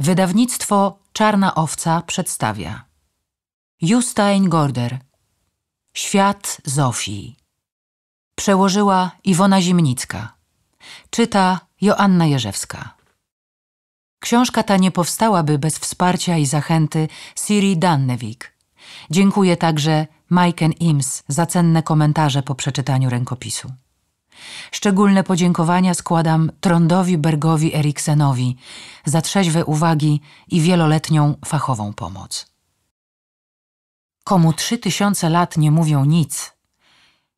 Wydawnictwo Czarna Owca przedstawia Justain Gorder Świat Zofii Przełożyła Iwona Zimnicka Czyta Joanna Jerzewska Książka ta nie powstałaby bez wsparcia i zachęty Siri Dannewik. Dziękuję także Maiken Ims za cenne komentarze po przeczytaniu rękopisu. Szczególne podziękowania składam Trondowi Bergowi Eriksenowi za trzeźwe uwagi i wieloletnią fachową pomoc. Komu trzy tysiące lat nie mówią nic,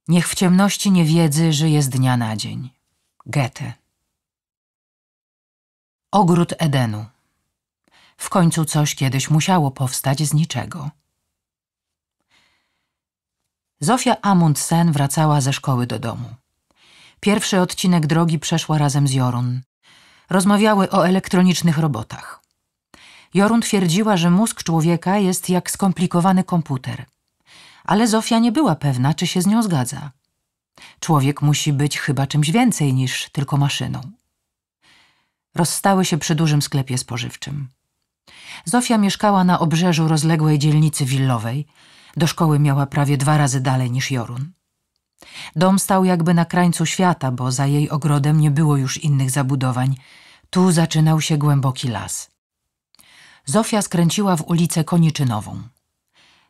niech w ciemności niewiedzy żyje z dnia na dzień. Goethe. Ogród Edenu. W końcu coś kiedyś musiało powstać z niczego. Zofia Amundsen wracała ze szkoły do domu. Pierwszy odcinek drogi przeszła razem z Jorun. Rozmawiały o elektronicznych robotach. Jorun twierdziła, że mózg człowieka jest jak skomplikowany komputer. Ale Zofia nie była pewna, czy się z nią zgadza. Człowiek musi być chyba czymś więcej niż tylko maszyną. Rozstały się przy dużym sklepie spożywczym. Zofia mieszkała na obrzeżu rozległej dzielnicy willowej. Do szkoły miała prawie dwa razy dalej niż Jorun. Dom stał jakby na krańcu świata, bo za jej ogrodem nie było już innych zabudowań. Tu zaczynał się głęboki las. Zofia skręciła w ulicę Koniczynową.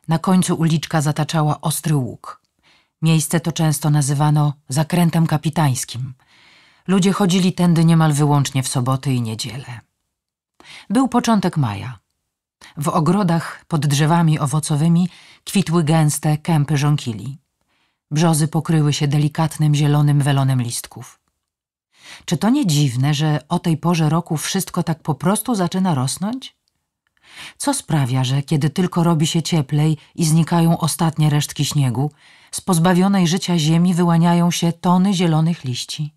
Na końcu uliczka zataczała ostry łuk. Miejsce to często nazywano zakrętem kapitańskim. Ludzie chodzili tędy niemal wyłącznie w soboty i niedzielę. Był początek maja. W ogrodach pod drzewami owocowymi kwitły gęste kępy żonkili. Brzozy pokryły się delikatnym zielonym welonem listków. Czy to nie dziwne, że o tej porze roku wszystko tak po prostu zaczyna rosnąć? Co sprawia, że kiedy tylko robi się cieplej i znikają ostatnie resztki śniegu, z pozbawionej życia ziemi wyłaniają się tony zielonych liści?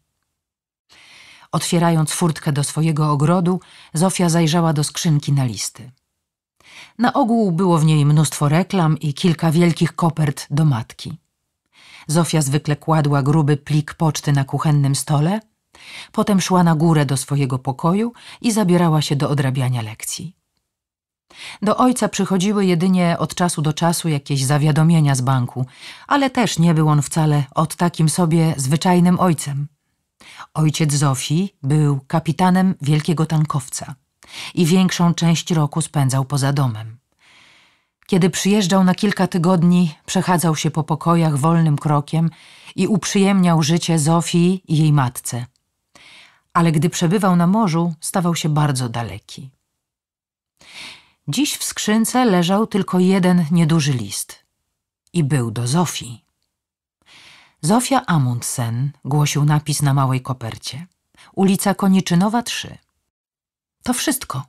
Otwierając furtkę do swojego ogrodu, Zofia zajrzała do skrzynki na listy. Na ogół było w niej mnóstwo reklam i kilka wielkich kopert do matki. Zofia zwykle kładła gruby plik poczty na kuchennym stole, potem szła na górę do swojego pokoju i zabierała się do odrabiania lekcji. Do ojca przychodziły jedynie od czasu do czasu jakieś zawiadomienia z banku, ale też nie był on wcale od takim sobie zwyczajnym ojcem. Ojciec Zofii był kapitanem wielkiego tankowca i większą część roku spędzał poza domem. Kiedy przyjeżdżał na kilka tygodni, przechadzał się po pokojach wolnym krokiem i uprzyjemniał życie Zofii i jej matce. Ale gdy przebywał na morzu, stawał się bardzo daleki. Dziś w skrzynce leżał tylko jeden nieduży list. I był do Zofii. Zofia Amundsen głosił napis na małej kopercie. Ulica Koniczynowa 3. To wszystko.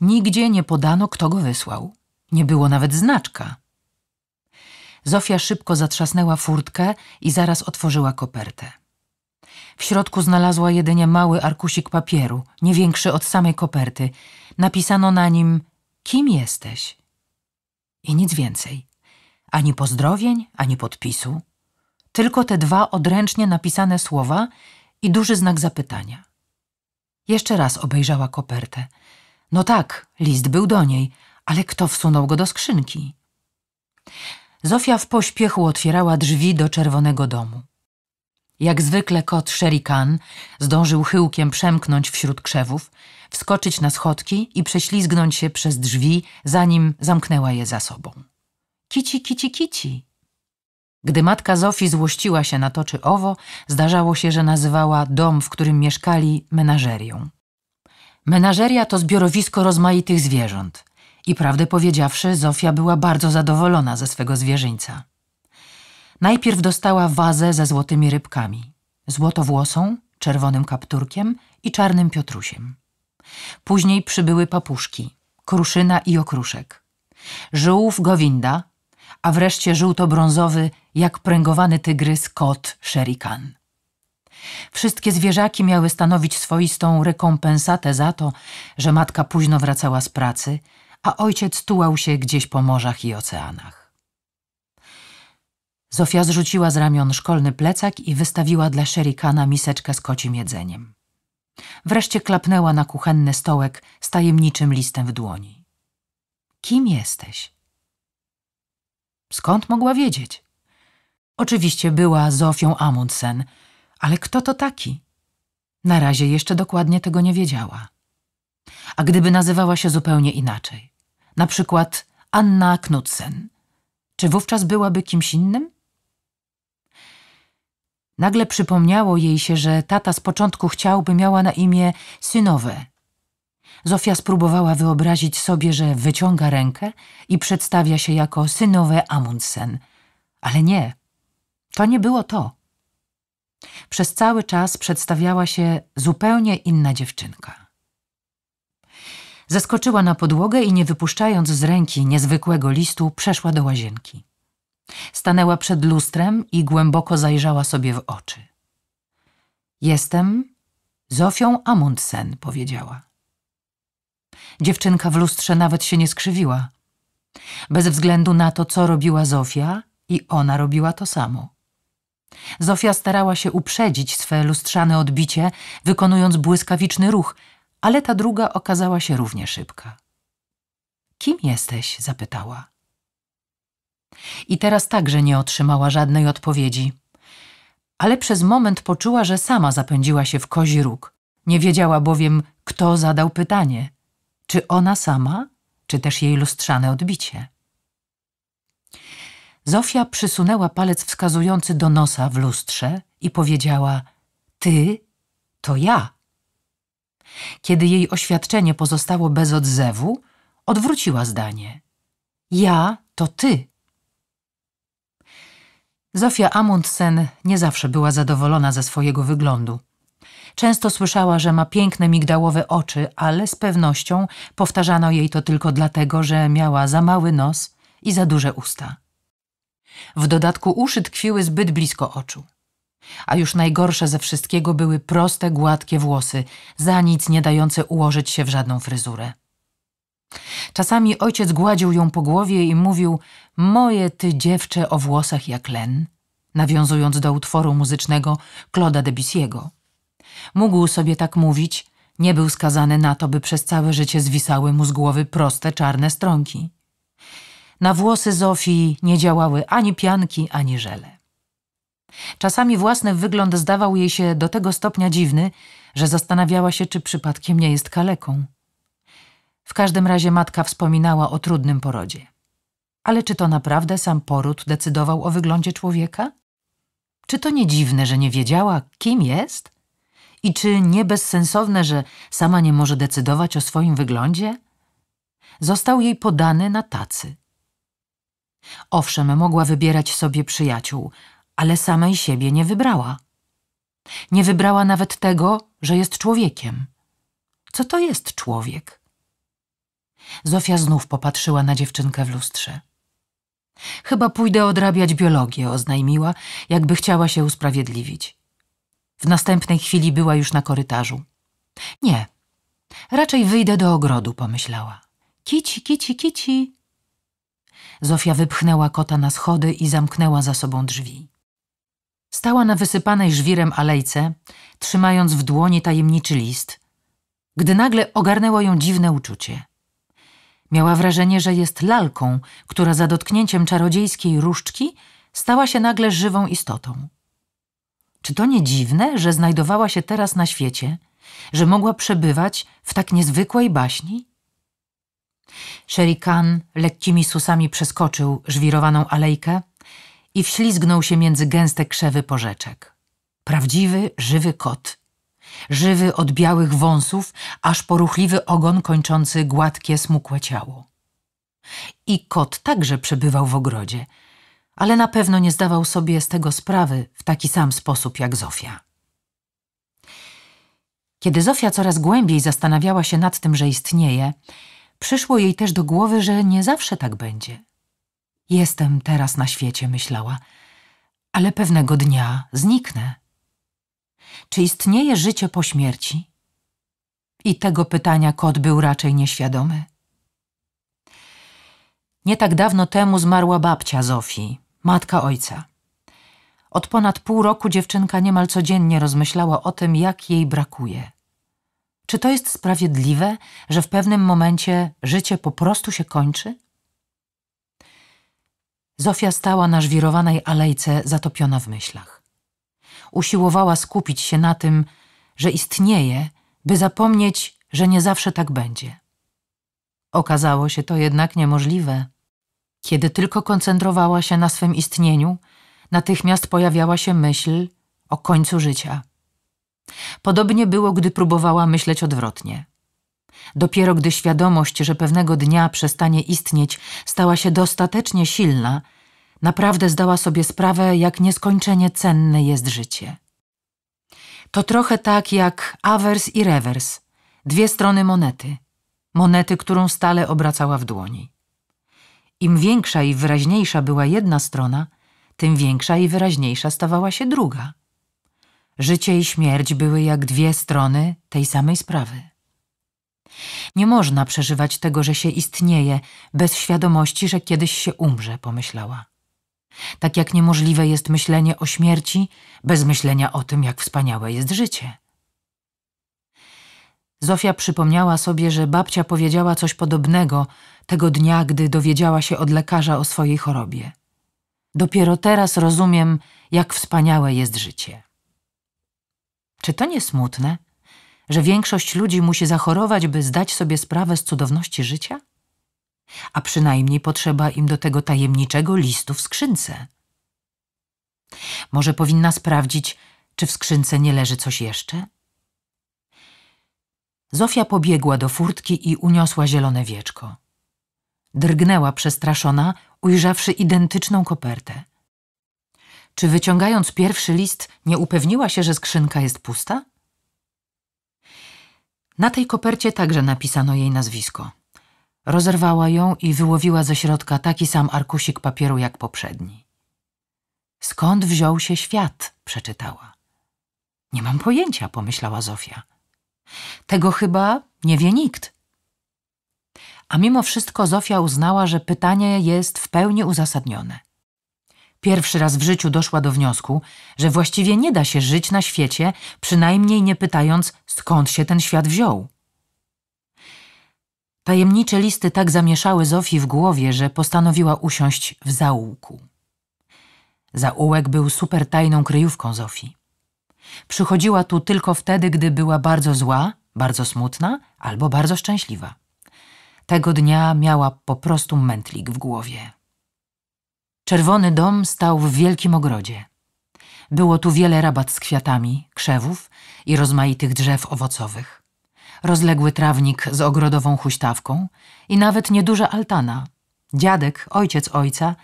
Nigdzie nie podano, kto go wysłał. Nie było nawet znaczka. Zofia szybko zatrzasnęła furtkę i zaraz otworzyła kopertę. W środku znalazła jedynie mały arkusik papieru, nie większy od samej koperty. Napisano na nim: Kim jesteś? I nic więcej. Ani pozdrowień, ani podpisu. Tylko te dwa odręcznie napisane słowa i duży znak zapytania. Jeszcze raz obejrzała kopertę. No tak, list był do niej, ale kto wsunął go do skrzynki? Zofia w pośpiechu otwierała drzwi do czerwonego domu. Jak zwykle kot Sherikan zdążył chyłkiem przemknąć wśród krzewów, wskoczyć na schodki i prześlizgnąć się przez drzwi, zanim zamknęła je za sobą. Kici, kici, kici. Gdy matka Zofii złościła się na to czy owo, zdarzało się, że nazywała dom, w którym mieszkali, menażerią. Menażeria to zbiorowisko rozmaitych zwierząt – i prawdę powiedziawszy, Zofia była bardzo zadowolona ze swego zwierzyńca. Najpierw dostała wazę ze złotymi rybkami, złotowłosą, czerwonym kapturkiem i czarnym piotrusiem. Później przybyły papuszki, kruszyna i okruszek. Żółw gowinda, a wreszcie żółto-brązowy, jak pręgowany tygrys, kot sherikan. Wszystkie zwierzaki miały stanowić swoistą rekompensatę za to, że matka późno wracała z pracy – a ojciec tułał się gdzieś po morzach i oceanach. Zofia zrzuciła z ramion szkolny plecak i wystawiła dla szerikana miseczkę z kocim jedzeniem. Wreszcie klapnęła na kuchenny stołek z tajemniczym listem w dłoni. Kim jesteś? Skąd mogła wiedzieć? Oczywiście była Zofią Amundsen, ale kto to taki? Na razie jeszcze dokładnie tego nie wiedziała. A gdyby nazywała się zupełnie inaczej, na przykład Anna Knudsen, czy wówczas byłaby kimś innym? Nagle przypomniało jej się, że tata z początku chciał, by miała na imię synowe. Zofia spróbowała wyobrazić sobie, że wyciąga rękę i przedstawia się jako synowe Amundsen. Ale nie, to nie było to. Przez cały czas przedstawiała się zupełnie inna dziewczynka. Zeskoczyła na podłogę i nie wypuszczając z ręki niezwykłego listu, przeszła do łazienki. Stanęła przed lustrem i głęboko zajrzała sobie w oczy. Jestem Zofią Amundsen, powiedziała. Dziewczynka w lustrze nawet się nie skrzywiła. Bez względu na to, co robiła Zofia, i ona robiła to samo. Zofia starała się uprzedzić swe lustrzane odbicie, wykonując błyskawiczny ruch, ale ta druga okazała się równie szybka. Kim jesteś? zapytała. I teraz także nie otrzymała żadnej odpowiedzi, ale przez moment poczuła, że sama zapędziła się w kozi róg. Nie wiedziała bowiem, kto zadał pytanie. Czy ona sama, czy też jej lustrzane odbicie? Zofia przysunęła palec wskazujący do nosa w lustrze i powiedziała: Ty, to ja. Kiedy jej oświadczenie pozostało bez odzewu, odwróciła zdanie. Ja to ty. Zofia Amundsen nie zawsze była zadowolona ze swojego wyglądu. Często słyszała, że ma piękne migdałowe oczy, ale z pewnością powtarzano jej to tylko dlatego, że miała za mały nos i za duże usta. W dodatku uszy tkwiły zbyt blisko oczu. A już najgorsze ze wszystkiego były proste, gładkie włosy, za nic nie dające ułożyć się w żadną fryzurę. Czasami ojciec gładził ją po głowie i mówił: Moje ty dziewczę o włosach jak len, nawiązując do utworu muzycznego Claude'a Debussiego. Mógł sobie tak mówić, nie był skazany na to, by przez całe życie zwisały mu z głowy proste, czarne strąki. Na włosy Zofii nie działały ani pianki, ani żele. Czasami własny wygląd zdawał jej się do tego stopnia dziwny, że zastanawiała się, czy przypadkiem nie jest kaleką. W każdym razie matka wspominała o trudnym porodzie. Ale czy to naprawdę sam poród decydował o wyglądzie człowieka? Czy to nie dziwne, że nie wiedziała, kim jest? I czy nie bezsensowne, że sama nie może decydować o swoim wyglądzie? Został jej podany na tacy. Owszem, mogła wybierać sobie przyjaciół, ale samej siebie nie wybrała. Nie wybrała nawet tego, że jest człowiekiem. Co to jest człowiek? Zofia znów popatrzyła na dziewczynkę w lustrze. Chyba pójdę odrabiać biologię, oznajmiła, jakby chciała się usprawiedliwić. W następnej chwili była już na korytarzu. Nie, raczej wyjdę do ogrodu, pomyślała. Kici, kici, kici. Zofia wypchnęła kota na schody i zamknęła za sobą drzwi. Stała na wysypanej żwirem alejce, trzymając w dłoni tajemniczy list, gdy nagle ogarnęło ją dziwne uczucie. Miała wrażenie, że jest lalką, która za dotknięciem czarodziejskiej różdżki stała się nagle żywą istotą. Czy to nie dziwne, że znajdowała się teraz na świecie, że mogła przebywać w tak niezwykłej baśni? Sherry Khan lekkimi susami przeskoczył żwirowaną alejkę i wślizgnął się między gęste krzewy porzeczek. Prawdziwy, żywy kot. Żywy od białych wąsów, aż poruchliwy ogon kończący gładkie, smukłe ciało. I kot także przebywał w ogrodzie, ale na pewno nie zdawał sobie z tego sprawy w taki sam sposób jak Zofia. Kiedy Zofia coraz głębiej zastanawiała się nad tym, że istnieje, przyszło jej też do głowy, że nie zawsze tak będzie – Jestem teraz na świecie, myślała, ale pewnego dnia zniknę. Czy istnieje życie po śmierci? I tego pytania kot był raczej nieświadomy. Nie tak dawno temu zmarła babcia Zofii, matka ojca. Od ponad pół roku dziewczynka niemal codziennie rozmyślała o tym, jak jej brakuje. Czy to jest sprawiedliwe, że w pewnym momencie życie po prostu się kończy? Zofia stała na żwirowanej alejce zatopiona w myślach. Usiłowała skupić się na tym, że istnieje, by zapomnieć, że nie zawsze tak będzie. Okazało się to jednak niemożliwe. Kiedy tylko koncentrowała się na swym istnieniu, natychmiast pojawiała się myśl o końcu życia. Podobnie było, gdy próbowała myśleć odwrotnie – Dopiero gdy świadomość, że pewnego dnia przestanie istnieć, stała się dostatecznie silna, naprawdę zdała sobie sprawę, jak nieskończenie cenne jest życie. To trochę tak jak awers i rewers, dwie strony monety, monety, którą stale obracała w dłoni. Im większa i wyraźniejsza była jedna strona, tym większa i wyraźniejsza stawała się druga. Życie i śmierć były jak dwie strony tej samej sprawy. Nie można przeżywać tego, że się istnieje, bez świadomości, że kiedyś się umrze, pomyślała. Tak jak niemożliwe jest myślenie o śmierci, bez myślenia o tym, jak wspaniałe jest życie. Zofia przypomniała sobie, że babcia powiedziała coś podobnego tego dnia, gdy dowiedziała się od lekarza o swojej chorobie. Dopiero teraz rozumiem, jak wspaniałe jest życie. Czy to nie smutne? że większość ludzi musi zachorować, by zdać sobie sprawę z cudowności życia? A przynajmniej potrzeba im do tego tajemniczego listu w skrzynce. Może powinna sprawdzić, czy w skrzynce nie leży coś jeszcze? Zofia pobiegła do furtki i uniosła zielone wieczko. Drgnęła przestraszona, ujrzawszy identyczną kopertę. Czy wyciągając pierwszy list, nie upewniła się, że skrzynka jest pusta? Na tej kopercie także napisano jej nazwisko. Rozerwała ją i wyłowiła ze środka taki sam arkusik papieru jak poprzedni. Skąd wziął się świat? przeczytała. Nie mam pojęcia, pomyślała Zofia. Tego chyba nie wie nikt. A mimo wszystko Zofia uznała, że pytanie jest w pełni uzasadnione. Pierwszy raz w życiu doszła do wniosku, że właściwie nie da się żyć na świecie, przynajmniej nie pytając, skąd się ten świat wziął. Tajemnicze listy tak zamieszały Zofii w głowie, że postanowiła usiąść w zaułku. Zaułek był supertajną kryjówką Zofii. Przychodziła tu tylko wtedy, gdy była bardzo zła, bardzo smutna albo bardzo szczęśliwa. Tego dnia miała po prostu mętlik w głowie. Czerwony dom stał w wielkim ogrodzie. Było tu wiele rabat z kwiatami, krzewów i rozmaitych drzew owocowych. Rozległy trawnik z ogrodową huśtawką i nawet nieduża altana. Dziadek, ojciec ojca,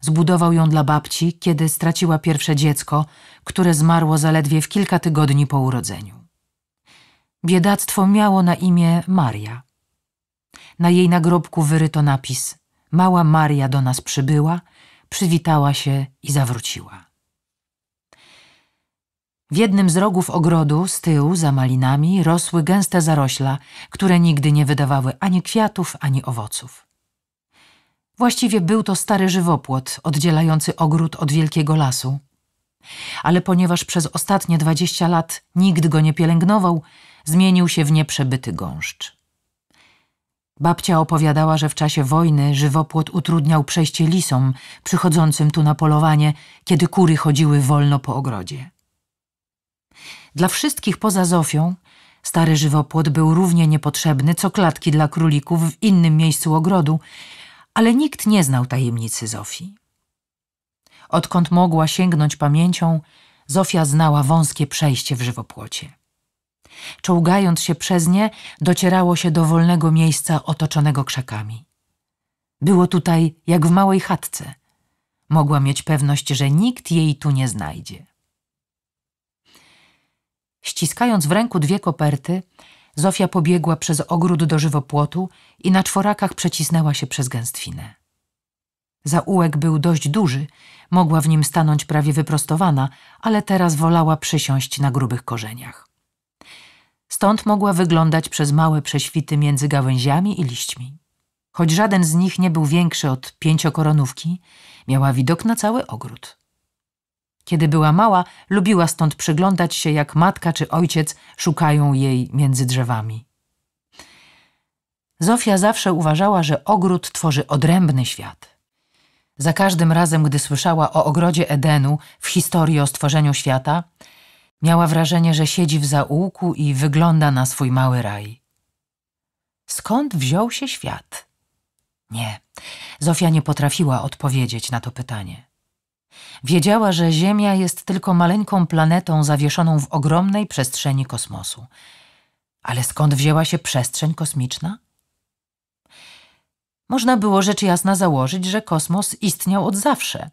zbudował ją dla babci, kiedy straciła pierwsze dziecko, które zmarło zaledwie w kilka tygodni po urodzeniu. Biedactwo miało na imię Maria. Na jej nagrobku wyryto napis Mała Maria do nas przybyła – przywitała się i zawróciła. W jednym z rogów ogrodu, z tyłu, za malinami, rosły gęste zarośla, które nigdy nie wydawały ani kwiatów, ani owoców. Właściwie był to stary żywopłot, oddzielający ogród od wielkiego lasu. Ale ponieważ przez ostatnie dwadzieścia lat nikt go nie pielęgnował, zmienił się w nieprzebyty gąszcz. Babcia opowiadała, że w czasie wojny żywopłot utrudniał przejście lisom przychodzącym tu na polowanie, kiedy kury chodziły wolno po ogrodzie. Dla wszystkich poza Zofią stary żywopłot był równie niepotrzebny co klatki dla królików w innym miejscu ogrodu, ale nikt nie znał tajemnicy Zofii. Odkąd mogła sięgnąć pamięcią, Zofia znała wąskie przejście w żywopłocie. Czołgając się przez nie, docierało się do wolnego miejsca otoczonego krzakami. Było tutaj jak w małej chatce. Mogła mieć pewność, że nikt jej tu nie znajdzie. Ściskając w ręku dwie koperty, Zofia pobiegła przez ogród do żywopłotu i na czworakach przecisnęła się przez gęstwinę. Zaułek był dość duży, mogła w nim stanąć prawie wyprostowana, ale teraz wolała przysiąść na grubych korzeniach. Stąd mogła wyglądać przez małe prześwity między gałęziami i liśćmi. Choć żaden z nich nie był większy od pięciokoronówki, miała widok na cały ogród. Kiedy była mała, lubiła stąd przyglądać się, jak matka czy ojciec szukają jej między drzewami. Zofia zawsze uważała, że ogród tworzy odrębny świat. Za każdym razem, gdy słyszała o ogrodzie Edenu w historii o stworzeniu świata, Miała wrażenie, że siedzi w zaułku i wygląda na swój mały raj. Skąd wziął się świat? Nie, Zofia nie potrafiła odpowiedzieć na to pytanie. Wiedziała, że Ziemia jest tylko maleńką planetą zawieszoną w ogromnej przestrzeni kosmosu. Ale skąd wzięła się przestrzeń kosmiczna? Można było rzecz jasna założyć, że kosmos istniał od zawsze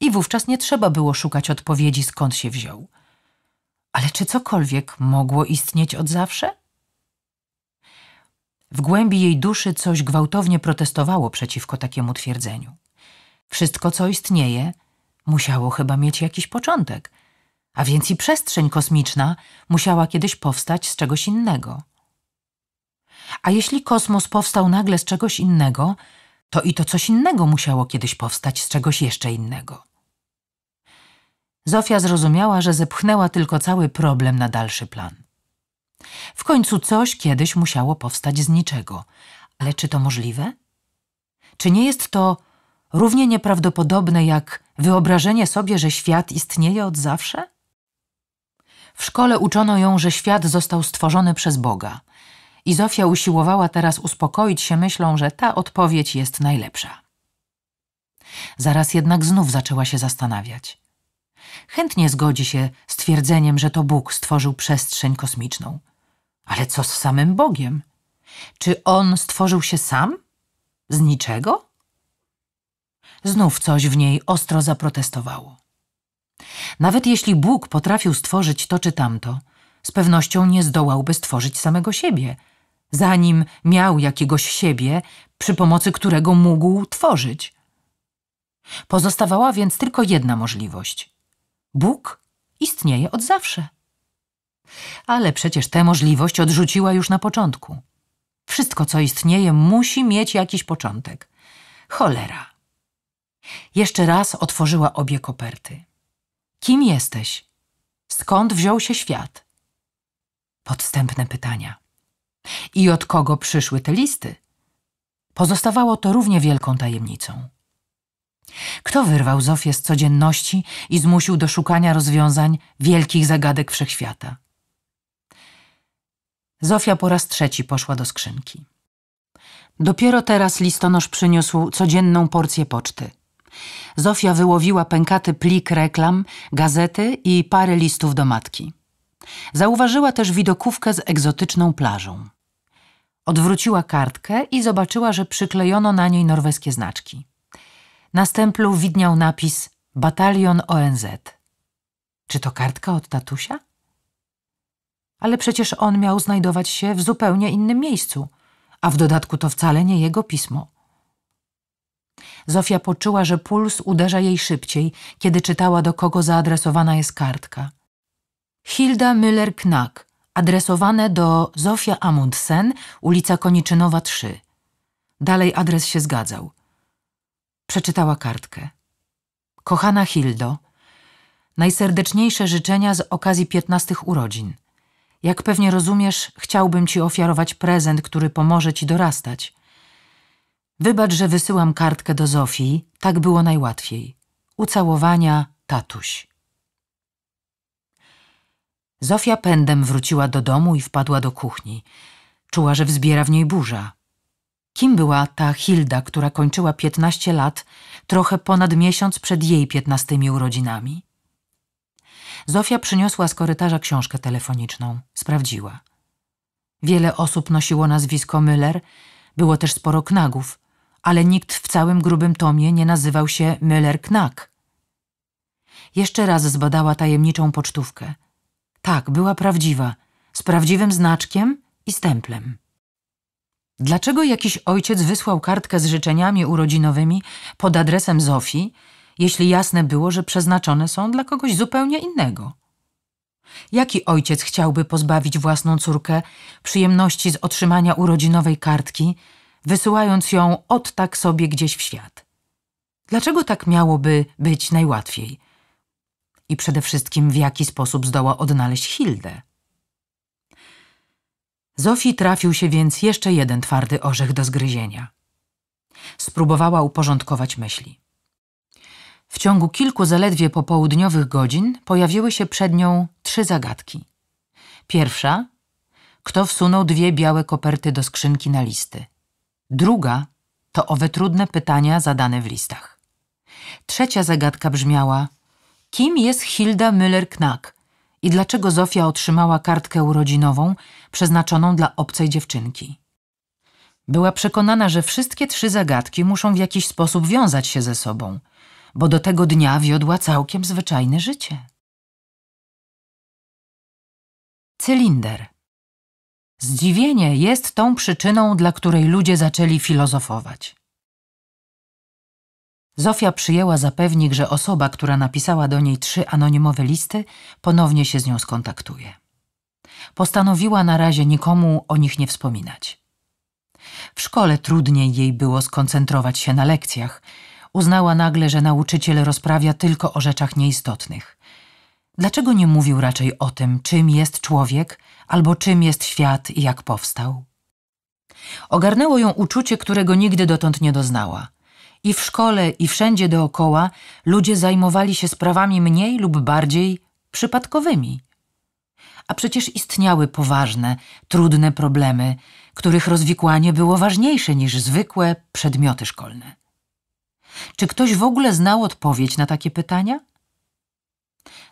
i wówczas nie trzeba było szukać odpowiedzi, skąd się wziął – ale czy cokolwiek mogło istnieć od zawsze? W głębi jej duszy coś gwałtownie protestowało przeciwko takiemu twierdzeniu. Wszystko, co istnieje, musiało chyba mieć jakiś początek, a więc i przestrzeń kosmiczna musiała kiedyś powstać z czegoś innego. A jeśli kosmos powstał nagle z czegoś innego, to i to coś innego musiało kiedyś powstać z czegoś jeszcze innego. Zofia zrozumiała, że zepchnęła tylko cały problem na dalszy plan. W końcu coś kiedyś musiało powstać z niczego. Ale czy to możliwe? Czy nie jest to równie nieprawdopodobne jak wyobrażenie sobie, że świat istnieje od zawsze? W szkole uczono ją, że świat został stworzony przez Boga. I Zofia usiłowała teraz uspokoić się myślą, że ta odpowiedź jest najlepsza. Zaraz jednak znów zaczęła się zastanawiać chętnie zgodzi się z twierdzeniem, że to Bóg stworzył przestrzeń kosmiczną. Ale co z samym Bogiem? Czy on stworzył się sam? Z niczego? Znów coś w niej ostro zaprotestowało. Nawet jeśli Bóg potrafił stworzyć to czy tamto, z pewnością nie zdołałby stworzyć samego siebie, zanim miał jakiegoś siebie, przy pomocy którego mógł tworzyć. Pozostawała więc tylko jedna możliwość Bóg istnieje od zawsze. Ale przecież tę możliwość odrzuciła już na początku. Wszystko, co istnieje, musi mieć jakiś początek. Cholera. Jeszcze raz otworzyła obie koperty. Kim jesteś? Skąd wziął się świat? Podstępne pytania. I od kogo przyszły te listy? Pozostawało to równie wielką tajemnicą. Kto wyrwał Zofię z codzienności i zmusił do szukania rozwiązań wielkich zagadek wszechświata? Zofia po raz trzeci poszła do skrzynki. Dopiero teraz listonosz przyniósł codzienną porcję poczty. Zofia wyłowiła pękaty plik reklam, gazety i parę listów do matki. Zauważyła też widokówkę z egzotyczną plażą. Odwróciła kartkę i zobaczyła, że przyklejono na niej norweskie znaczki. Na stemplu widniał napis Batalion ONZ. Czy to kartka od tatusia? Ale przecież on miał znajdować się w zupełnie innym miejscu, a w dodatku to wcale nie jego pismo. Zofia poczuła, że puls uderza jej szybciej, kiedy czytała, do kogo zaadresowana jest kartka. Hilda Müller-Knack, adresowane do Zofia Amundsen, ulica Koniczynowa 3. Dalej adres się zgadzał. Przeczytała kartkę. Kochana Hildo, najserdeczniejsze życzenia z okazji piętnastych urodzin. Jak pewnie rozumiesz, chciałbym ci ofiarować prezent, który pomoże ci dorastać. Wybacz, że wysyłam kartkę do Zofii, tak było najłatwiej. Ucałowania, tatuś. Zofia pędem wróciła do domu i wpadła do kuchni. Czuła, że wzbiera w niej burza. Kim była ta Hilda, która kończyła 15 lat, trochę ponad miesiąc przed jej piętnastymi urodzinami? Zofia przyniosła z korytarza książkę telefoniczną. Sprawdziła. Wiele osób nosiło nazwisko Müller, było też sporo knagów, ale nikt w całym grubym tomie nie nazywał się Müller-Knag. Jeszcze raz zbadała tajemniczą pocztówkę. Tak, była prawdziwa, z prawdziwym znaczkiem i stemplem. Dlaczego jakiś ojciec wysłał kartkę z życzeniami urodzinowymi pod adresem Zofii, jeśli jasne było, że przeznaczone są dla kogoś zupełnie innego? Jaki ojciec chciałby pozbawić własną córkę przyjemności z otrzymania urodzinowej kartki, wysyłając ją od tak sobie gdzieś w świat? Dlaczego tak miałoby być najłatwiej? I przede wszystkim w jaki sposób zdoła odnaleźć Hildę? Zofii trafił się więc jeszcze jeden twardy orzech do zgryzienia. Spróbowała uporządkować myśli. W ciągu kilku zaledwie popołudniowych godzin pojawiły się przed nią trzy zagadki. Pierwsza kto wsunął dwie białe koperty do skrzynki na listy. Druga to owe trudne pytania zadane w listach. Trzecia zagadka brzmiała: Kim jest Hilda Müller-Knack, i dlaczego Zofia otrzymała kartkę urodzinową przeznaczoną dla obcej dziewczynki. Była przekonana, że wszystkie trzy zagadki muszą w jakiś sposób wiązać się ze sobą, bo do tego dnia wiodła całkiem zwyczajne życie. Cylinder. Zdziwienie jest tą przyczyną, dla której ludzie zaczęli filozofować. Zofia przyjęła zapewnik, że osoba, która napisała do niej trzy anonimowe listy, ponownie się z nią skontaktuje. Postanowiła na razie nikomu o nich nie wspominać. W szkole trudniej jej było skoncentrować się na lekcjach. Uznała nagle, że nauczyciel rozprawia tylko o rzeczach nieistotnych. Dlaczego nie mówił raczej o tym, czym jest człowiek, albo czym jest świat i jak powstał? Ogarnęło ją uczucie, którego nigdy dotąd nie doznała – i w szkole, i wszędzie dookoła ludzie zajmowali się sprawami mniej lub bardziej przypadkowymi. A przecież istniały poważne, trudne problemy, których rozwikłanie było ważniejsze niż zwykłe przedmioty szkolne. Czy ktoś w ogóle znał odpowiedź na takie pytania?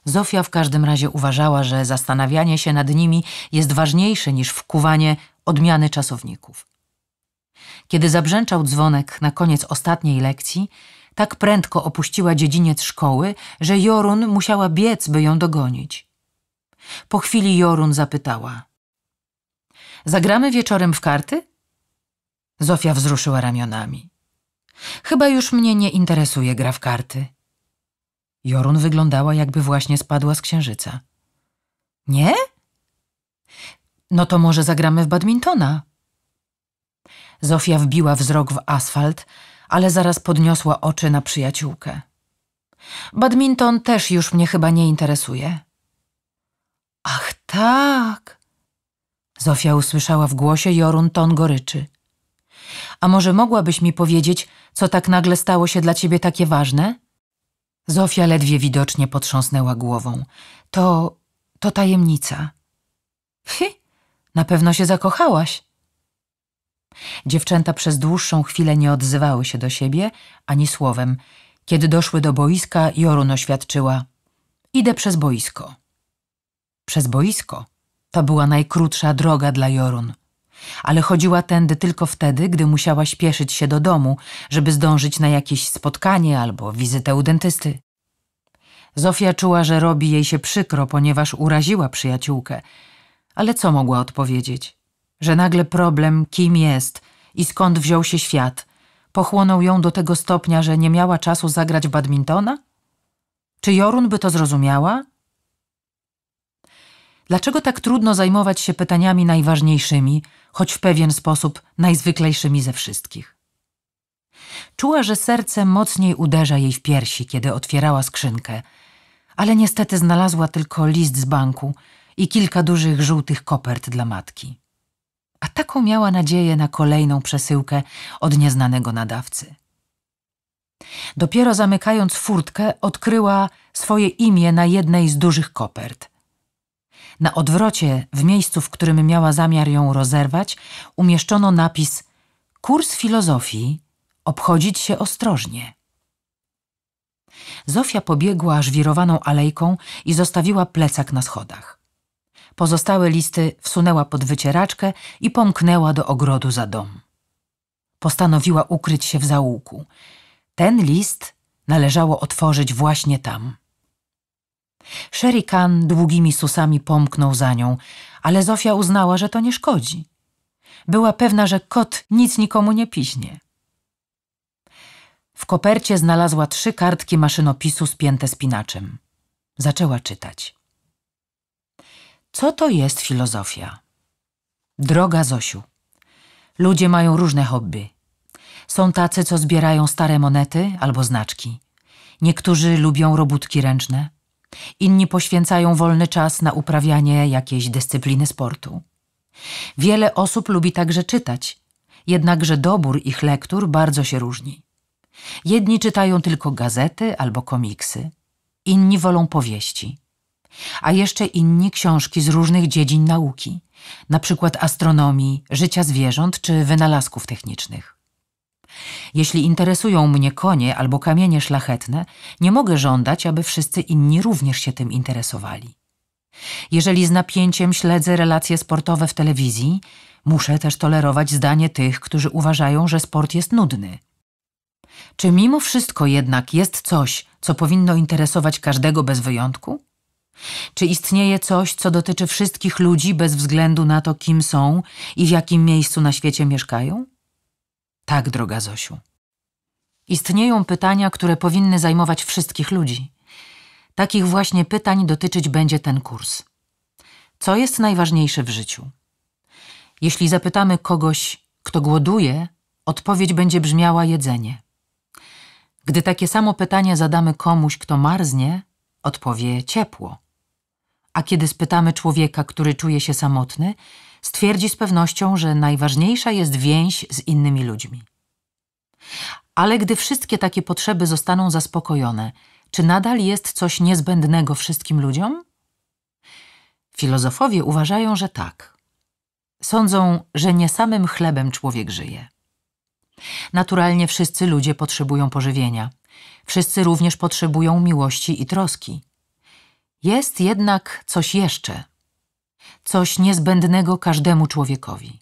Zofia w każdym razie uważała, że zastanawianie się nad nimi jest ważniejsze niż wkuwanie odmiany czasowników. Kiedy zabrzęczał dzwonek na koniec ostatniej lekcji, tak prędko opuściła dziedziniec szkoły, że Jorun musiała biec, by ją dogonić. Po chwili Jorun zapytała: Zagramy wieczorem w karty? Zofia wzruszyła ramionami. Chyba już mnie nie interesuje gra w karty. Jorun wyglądała, jakby właśnie spadła z księżyca. Nie? No to może zagramy w badmintona. Zofia wbiła wzrok w asfalt, ale zaraz podniosła oczy na przyjaciółkę. Badminton też już mnie chyba nie interesuje. Ach tak! Zofia usłyszała w głosie Jorun ton goryczy. A może mogłabyś mi powiedzieć, co tak nagle stało się dla ciebie takie ważne? Zofia ledwie widocznie potrząsnęła głową. To. to tajemnica. Hi, na pewno się zakochałaś. Dziewczęta przez dłuższą chwilę nie odzywały się do siebie ani słowem. Kiedy doszły do boiska, Jorun oświadczyła: Idę przez boisko. Przez boisko? To była najkrótsza droga dla Jorun. Ale chodziła tędy tylko wtedy, gdy musiała śpieszyć się do domu, żeby zdążyć na jakieś spotkanie albo wizytę u dentysty. Zofia czuła, że robi jej się przykro, ponieważ uraziła przyjaciółkę. Ale co mogła odpowiedzieć? że nagle problem, kim jest i skąd wziął się świat, pochłonął ją do tego stopnia, że nie miała czasu zagrać badmintona? Czy Jorun by to zrozumiała? Dlaczego tak trudno zajmować się pytaniami najważniejszymi, choć w pewien sposób najzwyklejszymi ze wszystkich? Czuła, że serce mocniej uderza jej w piersi, kiedy otwierała skrzynkę, ale niestety znalazła tylko list z banku i kilka dużych żółtych kopert dla matki a taką miała nadzieję na kolejną przesyłkę od nieznanego nadawcy. Dopiero zamykając furtkę, odkryła swoje imię na jednej z dużych kopert. Na odwrocie, w miejscu, w którym miała zamiar ją rozerwać, umieszczono napis Kurs filozofii obchodzić się ostrożnie. Zofia pobiegła żwirowaną alejką i zostawiła plecak na schodach. Pozostałe listy wsunęła pod wycieraczkę i pomknęła do ogrodu za dom. Postanowiła ukryć się w zaułku. Ten list należało otworzyć właśnie tam. Sherry Khan długimi susami pomknął za nią, ale Zofia uznała, że to nie szkodzi. Była pewna, że kot nic nikomu nie piśnie. W kopercie znalazła trzy kartki maszynopisu spięte spinaczem. Zaczęła czytać. Co to jest filozofia? Droga Zosiu, ludzie mają różne hobby. Są tacy, co zbierają stare monety albo znaczki. Niektórzy lubią robótki ręczne, inni poświęcają wolny czas na uprawianie jakiejś dyscypliny sportu. Wiele osób lubi także czytać, jednakże dobór ich lektur bardzo się różni. Jedni czytają tylko gazety albo komiksy, inni wolą powieści a jeszcze inni książki z różnych dziedzin nauki, na przykład astronomii, życia zwierząt czy wynalazków technicznych. Jeśli interesują mnie konie albo kamienie szlachetne, nie mogę żądać, aby wszyscy inni również się tym interesowali. Jeżeli z napięciem śledzę relacje sportowe w telewizji, muszę też tolerować zdanie tych, którzy uważają, że sport jest nudny. Czy mimo wszystko jednak jest coś, co powinno interesować każdego bez wyjątku? Czy istnieje coś, co dotyczy wszystkich ludzi bez względu na to, kim są i w jakim miejscu na świecie mieszkają? Tak, droga Zosiu. Istnieją pytania, które powinny zajmować wszystkich ludzi. Takich właśnie pytań dotyczyć będzie ten kurs. Co jest najważniejsze w życiu? Jeśli zapytamy kogoś, kto głoduje, odpowiedź będzie brzmiała jedzenie. Gdy takie samo pytanie zadamy komuś, kto marznie, odpowie ciepło a kiedy spytamy człowieka, który czuje się samotny, stwierdzi z pewnością, że najważniejsza jest więź z innymi ludźmi. Ale gdy wszystkie takie potrzeby zostaną zaspokojone, czy nadal jest coś niezbędnego wszystkim ludziom? Filozofowie uważają, że tak. Sądzą, że nie samym chlebem człowiek żyje. Naturalnie wszyscy ludzie potrzebują pożywienia. Wszyscy również potrzebują miłości i troski. Jest jednak coś jeszcze, coś niezbędnego każdemu człowiekowi.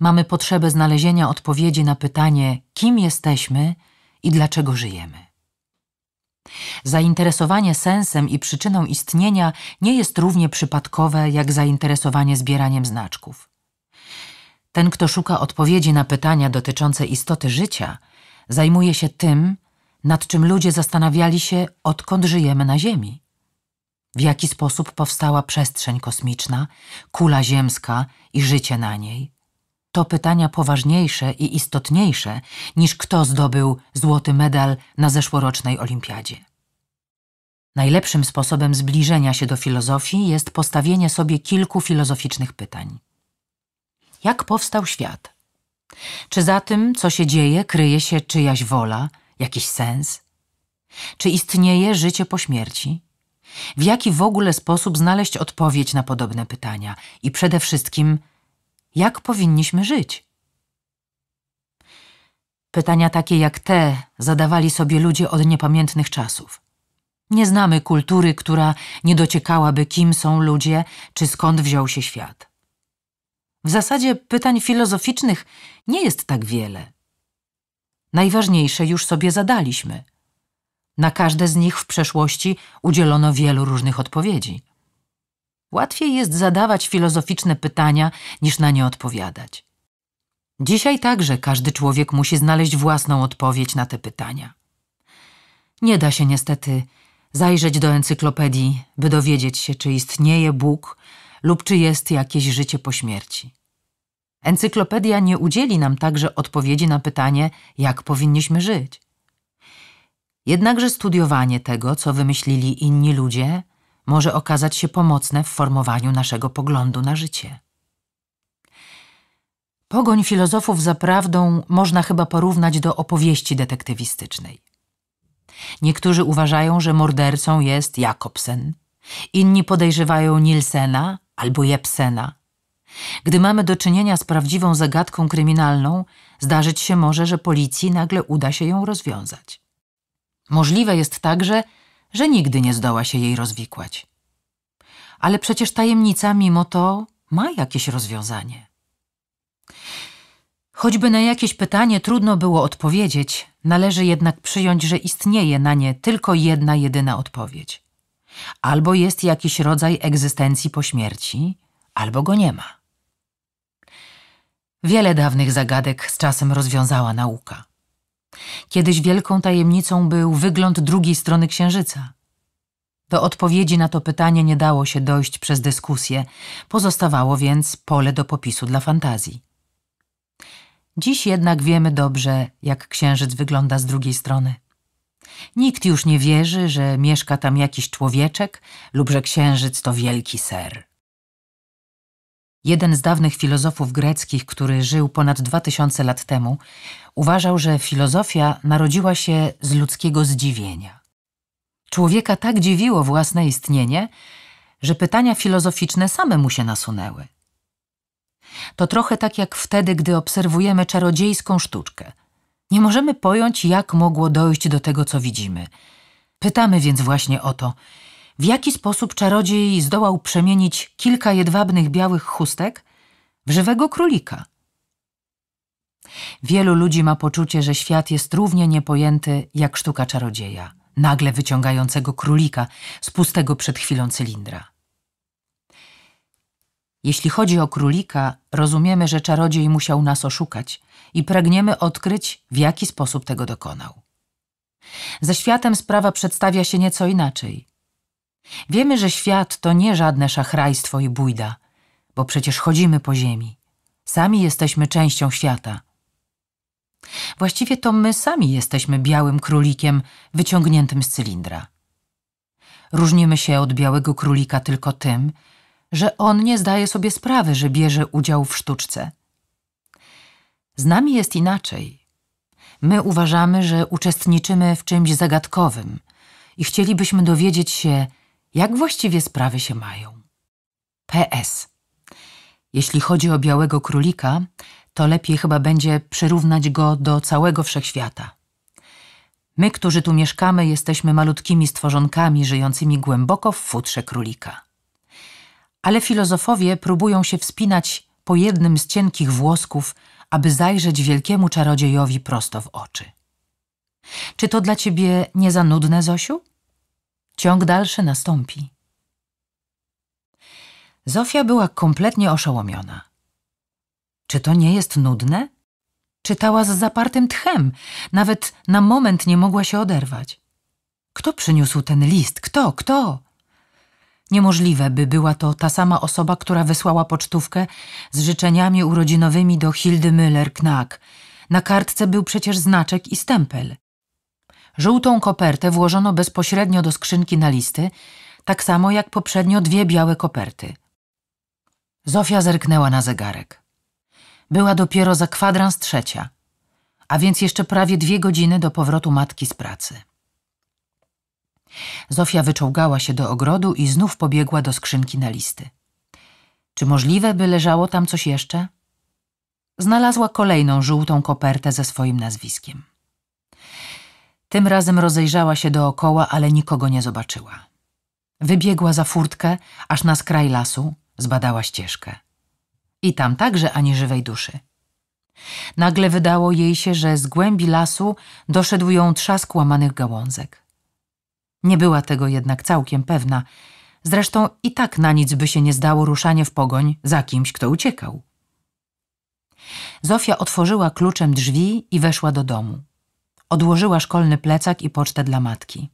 Mamy potrzebę znalezienia odpowiedzi na pytanie, kim jesteśmy i dlaczego żyjemy. Zainteresowanie sensem i przyczyną istnienia nie jest równie przypadkowe jak zainteresowanie zbieraniem znaczków. Ten, kto szuka odpowiedzi na pytania dotyczące istoty życia, zajmuje się tym, nad czym ludzie zastanawiali się, odkąd żyjemy na Ziemi w jaki sposób powstała przestrzeń kosmiczna, kula ziemska i życie na niej. To pytania poważniejsze i istotniejsze niż kto zdobył złoty medal na zeszłorocznej olimpiadzie. Najlepszym sposobem zbliżenia się do filozofii jest postawienie sobie kilku filozoficznych pytań. Jak powstał świat? Czy za tym, co się dzieje, kryje się czyjaś wola, jakiś sens? Czy istnieje życie po śmierci? w jaki w ogóle sposób znaleźć odpowiedź na podobne pytania i przede wszystkim, jak powinniśmy żyć. Pytania takie jak te zadawali sobie ludzie od niepamiętnych czasów. Nie znamy kultury, która nie dociekałaby, kim są ludzie, czy skąd wziął się świat. W zasadzie pytań filozoficznych nie jest tak wiele. Najważniejsze już sobie zadaliśmy – na każde z nich w przeszłości udzielono wielu różnych odpowiedzi. Łatwiej jest zadawać filozoficzne pytania, niż na nie odpowiadać. Dzisiaj także każdy człowiek musi znaleźć własną odpowiedź na te pytania. Nie da się niestety zajrzeć do encyklopedii, by dowiedzieć się, czy istnieje Bóg lub czy jest jakieś życie po śmierci. Encyklopedia nie udzieli nam także odpowiedzi na pytanie, jak powinniśmy żyć. Jednakże studiowanie tego, co wymyślili inni ludzie, może okazać się pomocne w formowaniu naszego poglądu na życie. Pogoń filozofów za prawdą można chyba porównać do opowieści detektywistycznej. Niektórzy uważają, że mordercą jest Jakobsen, inni podejrzewają Nielsena albo Jepsena. Gdy mamy do czynienia z prawdziwą zagadką kryminalną, zdarzyć się może, że policji nagle uda się ją rozwiązać. Możliwe jest także, że nigdy nie zdoła się jej rozwikłać. Ale przecież tajemnica mimo to ma jakieś rozwiązanie. Choćby na jakieś pytanie trudno było odpowiedzieć, należy jednak przyjąć, że istnieje na nie tylko jedna jedyna odpowiedź. Albo jest jakiś rodzaj egzystencji po śmierci, albo go nie ma. Wiele dawnych zagadek z czasem rozwiązała nauka. Kiedyś wielką tajemnicą był wygląd drugiej strony księżyca. Do odpowiedzi na to pytanie nie dało się dojść przez dyskusję, pozostawało więc pole do popisu dla fantazji. Dziś jednak wiemy dobrze, jak księżyc wygląda z drugiej strony. Nikt już nie wierzy, że mieszka tam jakiś człowieczek lub że księżyc to wielki ser. Jeden z dawnych filozofów greckich, który żył ponad dwa tysiące lat temu, uważał, że filozofia narodziła się z ludzkiego zdziwienia. Człowieka tak dziwiło własne istnienie, że pytania filozoficzne same mu się nasunęły. To trochę tak jak wtedy, gdy obserwujemy czarodziejską sztuczkę. Nie możemy pojąć, jak mogło dojść do tego, co widzimy. Pytamy więc właśnie o to, w jaki sposób czarodziej zdołał przemienić kilka jedwabnych białych chustek w żywego królika. Wielu ludzi ma poczucie, że świat jest równie niepojęty jak sztuka czarodzieja, nagle wyciągającego królika z pustego przed chwilą cylindra. Jeśli chodzi o królika, rozumiemy, że czarodziej musiał nas oszukać i pragniemy odkryć, w jaki sposób tego dokonał. Ze światem sprawa przedstawia się nieco inaczej. Wiemy, że świat to nie żadne szachrajstwo i bójda, bo przecież chodzimy po ziemi. Sami jesteśmy częścią świata. Właściwie to my sami jesteśmy białym królikiem wyciągniętym z cylindra. Różnimy się od białego królika tylko tym, że on nie zdaje sobie sprawy, że bierze udział w sztuczce. Z nami jest inaczej. My uważamy, że uczestniczymy w czymś zagadkowym i chcielibyśmy dowiedzieć się, jak właściwie sprawy się mają. PS. Jeśli chodzi o białego królika, to lepiej chyba będzie przyrównać go do całego wszechświata. My, którzy tu mieszkamy, jesteśmy malutkimi stworzonkami żyjącymi głęboko w futrze królika. Ale filozofowie próbują się wspinać po jednym z cienkich włosków, aby zajrzeć wielkiemu czarodziejowi prosto w oczy. Czy to dla ciebie nie za nudne, Zosiu? Ciąg dalszy nastąpi. Zofia była kompletnie oszołomiona. Czy to nie jest nudne? Czytała z zapartym tchem, nawet na moment nie mogła się oderwać. Kto przyniósł ten list? Kto? Kto? Niemożliwe, by była to ta sama osoba, która wysłała pocztówkę z życzeniami urodzinowymi do Hildy Müller-Knack. Na kartce był przecież znaczek i stempel. Żółtą kopertę włożono bezpośrednio do skrzynki na listy, tak samo jak poprzednio dwie białe koperty. Zofia zerknęła na zegarek. Była dopiero za kwadrans trzecia, a więc jeszcze prawie dwie godziny do powrotu matki z pracy. Zofia wyczołgała się do ogrodu i znów pobiegła do skrzynki na listy. Czy możliwe, by leżało tam coś jeszcze? Znalazła kolejną żółtą kopertę ze swoim nazwiskiem. Tym razem rozejrzała się dookoła, ale nikogo nie zobaczyła. Wybiegła za furtkę, aż na skraj lasu, zbadała ścieżkę. I tam także ani żywej duszy. Nagle wydało jej się, że z głębi lasu doszedł ją trzask łamanych gałązek. Nie była tego jednak całkiem pewna. Zresztą i tak na nic by się nie zdało ruszanie w pogoń za kimś, kto uciekał. Zofia otworzyła kluczem drzwi i weszła do domu. Odłożyła szkolny plecak i pocztę dla matki.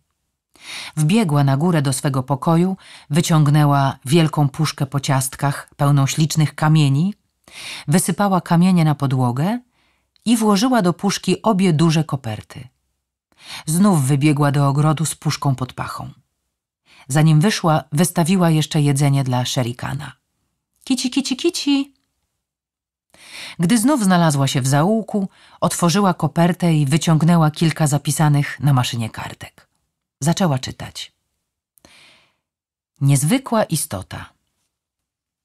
Wbiegła na górę do swego pokoju, wyciągnęła wielką puszkę po ciastkach pełną ślicznych kamieni, wysypała kamienie na podłogę i włożyła do puszki obie duże koperty. Znów wybiegła do ogrodu z puszką pod pachą. Zanim wyszła, wystawiła jeszcze jedzenie dla szerikana. Kici, kici, kici! Gdy znów znalazła się w zaułku, otworzyła kopertę i wyciągnęła kilka zapisanych na maszynie kartek. Zaczęła czytać. Niezwykła istota.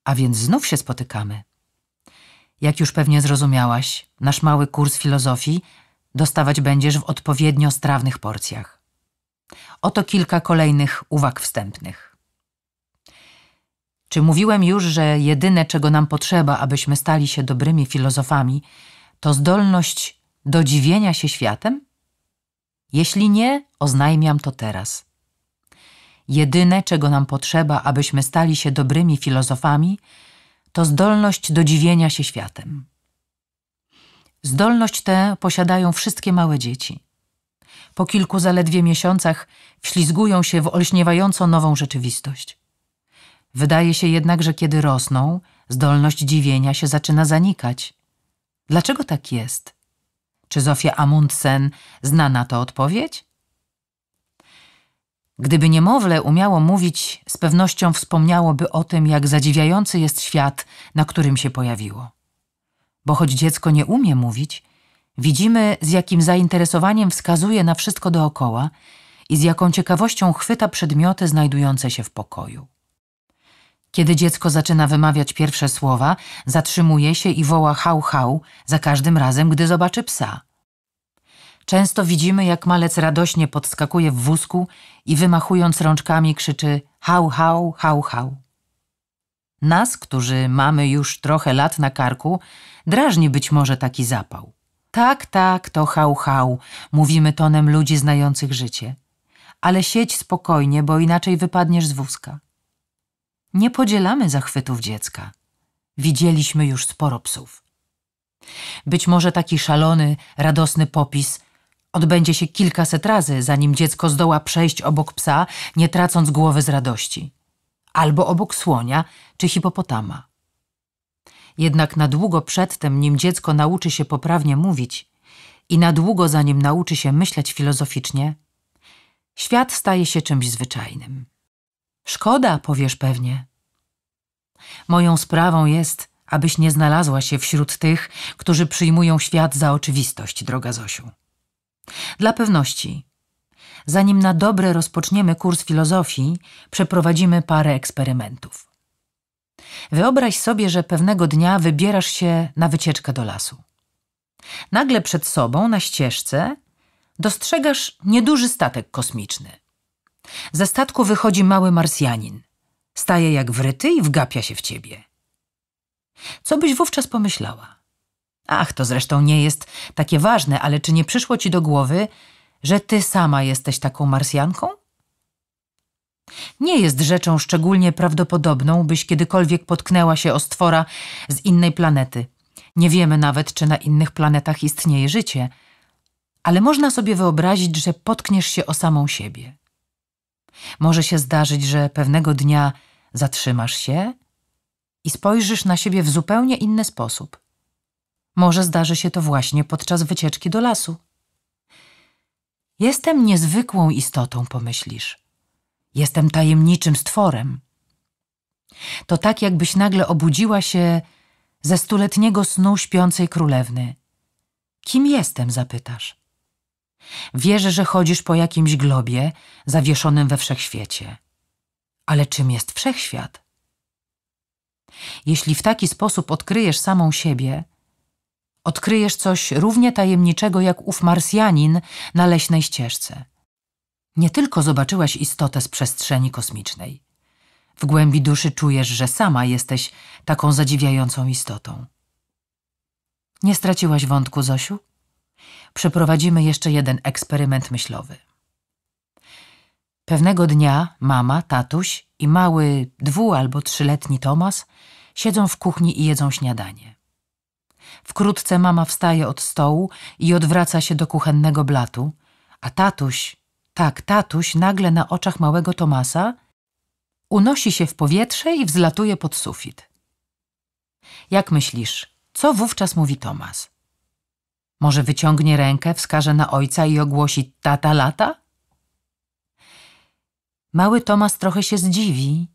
A więc znów się spotykamy. Jak już pewnie zrozumiałaś, nasz mały kurs filozofii dostawać będziesz w odpowiednio strawnych porcjach. Oto kilka kolejnych uwag wstępnych. Czy mówiłem już, że jedyne, czego nam potrzeba, abyśmy stali się dobrymi filozofami, to zdolność do dziwienia się światem? Jeśli nie, oznajmiam to teraz. Jedyne, czego nam potrzeba, abyśmy stali się dobrymi filozofami, to zdolność do dziwienia się światem. Zdolność tę posiadają wszystkie małe dzieci. Po kilku zaledwie miesiącach wślizgują się w olśniewająco nową rzeczywistość. Wydaje się jednak, że kiedy rosną, zdolność dziwienia się zaczyna zanikać. Dlaczego tak jest? Czy Zofia Amundsen zna na to odpowiedź? Gdyby niemowlę umiało mówić, z pewnością wspomniałoby o tym, jak zadziwiający jest świat, na którym się pojawiło. Bo choć dziecko nie umie mówić, widzimy, z jakim zainteresowaniem wskazuje na wszystko dookoła i z jaką ciekawością chwyta przedmioty znajdujące się w pokoju. Kiedy dziecko zaczyna wymawiać pierwsze słowa, zatrzymuje się i woła hał hał za każdym razem, gdy zobaczy psa. Często widzimy, jak malec radośnie podskakuje w wózku i wymachując rączkami krzyczy hał hał hał hał. Nas, którzy mamy już trochę lat na karku, drażni być może taki zapał. Tak, tak, to hał hał, mówimy tonem ludzi znających życie. Ale siedź spokojnie, bo inaczej wypadniesz z wózka. Nie podzielamy zachwytów dziecka. Widzieliśmy już sporo psów. Być może taki szalony, radosny popis odbędzie się kilkaset razy, zanim dziecko zdoła przejść obok psa, nie tracąc głowy z radości, albo obok słonia czy hipopotama. Jednak na długo przedtem, nim dziecko nauczy się poprawnie mówić i na długo zanim nauczy się myśleć filozoficznie, świat staje się czymś zwyczajnym. Szkoda, powiesz pewnie. Moją sprawą jest, abyś nie znalazła się wśród tych, którzy przyjmują świat za oczywistość, droga Zosiu. Dla pewności, zanim na dobre rozpoczniemy kurs filozofii, przeprowadzimy parę eksperymentów. Wyobraź sobie, że pewnego dnia wybierasz się na wycieczkę do lasu. Nagle przed sobą, na ścieżce, dostrzegasz nieduży statek kosmiczny – ze statku wychodzi mały Marsjanin. Staje jak wryty i wgapia się w ciebie. Co byś wówczas pomyślała? Ach, to zresztą nie jest takie ważne, ale czy nie przyszło ci do głowy, że ty sama jesteś taką Marsjanką? Nie jest rzeczą szczególnie prawdopodobną, byś kiedykolwiek potknęła się o stwora z innej planety. Nie wiemy nawet, czy na innych planetach istnieje życie, ale można sobie wyobrazić, że potkniesz się o samą siebie. Może się zdarzyć, że pewnego dnia zatrzymasz się i spojrzysz na siebie w zupełnie inny sposób. Może zdarzy się to właśnie podczas wycieczki do lasu. Jestem niezwykłą istotą, pomyślisz. Jestem tajemniczym stworem. To tak, jakbyś nagle obudziła się ze stuletniego snu śpiącej królewny. Kim jestem, zapytasz. Wierzę, że chodzisz po jakimś globie zawieszonym we wszechświecie. Ale czym jest wszechświat? Jeśli w taki sposób odkryjesz samą siebie, odkryjesz coś równie tajemniczego jak ów Marsjanin na leśnej ścieżce. Nie tylko zobaczyłaś istotę z przestrzeni kosmicznej. W głębi duszy czujesz, że sama jesteś taką zadziwiającą istotą. Nie straciłaś wątku, Zosiu? przeprowadzimy jeszcze jeden eksperyment myślowy. Pewnego dnia mama, tatuś i mały dwu- albo trzyletni Tomas siedzą w kuchni i jedzą śniadanie. Wkrótce mama wstaje od stołu i odwraca się do kuchennego blatu, a tatuś, tak, tatuś nagle na oczach małego Tomasa unosi się w powietrze i wzlatuje pod sufit. Jak myślisz, co wówczas mówi Tomas? Może wyciągnie rękę, wskaże na ojca i ogłosi tata lata? Mały Tomas trochę się zdziwi,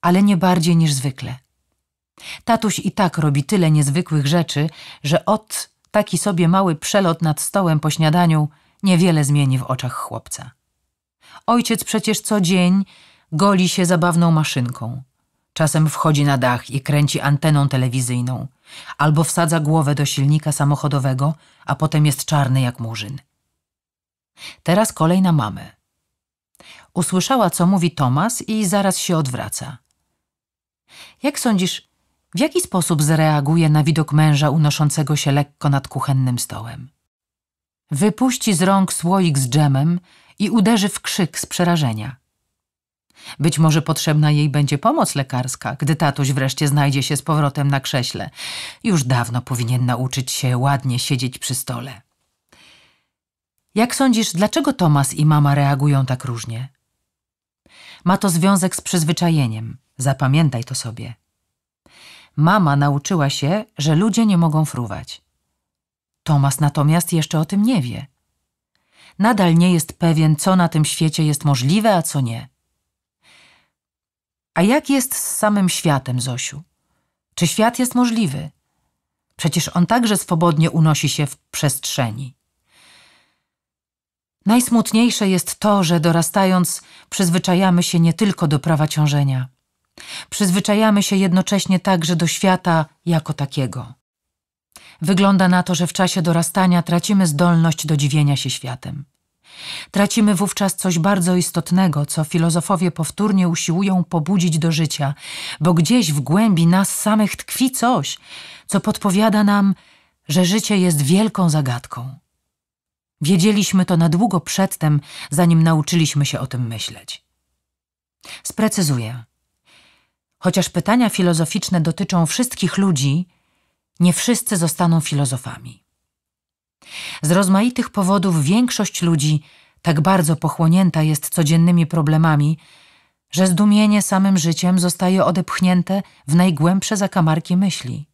ale nie bardziej niż zwykle. Tatuś i tak robi tyle niezwykłych rzeczy, że od taki sobie mały przelot nad stołem po śniadaniu niewiele zmieni w oczach chłopca. Ojciec przecież co dzień goli się zabawną maszynką. Czasem wchodzi na dach i kręci anteną telewizyjną albo wsadza głowę do silnika samochodowego, a potem jest czarny jak murzyn. Teraz kolej na mamę. Usłyszała, co mówi Tomas i zaraz się odwraca. Jak sądzisz, w jaki sposób zareaguje na widok męża unoszącego się lekko nad kuchennym stołem? Wypuści z rąk słoik z dżemem i uderzy w krzyk z przerażenia. Być może potrzebna jej będzie pomoc lekarska, gdy tatuś wreszcie znajdzie się z powrotem na krześle. Już dawno powinien nauczyć się ładnie siedzieć przy stole. Jak sądzisz, dlaczego Tomas i mama reagują tak różnie? Ma to związek z przyzwyczajeniem. Zapamiętaj to sobie. Mama nauczyła się, że ludzie nie mogą fruwać. Tomas natomiast jeszcze o tym nie wie. Nadal nie jest pewien, co na tym świecie jest możliwe, a co nie. A jak jest z samym światem, Zosiu? Czy świat jest możliwy? Przecież on także swobodnie unosi się w przestrzeni. Najsmutniejsze jest to, że dorastając, przyzwyczajamy się nie tylko do prawa ciążenia. Przyzwyczajamy się jednocześnie także do świata jako takiego. Wygląda na to, że w czasie dorastania tracimy zdolność do dziwienia się światem. Tracimy wówczas coś bardzo istotnego, co filozofowie powtórnie usiłują pobudzić do życia, bo gdzieś w głębi nas samych tkwi coś, co podpowiada nam, że życie jest wielką zagadką. Wiedzieliśmy to na długo przedtem, zanim nauczyliśmy się o tym myśleć. Sprecyzuję. Chociaż pytania filozoficzne dotyczą wszystkich ludzi, nie wszyscy zostaną filozofami. Z rozmaitych powodów większość ludzi tak bardzo pochłonięta jest codziennymi problemami, że zdumienie samym życiem zostaje odepchnięte w najgłębsze zakamarki myśli.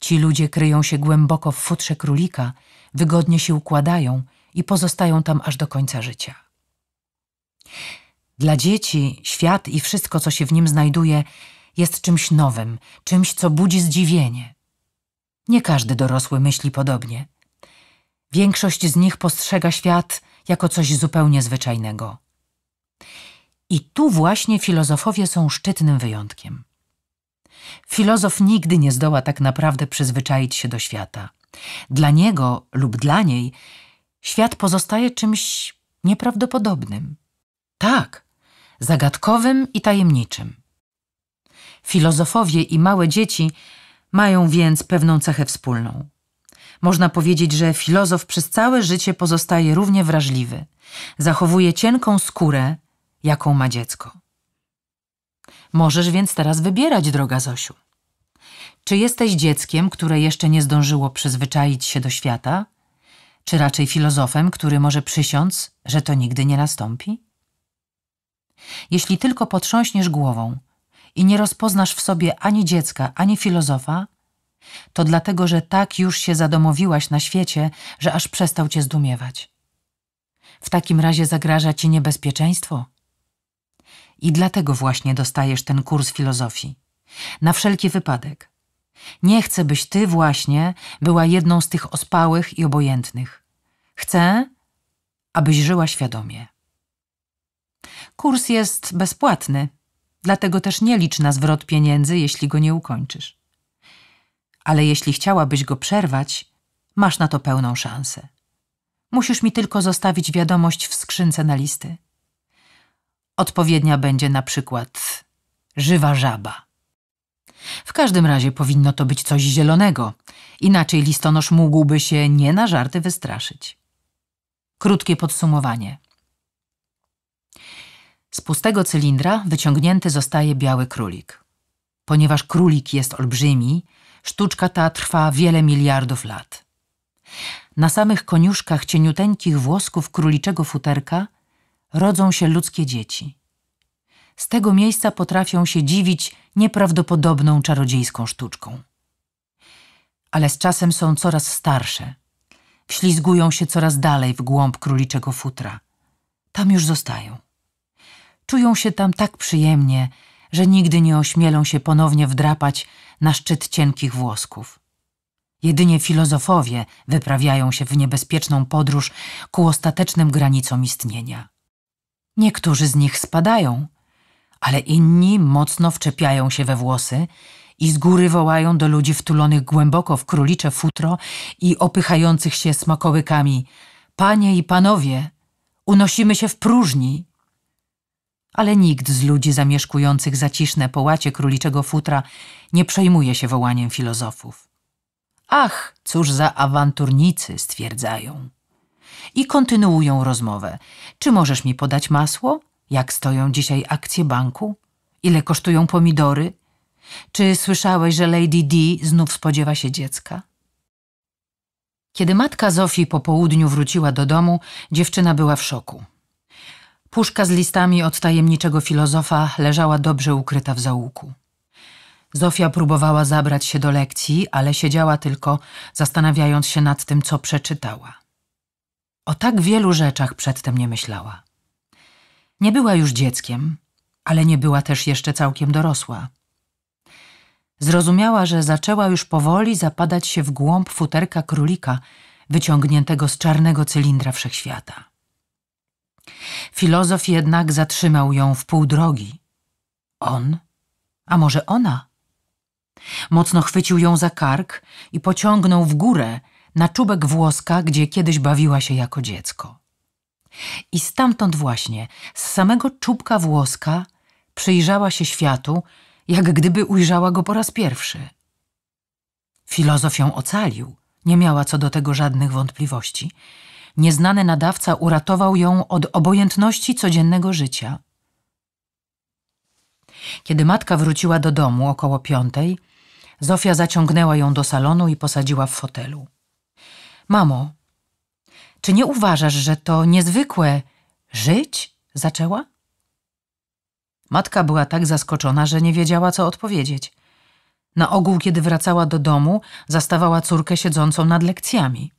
Ci ludzie kryją się głęboko w futrze królika, wygodnie się układają i pozostają tam aż do końca życia. Dla dzieci świat i wszystko, co się w nim znajduje, jest czymś nowym, czymś, co budzi zdziwienie. Nie każdy dorosły myśli podobnie. Większość z nich postrzega świat jako coś zupełnie zwyczajnego. I tu właśnie filozofowie są szczytnym wyjątkiem. Filozof nigdy nie zdoła tak naprawdę przyzwyczaić się do świata. Dla niego lub dla niej świat pozostaje czymś nieprawdopodobnym. Tak, zagadkowym i tajemniczym. Filozofowie i małe dzieci mają więc pewną cechę wspólną. Można powiedzieć, że filozof przez całe życie pozostaje równie wrażliwy, zachowuje cienką skórę, jaką ma dziecko. Możesz więc teraz wybierać, droga Zosiu. Czy jesteś dzieckiem, które jeszcze nie zdążyło przyzwyczaić się do świata, czy raczej filozofem, który może przysiąc, że to nigdy nie nastąpi? Jeśli tylko potrząśniesz głową, i nie rozpoznasz w sobie ani dziecka, ani filozofa, to dlatego, że tak już się zadomowiłaś na świecie, że aż przestał cię zdumiewać. W takim razie zagraża ci niebezpieczeństwo. I dlatego właśnie dostajesz ten kurs filozofii. Na wszelki wypadek. Nie chcę, byś ty właśnie była jedną z tych ospałych i obojętnych. Chcę, abyś żyła świadomie. Kurs jest bezpłatny Dlatego też nie licz na zwrot pieniędzy, jeśli go nie ukończysz. Ale jeśli chciałabyś go przerwać, masz na to pełną szansę. Musisz mi tylko zostawić wiadomość w skrzynce na listy. Odpowiednia będzie na przykład żywa żaba. W każdym razie powinno to być coś zielonego, inaczej listonosz mógłby się nie na żarty wystraszyć. Krótkie podsumowanie. Z pustego cylindra wyciągnięty zostaje biały królik. Ponieważ królik jest olbrzymi, sztuczka ta trwa wiele miliardów lat. Na samych koniuszkach cieniuteńkich włosków króliczego futerka rodzą się ludzkie dzieci. Z tego miejsca potrafią się dziwić nieprawdopodobną czarodziejską sztuczką. Ale z czasem są coraz starsze. Wślizgują się coraz dalej w głąb króliczego futra. Tam już zostają. Czują się tam tak przyjemnie, że nigdy nie ośmielą się ponownie wdrapać na szczyt cienkich włosków. Jedynie filozofowie wyprawiają się w niebezpieczną podróż ku ostatecznym granicom istnienia. Niektórzy z nich spadają, ale inni mocno wczepiają się we włosy i z góry wołają do ludzi wtulonych głęboko w królicze futro i opychających się smakołykami: Panie i panowie, unosimy się w próżni! ale nikt z ludzi zamieszkujących zaciszne połacie króliczego futra nie przejmuje się wołaniem filozofów. Ach, cóż za awanturnicy, stwierdzają. I kontynuują rozmowę. Czy możesz mi podać masło? Jak stoją dzisiaj akcje banku? Ile kosztują pomidory? Czy słyszałeś, że Lady D znów spodziewa się dziecka? Kiedy matka Zofii po południu wróciła do domu, dziewczyna była w szoku. Puszka z listami od tajemniczego filozofa leżała dobrze ukryta w zaułku. Zofia próbowała zabrać się do lekcji, ale siedziała tylko, zastanawiając się nad tym, co przeczytała. O tak wielu rzeczach przedtem nie myślała. Nie była już dzieckiem, ale nie była też jeszcze całkiem dorosła. Zrozumiała, że zaczęła już powoli zapadać się w głąb futerka królika, wyciągniętego z czarnego cylindra wszechświata. Filozof jednak zatrzymał ją w pół drogi. On? A może ona? Mocno chwycił ją za kark i pociągnął w górę, na czubek włoska, gdzie kiedyś bawiła się jako dziecko. I stamtąd właśnie, z samego czubka włoska, przyjrzała się światu, jak gdyby ujrzała go po raz pierwszy. Filozof ją ocalił, nie miała co do tego żadnych wątpliwości – Nieznany nadawca uratował ją od obojętności codziennego życia. Kiedy matka wróciła do domu około piątej, Zofia zaciągnęła ją do salonu i posadziła w fotelu. Mamo, czy nie uważasz, że to niezwykłe żyć? zaczęła. Matka była tak zaskoczona, że nie wiedziała, co odpowiedzieć. Na ogół, kiedy wracała do domu, zastawała córkę siedzącą nad lekcjami.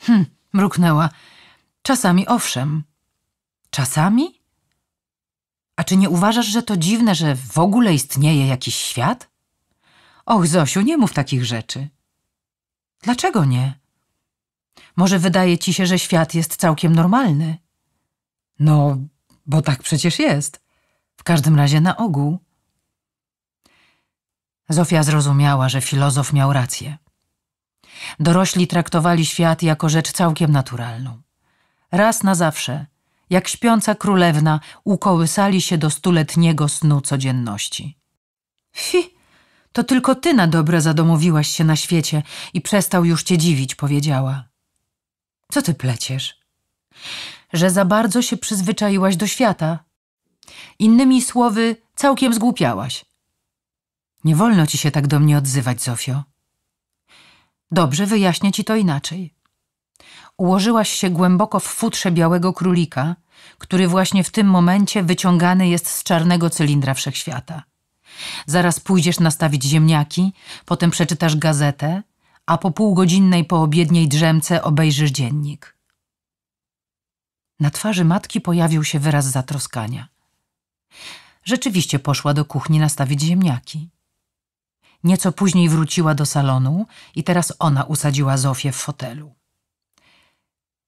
Hm, Mruknęła. Czasami owszem. Czasami? A czy nie uważasz, że to dziwne, że w ogóle istnieje jakiś świat? Och, Zosiu, nie mów takich rzeczy. Dlaczego nie? Może wydaje ci się, że świat jest całkiem normalny? No, bo tak przecież jest. W każdym razie na ogół. Zofia zrozumiała, że filozof miał rację. Dorośli traktowali świat jako rzecz całkiem naturalną. Raz na zawsze, jak śpiąca królewna, ukołysali się do stuletniego snu codzienności. Fi, to tylko ty na dobre zadomowiłaś się na świecie i przestał już cię dziwić, powiedziała. Co ty pleciesz? Że za bardzo się przyzwyczaiłaś do świata. Innymi słowy, całkiem zgłupiałaś. Nie wolno ci się tak do mnie odzywać, Zofio. Dobrze, wyjaśnię ci to inaczej. Ułożyłaś się głęboko w futrze białego królika, który właśnie w tym momencie wyciągany jest z czarnego cylindra wszechświata. Zaraz pójdziesz nastawić ziemniaki, potem przeczytasz gazetę, a po półgodzinnej poobiedniej drzemce obejrzysz dziennik. Na twarzy matki pojawił się wyraz zatroskania. Rzeczywiście poszła do kuchni nastawić ziemniaki. Nieco później wróciła do salonu i teraz ona usadziła Zofię w fotelu.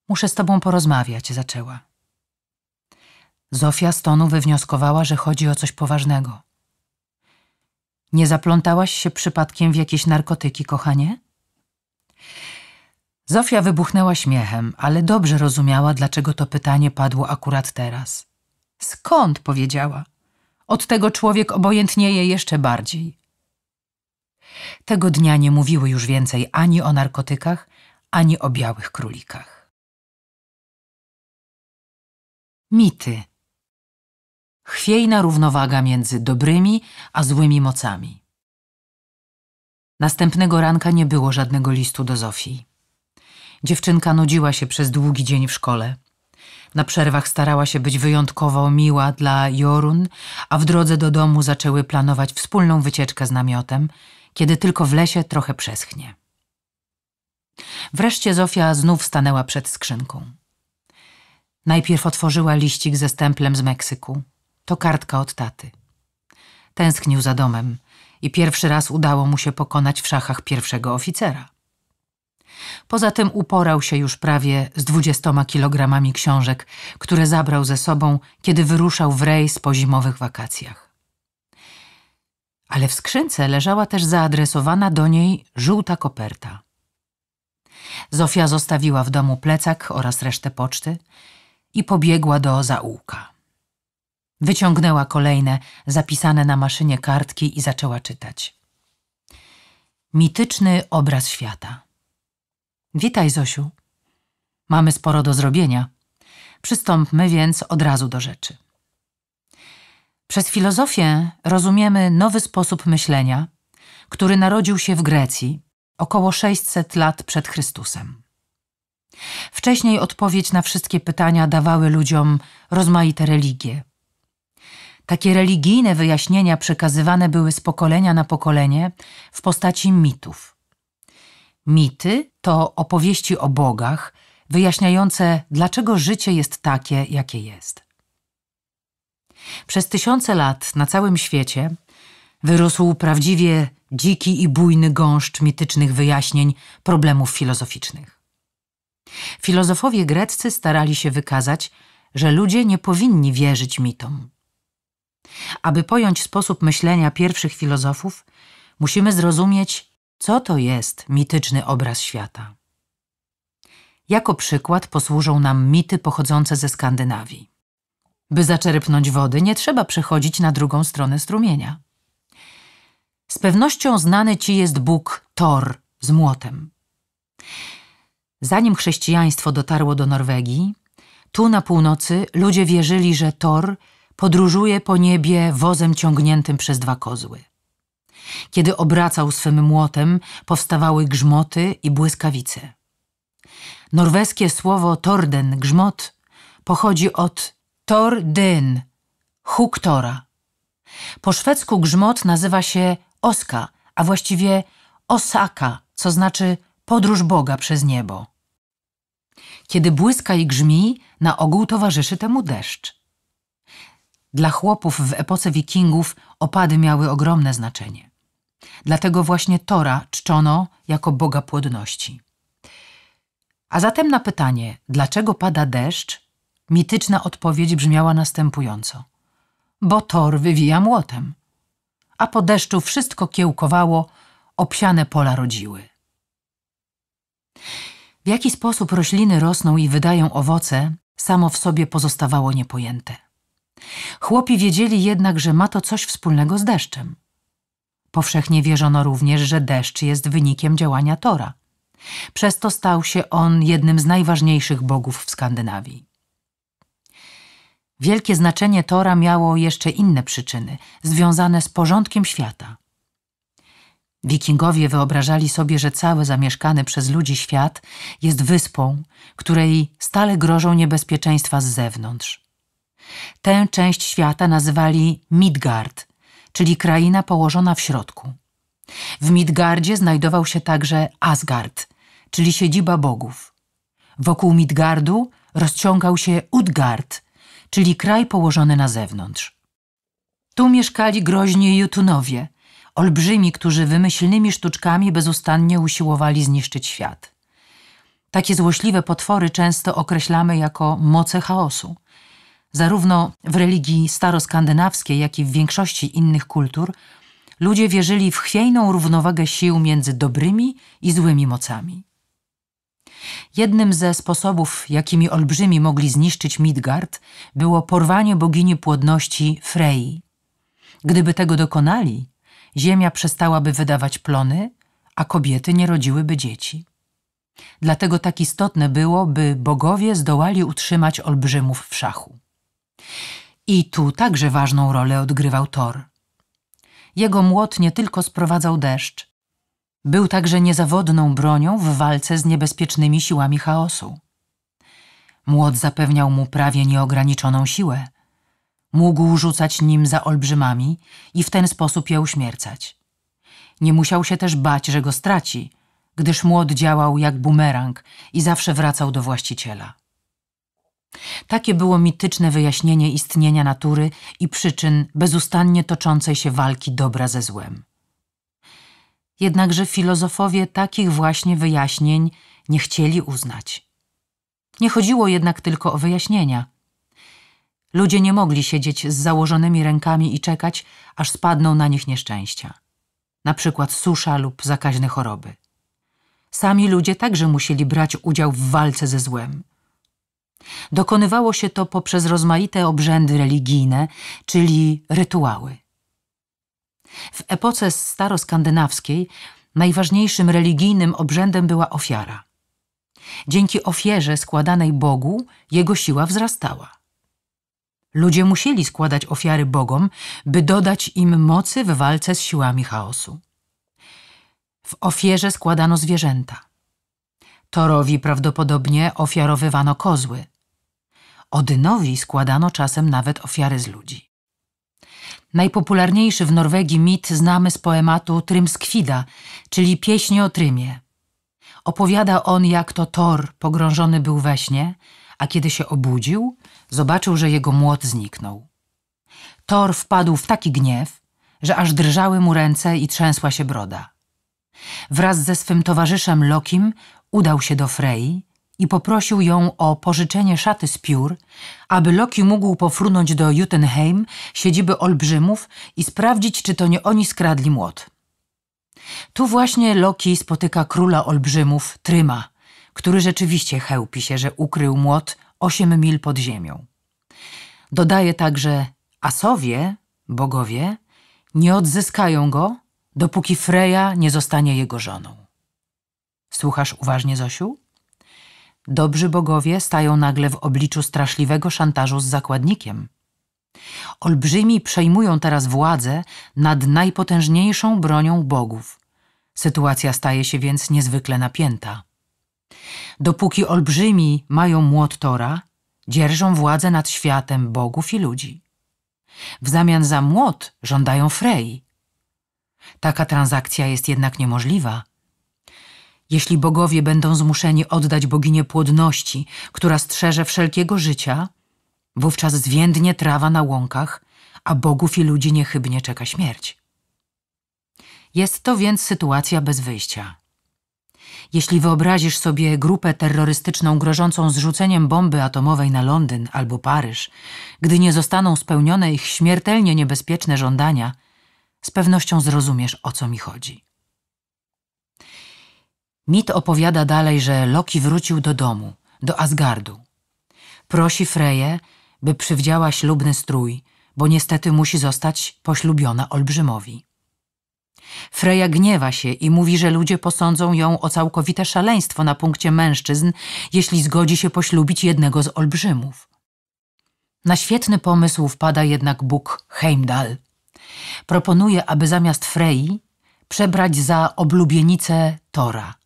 Muszę z tobą porozmawiać, zaczęła. Zofia z tonu wywnioskowała, że chodzi o coś poważnego. Nie zaplątałaś się przypadkiem w jakieś narkotyki, kochanie? Zofia wybuchnęła śmiechem, ale dobrze rozumiała, dlaczego to pytanie padło akurat teraz. Skąd? powiedziała. Od tego człowiek obojętnieje jeszcze bardziej. Tego dnia nie mówiły już więcej ani o narkotykach, ani o białych królikach. Mity Chwiejna równowaga między dobrymi a złymi mocami. Następnego ranka nie było żadnego listu do Zofii. Dziewczynka nudziła się przez długi dzień w szkole. Na przerwach starała się być wyjątkowo miła dla Jorun, a w drodze do domu zaczęły planować wspólną wycieczkę z namiotem – kiedy tylko w lesie trochę przeschnie. Wreszcie Zofia znów stanęła przed skrzynką. Najpierw otworzyła liścik ze stemplem z Meksyku. To kartka od taty. Tęsknił za domem i pierwszy raz udało mu się pokonać w szachach pierwszego oficera. Poza tym uporał się już prawie z dwudziestoma kilogramami książek, które zabrał ze sobą, kiedy wyruszał w rejs po zimowych wakacjach ale w skrzynce leżała też zaadresowana do niej żółta koperta. Zofia zostawiła w domu plecak oraz resztę poczty i pobiegła do zaułka. Wyciągnęła kolejne, zapisane na maszynie kartki i zaczęła czytać. Mityczny obraz świata. Witaj, Zosiu. Mamy sporo do zrobienia. Przystąpmy więc od razu do rzeczy. Przez filozofię rozumiemy nowy sposób myślenia, który narodził się w Grecji około 600 lat przed Chrystusem. Wcześniej odpowiedź na wszystkie pytania dawały ludziom rozmaite religie. Takie religijne wyjaśnienia przekazywane były z pokolenia na pokolenie w postaci mitów. Mity to opowieści o bogach, wyjaśniające, dlaczego życie jest takie, jakie jest. Przez tysiące lat na całym świecie wyrósł prawdziwie dziki i bujny gąszcz mitycznych wyjaśnień problemów filozoficznych. Filozofowie greccy starali się wykazać, że ludzie nie powinni wierzyć mitom. Aby pojąć sposób myślenia pierwszych filozofów, musimy zrozumieć, co to jest mityczny obraz świata. Jako przykład posłużą nam mity pochodzące ze Skandynawii. By zaczerpnąć wody, nie trzeba przechodzić na drugą stronę strumienia. Z pewnością znany ci jest Bóg Thor z młotem. Zanim chrześcijaństwo dotarło do Norwegii, tu na północy ludzie wierzyli, że Thor podróżuje po niebie wozem ciągniętym przez dwa kozły. Kiedy obracał swym młotem, powstawały grzmoty i błyskawice. Norweskie słowo torden, grzmot, pochodzi od Tor dyn, huk tora. Po szwedzku grzmot nazywa się oska, a właściwie osaka, co znaczy podróż Boga przez niebo. Kiedy błyska i grzmi, na ogół towarzyszy temu deszcz. Dla chłopów w epoce wikingów opady miały ogromne znaczenie. Dlatego właśnie Tora czczono jako boga płodności. A zatem na pytanie, dlaczego pada deszcz, mityczna odpowiedź brzmiała następująco: Bo tor wywija młotem. A po deszczu wszystko kiełkowało, obsiane pola rodziły. W jaki sposób rośliny rosną i wydają owoce, samo w sobie pozostawało niepojęte. Chłopi wiedzieli jednak, że ma to coś wspólnego z deszczem. Powszechnie wierzono również, że deszcz jest wynikiem działania Tora. Przez to stał się on jednym z najważniejszych bogów w Skandynawii. Wielkie znaczenie Tora miało jeszcze inne przyczyny, związane z porządkiem świata. Wikingowie wyobrażali sobie, że cały zamieszkany przez ludzi świat jest wyspą, której stale grożą niebezpieczeństwa z zewnątrz. Tę część świata nazywali Midgard, czyli kraina położona w środku. W Midgardzie znajdował się także Asgard, czyli siedziba bogów. Wokół Midgardu rozciągał się Utgard – czyli kraj położony na zewnątrz. Tu mieszkali groźni Jutunowie, olbrzymi, którzy wymyślnymi sztuczkami bezustannie usiłowali zniszczyć świat. Takie złośliwe potwory często określamy jako moce chaosu. Zarówno w religii staroskandynawskiej, jak i w większości innych kultur ludzie wierzyli w chwiejną równowagę sił między dobrymi i złymi mocami. Jednym ze sposobów, jakimi olbrzymi mogli zniszczyć Midgard, było porwanie bogini płodności Frei. Gdyby tego dokonali, ziemia przestałaby wydawać plony, a kobiety nie rodziłyby dzieci. Dlatego tak istotne było, by bogowie zdołali utrzymać olbrzymów w szachu. I tu także ważną rolę odgrywał Thor. Jego młot nie tylko sprowadzał deszcz, był także niezawodną bronią w walce z niebezpiecznymi siłami chaosu. Młot zapewniał mu prawie nieograniczoną siłę. Mógł rzucać nim za olbrzymami i w ten sposób je uśmiercać. Nie musiał się też bać, że go straci, gdyż młot działał jak bumerang i zawsze wracał do właściciela. Takie było mityczne wyjaśnienie istnienia natury i przyczyn bezustannie toczącej się walki dobra ze złem jednakże filozofowie takich właśnie wyjaśnień nie chcieli uznać. Nie chodziło jednak tylko o wyjaśnienia. Ludzie nie mogli siedzieć z założonymi rękami i czekać, aż spadną na nich nieszczęścia, na przykład susza lub zakaźne choroby. Sami ludzie także musieli brać udział w walce ze złem. Dokonywało się to poprzez rozmaite obrzędy religijne, czyli rytuały. W epoce staroskandynawskiej najważniejszym religijnym obrzędem była ofiara. Dzięki ofierze składanej Bogu jego siła wzrastała. Ludzie musieli składać ofiary Bogom, by dodać im mocy w walce z siłami chaosu. W ofierze składano zwierzęta. Torowi prawdopodobnie ofiarowywano kozły. Odynowi składano czasem nawet ofiary z ludzi. Najpopularniejszy w Norwegii mit znamy z poematu Trymskwida, czyli pieśni o Trymie. Opowiada on, jak to Thor pogrążony był we śnie, a kiedy się obudził, zobaczył, że jego młot zniknął. Thor wpadł w taki gniew, że aż drżały mu ręce i trzęsła się broda. Wraz ze swym towarzyszem Lokim udał się do Frei, i poprosił ją o pożyczenie szaty z piór, aby Loki mógł pofrunąć do Jutunheim, siedziby olbrzymów i sprawdzić, czy to nie oni skradli młot. Tu właśnie Loki spotyka króla olbrzymów, Tryma, który rzeczywiście chełpi się, że ukrył młot osiem mil pod ziemią. Dodaje także, asowie, bogowie, nie odzyskają go, dopóki Freja nie zostanie jego żoną. Słuchasz uważnie, Zosiu? Dobrzy bogowie stają nagle w obliczu straszliwego szantażu z zakładnikiem. Olbrzymi przejmują teraz władzę nad najpotężniejszą bronią bogów. Sytuacja staje się więc niezwykle napięta. Dopóki olbrzymi mają młot Tora, dzierżą władzę nad światem bogów i ludzi. W zamian za młot żądają Frei. Taka transakcja jest jednak niemożliwa – jeśli bogowie będą zmuszeni oddać boginie płodności, która strzeże wszelkiego życia, wówczas zwiędnie trawa na łąkach, a bogów i ludzi niechybnie czeka śmierć. Jest to więc sytuacja bez wyjścia. Jeśli wyobrazisz sobie grupę terrorystyczną grożącą zrzuceniem bomby atomowej na Londyn albo Paryż, gdy nie zostaną spełnione ich śmiertelnie niebezpieczne żądania, z pewnością zrozumiesz, o co mi chodzi. Mit opowiada dalej, że Loki wrócił do domu, do Asgardu. Prosi Freję, by przywdziała ślubny strój, bo niestety musi zostać poślubiona olbrzymowi. Freja gniewa się i mówi, że ludzie posądzą ją o całkowite szaleństwo na punkcie mężczyzn, jeśli zgodzi się poślubić jednego z olbrzymów. Na świetny pomysł wpada jednak Bóg Heimdall. Proponuje, aby zamiast Frei przebrać za oblubienicę Tora –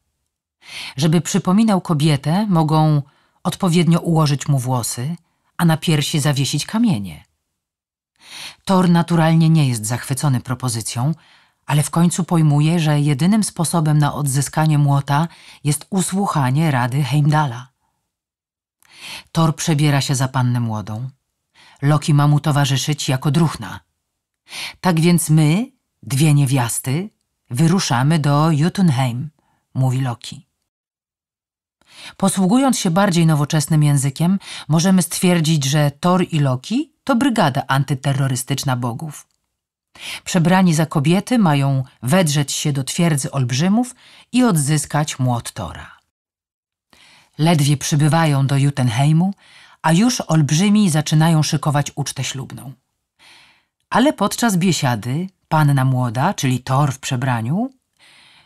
żeby przypominał kobietę, mogą odpowiednio ułożyć mu włosy, a na piersi zawiesić kamienie. Thor naturalnie nie jest zachwycony propozycją, ale w końcu pojmuje, że jedynym sposobem na odzyskanie młota jest usłuchanie rady Heimdala. Thor przebiera się za pannę młodą. Loki ma mu towarzyszyć jako druchna. Tak więc my, dwie niewiasty, wyruszamy do Jutunheim, mówi Loki. Posługując się bardziej nowoczesnym językiem, możemy stwierdzić, że Thor i Loki to brygada antyterrorystyczna bogów. Przebrani za kobiety mają wedrzeć się do twierdzy olbrzymów i odzyskać młot Tora. Ledwie przybywają do Jutenheimu, a już olbrzymi zaczynają szykować ucztę ślubną. Ale podczas biesiady panna młoda, czyli Tor w przebraniu,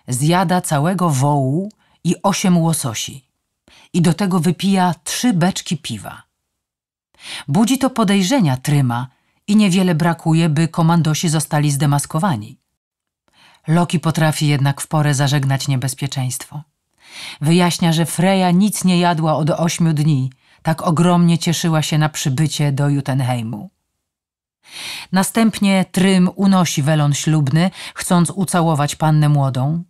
zjada całego wołu i osiem łososi – i do tego wypija trzy beczki piwa. Budzi to podejrzenia Tryma i niewiele brakuje, by komandosi zostali zdemaskowani. Loki potrafi jednak w porę zażegnać niebezpieczeństwo. Wyjaśnia, że Freja nic nie jadła od ośmiu dni, tak ogromnie cieszyła się na przybycie do Jutenheimu. Następnie Trym unosi welon ślubny, chcąc ucałować pannę młodą,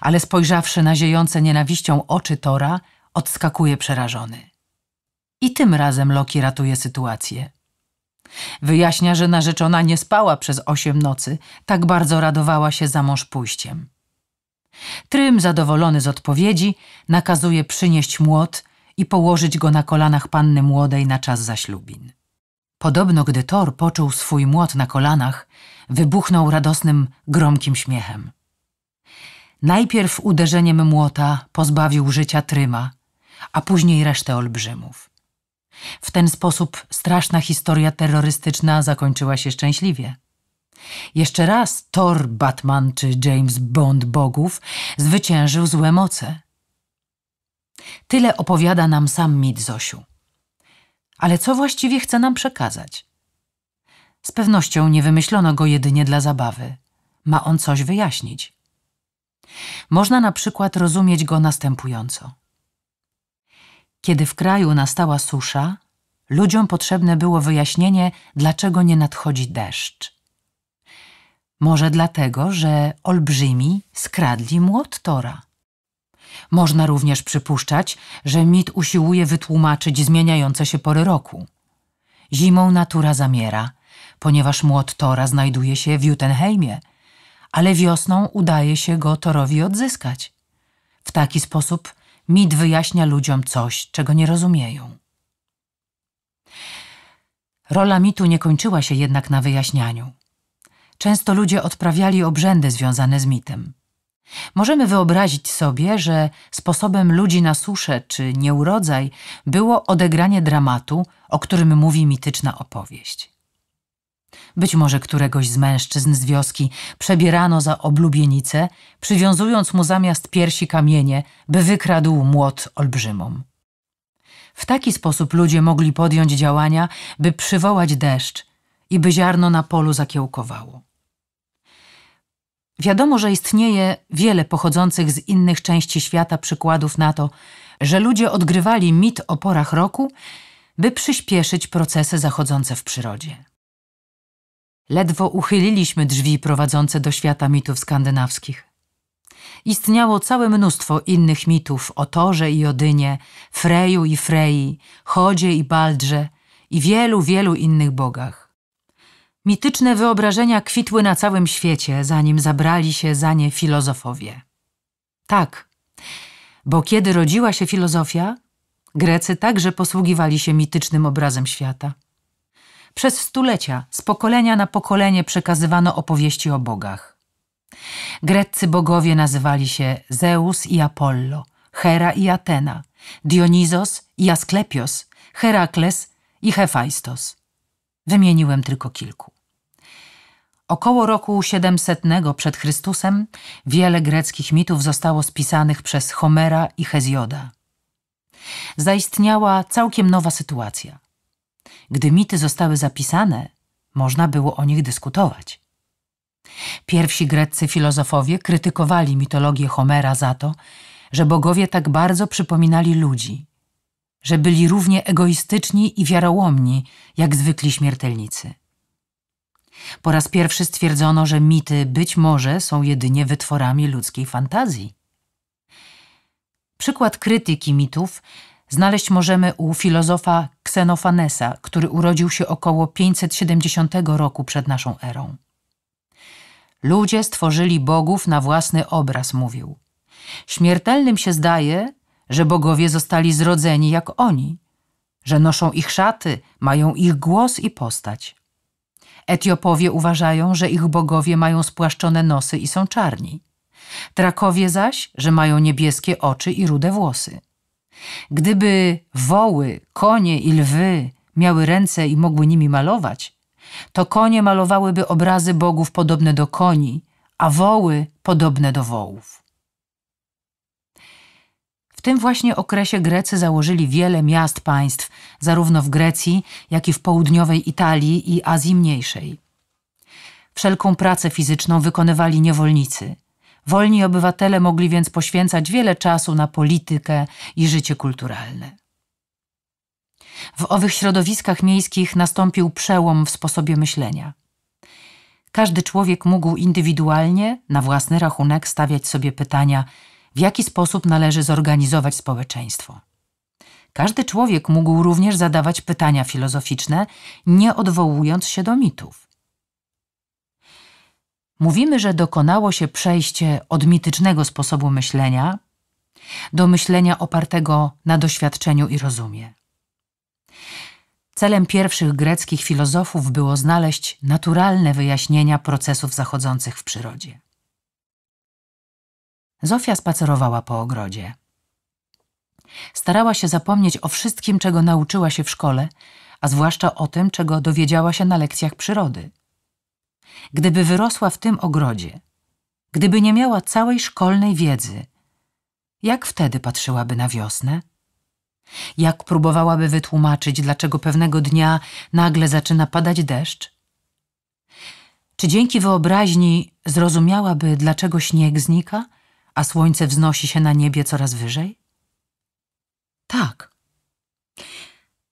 ale spojrzawszy na ziejące nienawiścią oczy Tora, Odskakuje przerażony. I tym razem Loki ratuje sytuację. Wyjaśnia, że narzeczona nie spała przez osiem nocy, tak bardzo radowała się za mąż pójściem. Trym, zadowolony z odpowiedzi, nakazuje przynieść młot i położyć go na kolanach panny młodej na czas zaślubin. Podobno, gdy Thor poczuł swój młot na kolanach, wybuchnął radosnym, gromkim śmiechem. Najpierw uderzeniem młota pozbawił życia Tryma – a później resztę olbrzymów. W ten sposób straszna historia terrorystyczna zakończyła się szczęśliwie. Jeszcze raz Thor Batman czy James Bond bogów zwyciężył złe moce. Tyle opowiada nam sam mit Zosiu. Ale co właściwie chce nam przekazać? Z pewnością nie wymyślono go jedynie dla zabawy. Ma on coś wyjaśnić. Można na przykład rozumieć go następująco. Kiedy w kraju nastała susza, ludziom potrzebne było wyjaśnienie, dlaczego nie nadchodzi deszcz. Może dlatego, że olbrzymi skradli młot Tora. Można również przypuszczać, że mit usiłuje wytłumaczyć zmieniające się pory roku. Zimą natura zamiera, ponieważ młot Tora znajduje się w Jutenheimie, ale wiosną udaje się go Torowi odzyskać. W taki sposób Mit wyjaśnia ludziom coś, czego nie rozumieją. Rola mitu nie kończyła się jednak na wyjaśnianiu. Często ludzie odprawiali obrzędy związane z mitem. Możemy wyobrazić sobie, że sposobem ludzi na suszę czy nieurodzaj było odegranie dramatu, o którym mówi mityczna opowieść. Być może któregoś z mężczyzn z wioski przebierano za oblubienicę, przywiązując mu zamiast piersi kamienie, by wykradł młot olbrzymom. W taki sposób ludzie mogli podjąć działania, by przywołać deszcz i by ziarno na polu zakiełkowało. Wiadomo, że istnieje wiele pochodzących z innych części świata przykładów na to, że ludzie odgrywali mit o porach roku, by przyspieszyć procesy zachodzące w przyrodzie. Ledwo uchyliliśmy drzwi prowadzące do świata mitów skandynawskich. Istniało całe mnóstwo innych mitów o Torze i Odynie, Freju i Freji, Chodzie i Baldrze i wielu, wielu innych bogach. Mityczne wyobrażenia kwitły na całym świecie, zanim zabrali się za nie filozofowie. Tak, bo kiedy rodziła się filozofia, Grecy także posługiwali się mitycznym obrazem świata. Przez stulecia, z pokolenia na pokolenie przekazywano opowieści o bogach. Greccy bogowie nazywali się Zeus i Apollo, Hera i Atena, Dionizos i Asklepios, Herakles i Hefajstos. Wymieniłem tylko kilku. Około roku 700 przed Chrystusem wiele greckich mitów zostało spisanych przez Homera i Hezjoda. Zaistniała całkiem nowa sytuacja. Gdy mity zostały zapisane, można było o nich dyskutować. Pierwsi greccy filozofowie krytykowali mitologię Homera za to, że bogowie tak bardzo przypominali ludzi, że byli równie egoistyczni i wiarołomni jak zwykli śmiertelnicy. Po raz pierwszy stwierdzono, że mity być może są jedynie wytworami ludzkiej fantazji. Przykład krytyki mitów znaleźć możemy u filozofa Ksenofanesa, który urodził się około 570 roku przed naszą erą. Ludzie stworzyli bogów na własny obraz, mówił. Śmiertelnym się zdaje, że bogowie zostali zrodzeni jak oni, że noszą ich szaty, mają ich głos i postać. Etiopowie uważają, że ich bogowie mają spłaszczone nosy i są czarni. Trakowie zaś, że mają niebieskie oczy i rude włosy. Gdyby woły, konie i lwy miały ręce i mogły nimi malować, to konie malowałyby obrazy bogów podobne do koni, a woły podobne do wołów. W tym właśnie okresie Grecy założyli wiele miast państw, zarówno w Grecji, jak i w południowej Italii i Azji Mniejszej. Wszelką pracę fizyczną wykonywali niewolnicy – Wolni obywatele mogli więc poświęcać wiele czasu na politykę i życie kulturalne. W owych środowiskach miejskich nastąpił przełom w sposobie myślenia. Każdy człowiek mógł indywidualnie, na własny rachunek, stawiać sobie pytania, w jaki sposób należy zorganizować społeczeństwo. Każdy człowiek mógł również zadawać pytania filozoficzne, nie odwołując się do mitów. Mówimy, że dokonało się przejście od mitycznego sposobu myślenia do myślenia opartego na doświadczeniu i rozumie. Celem pierwszych greckich filozofów było znaleźć naturalne wyjaśnienia procesów zachodzących w przyrodzie. Zofia spacerowała po ogrodzie. Starała się zapomnieć o wszystkim, czego nauczyła się w szkole, a zwłaszcza o tym, czego dowiedziała się na lekcjach przyrody – gdyby wyrosła w tym ogrodzie, gdyby nie miała całej szkolnej wiedzy, jak wtedy patrzyłaby na wiosnę? Jak próbowałaby wytłumaczyć, dlaczego pewnego dnia nagle zaczyna padać deszcz? Czy dzięki wyobraźni zrozumiałaby, dlaczego śnieg znika, a słońce wznosi się na niebie coraz wyżej? Tak.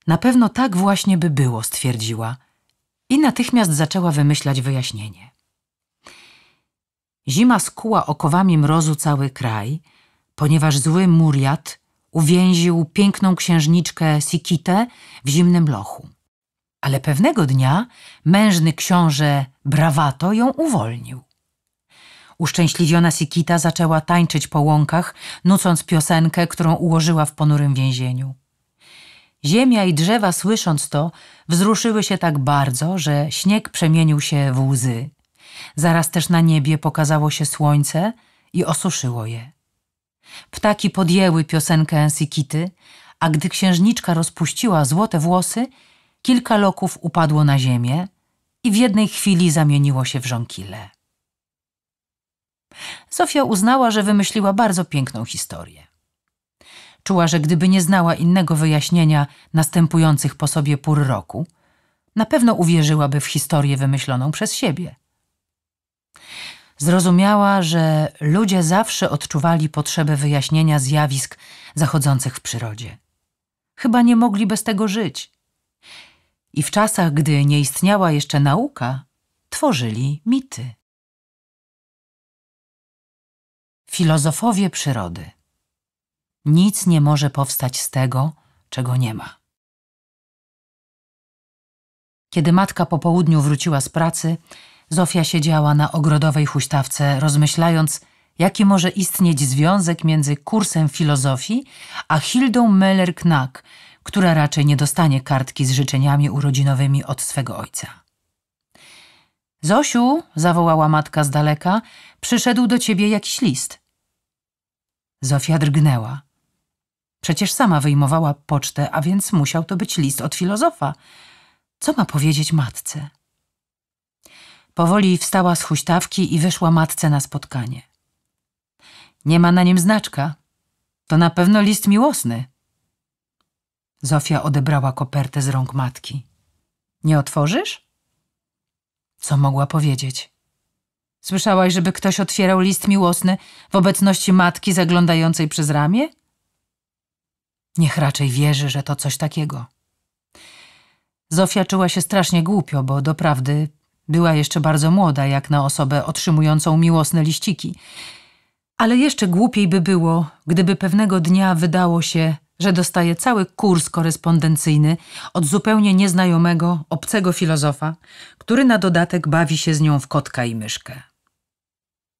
Na pewno tak właśnie by było, stwierdziła – i natychmiast zaczęła wymyślać wyjaśnienie. Zima skuła okowami mrozu cały kraj, ponieważ zły Muriat uwięził piękną księżniczkę Sikitę w zimnym lochu. Ale pewnego dnia mężny książę Brawato ją uwolnił. Uszczęśliwiona Sikita zaczęła tańczyć po łąkach, nucąc piosenkę, którą ułożyła w ponurym więzieniu. Ziemia i drzewa, słysząc to, Wzruszyły się tak bardzo, że śnieg przemienił się w łzy. Zaraz też na niebie pokazało się słońce i osuszyło je. Ptaki podjęły piosenkę Ensikity, a gdy księżniczka rozpuściła złote włosy, kilka loków upadło na ziemię i w jednej chwili zamieniło się w żonkile. Sofia uznała, że wymyśliła bardzo piękną historię. Czuła, że gdyby nie znała innego wyjaśnienia następujących po sobie pór roku, na pewno uwierzyłaby w historię wymyśloną przez siebie. Zrozumiała, że ludzie zawsze odczuwali potrzebę wyjaśnienia zjawisk zachodzących w przyrodzie. Chyba nie mogli bez tego żyć. I w czasach, gdy nie istniała jeszcze nauka, tworzyli mity. Filozofowie przyrody. Nic nie może powstać z tego, czego nie ma. Kiedy matka po południu wróciła z pracy, Zofia siedziała na ogrodowej huśtawce, rozmyślając, jaki może istnieć związek między kursem filozofii a Hildą Meller-Knack, która raczej nie dostanie kartki z życzeniami urodzinowymi od swego ojca. Zosiu, zawołała matka z daleka, przyszedł do ciebie jakiś list. Zofia drgnęła. Przecież sama wyjmowała pocztę, a więc musiał to być list od filozofa. Co ma powiedzieć matce? Powoli wstała z huśtawki i wyszła matce na spotkanie. Nie ma na nim znaczka. To na pewno list miłosny. Zofia odebrała kopertę z rąk matki. Nie otworzysz? Co mogła powiedzieć? Słyszałaś, żeby ktoś otwierał list miłosny w obecności matki zaglądającej przez ramię? Niech raczej wierzy, że to coś takiego. Zofia czuła się strasznie głupio, bo doprawdy była jeszcze bardzo młoda, jak na osobę otrzymującą miłosne liściki. Ale jeszcze głupiej by było, gdyby pewnego dnia wydało się, że dostaje cały kurs korespondencyjny od zupełnie nieznajomego, obcego filozofa, który na dodatek bawi się z nią w kotka i myszkę.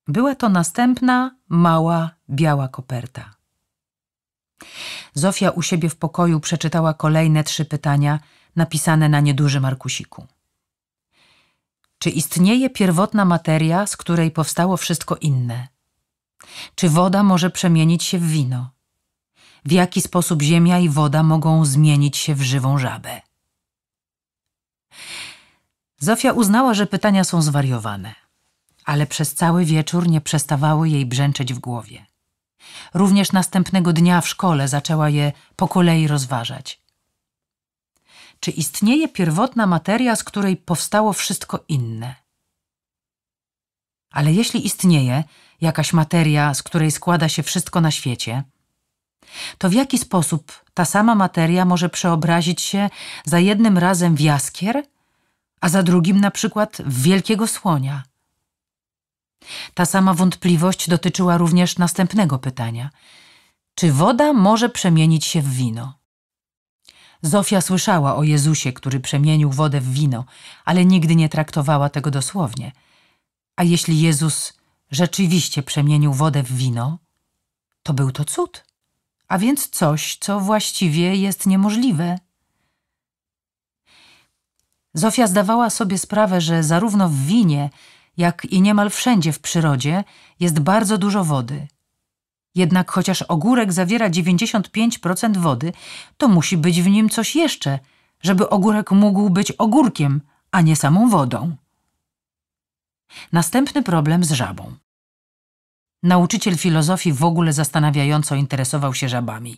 Była to następna mała, biała koperta. Zofia u siebie w pokoju przeczytała kolejne trzy pytania napisane na niedużym arkusiku. Czy istnieje pierwotna materia, z której powstało wszystko inne? Czy woda może przemienić się w wino? W jaki sposób ziemia i woda mogą zmienić się w żywą żabę? Zofia uznała, że pytania są zwariowane, ale przez cały wieczór nie przestawały jej brzęczeć w głowie. Również następnego dnia w szkole zaczęła je po kolei rozważać. Czy istnieje pierwotna materia, z której powstało wszystko inne? Ale jeśli istnieje jakaś materia, z której składa się wszystko na świecie, to w jaki sposób ta sama materia może przeobrazić się za jednym razem w jaskier, a za drugim na przykład w wielkiego słonia? Ta sama wątpliwość dotyczyła również następnego pytania: czy woda może przemienić się w wino? Zofia słyszała o Jezusie, który przemienił wodę w wino, ale nigdy nie traktowała tego dosłownie. A jeśli Jezus rzeczywiście przemienił wodę w wino, to był to cud, a więc coś, co właściwie jest niemożliwe. Zofia zdawała sobie sprawę, że zarówno w winie, jak i niemal wszędzie w przyrodzie, jest bardzo dużo wody. Jednak chociaż ogórek zawiera 95% wody, to musi być w nim coś jeszcze, żeby ogórek mógł być ogórkiem, a nie samą wodą. Następny problem z żabą. Nauczyciel filozofii w ogóle zastanawiająco interesował się żabami.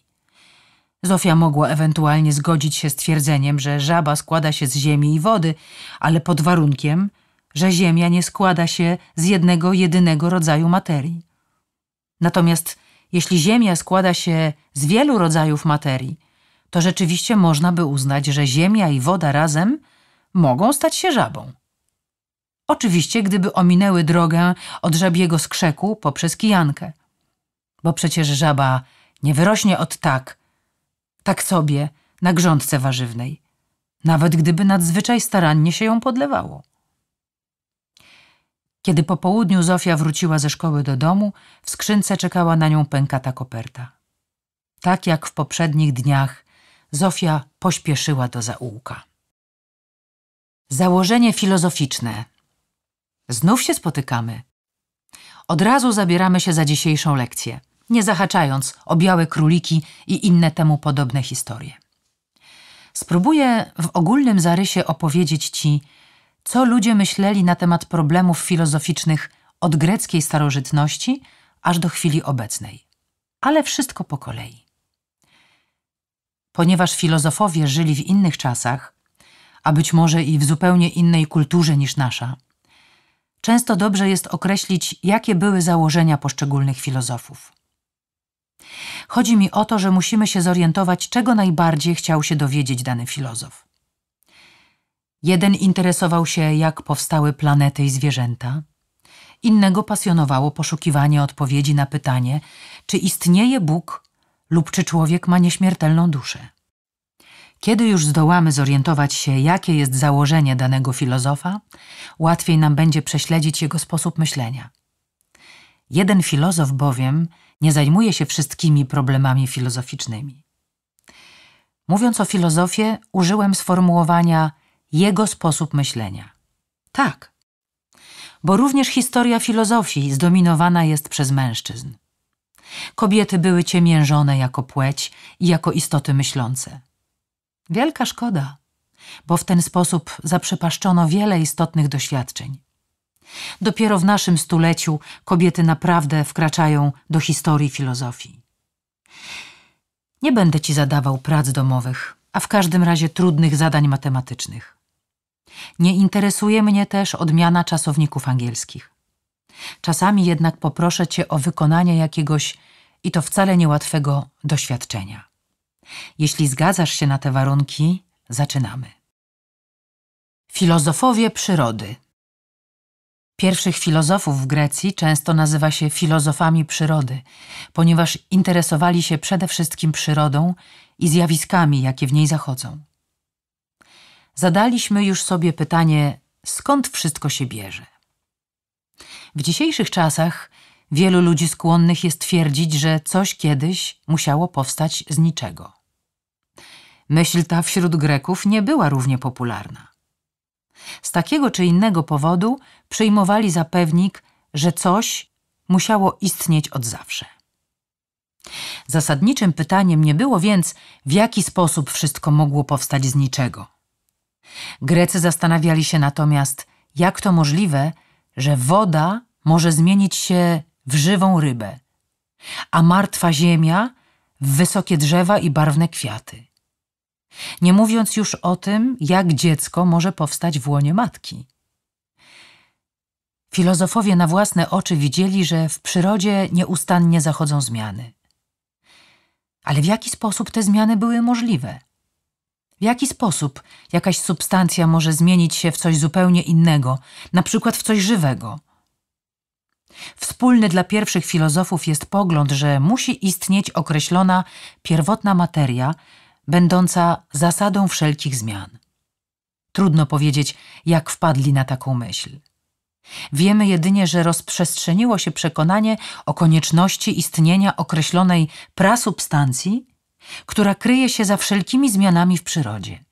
Zofia mogła ewentualnie zgodzić się z twierdzeniem, że żaba składa się z ziemi i wody, ale pod warunkiem, że Ziemia nie składa się z jednego jedynego rodzaju materii. Natomiast jeśli Ziemia składa się z wielu rodzajów materii, to rzeczywiście można by uznać, że Ziemia i woda razem mogą stać się żabą. Oczywiście, gdyby ominęły drogę od żabiego skrzeku poprzez kijankę. Bo przecież żaba nie wyrośnie od tak, tak sobie, na grządce warzywnej, nawet gdyby nadzwyczaj starannie się ją podlewało. Kiedy po południu Zofia wróciła ze szkoły do domu, w skrzynce czekała na nią pękata koperta. Tak jak w poprzednich dniach, Zofia pośpieszyła do zaułka. Założenie filozoficzne. Znów się spotykamy. Od razu zabieramy się za dzisiejszą lekcję, nie zahaczając o białe króliki i inne temu podobne historie. Spróbuję w ogólnym zarysie opowiedzieć Ci, co ludzie myśleli na temat problemów filozoficznych od greckiej starożytności aż do chwili obecnej. Ale wszystko po kolei. Ponieważ filozofowie żyli w innych czasach, a być może i w zupełnie innej kulturze niż nasza, często dobrze jest określić, jakie były założenia poszczególnych filozofów. Chodzi mi o to, że musimy się zorientować, czego najbardziej chciał się dowiedzieć dany filozof. Jeden interesował się, jak powstały planety i zwierzęta, innego pasjonowało poszukiwanie odpowiedzi na pytanie, czy istnieje Bóg lub czy człowiek ma nieśmiertelną duszę. Kiedy już zdołamy zorientować się, jakie jest założenie danego filozofa, łatwiej nam będzie prześledzić jego sposób myślenia. Jeden filozof bowiem nie zajmuje się wszystkimi problemami filozoficznymi. Mówiąc o filozofie, użyłem sformułowania jego sposób myślenia. Tak, bo również historia filozofii zdominowana jest przez mężczyzn. Kobiety były ciemiężone jako płeć i jako istoty myślące. Wielka szkoda, bo w ten sposób zaprzepaszczono wiele istotnych doświadczeń. Dopiero w naszym stuleciu kobiety naprawdę wkraczają do historii filozofii. Nie będę ci zadawał prac domowych, a w każdym razie trudnych zadań matematycznych. Nie interesuje mnie też odmiana czasowników angielskich. Czasami jednak poproszę Cię o wykonanie jakiegoś, i to wcale niełatwego, doświadczenia. Jeśli zgadzasz się na te warunki, zaczynamy. Filozofowie przyrody. Pierwszych filozofów w Grecji często nazywa się filozofami przyrody, ponieważ interesowali się przede wszystkim przyrodą i zjawiskami, jakie w niej zachodzą zadaliśmy już sobie pytanie, skąd wszystko się bierze. W dzisiejszych czasach wielu ludzi skłonnych jest twierdzić, że coś kiedyś musiało powstać z niczego. Myśl ta wśród Greków nie była równie popularna. Z takiego czy innego powodu przyjmowali za pewnik, że coś musiało istnieć od zawsze. Zasadniczym pytaniem nie było więc, w jaki sposób wszystko mogło powstać z niczego – Grecy zastanawiali się natomiast, jak to możliwe, że woda może zmienić się w żywą rybę, a martwa ziemia w wysokie drzewa i barwne kwiaty. Nie mówiąc już o tym, jak dziecko może powstać w łonie matki. Filozofowie na własne oczy widzieli, że w przyrodzie nieustannie zachodzą zmiany. Ale w jaki sposób te zmiany były możliwe? W jaki sposób jakaś substancja może zmienić się w coś zupełnie innego, na przykład w coś żywego? Wspólny dla pierwszych filozofów jest pogląd, że musi istnieć określona pierwotna materia, będąca zasadą wszelkich zmian. Trudno powiedzieć, jak wpadli na taką myśl. Wiemy jedynie, że rozprzestrzeniło się przekonanie o konieczności istnienia określonej prasubstancji, która kryje się za wszelkimi zmianami w przyrodzie.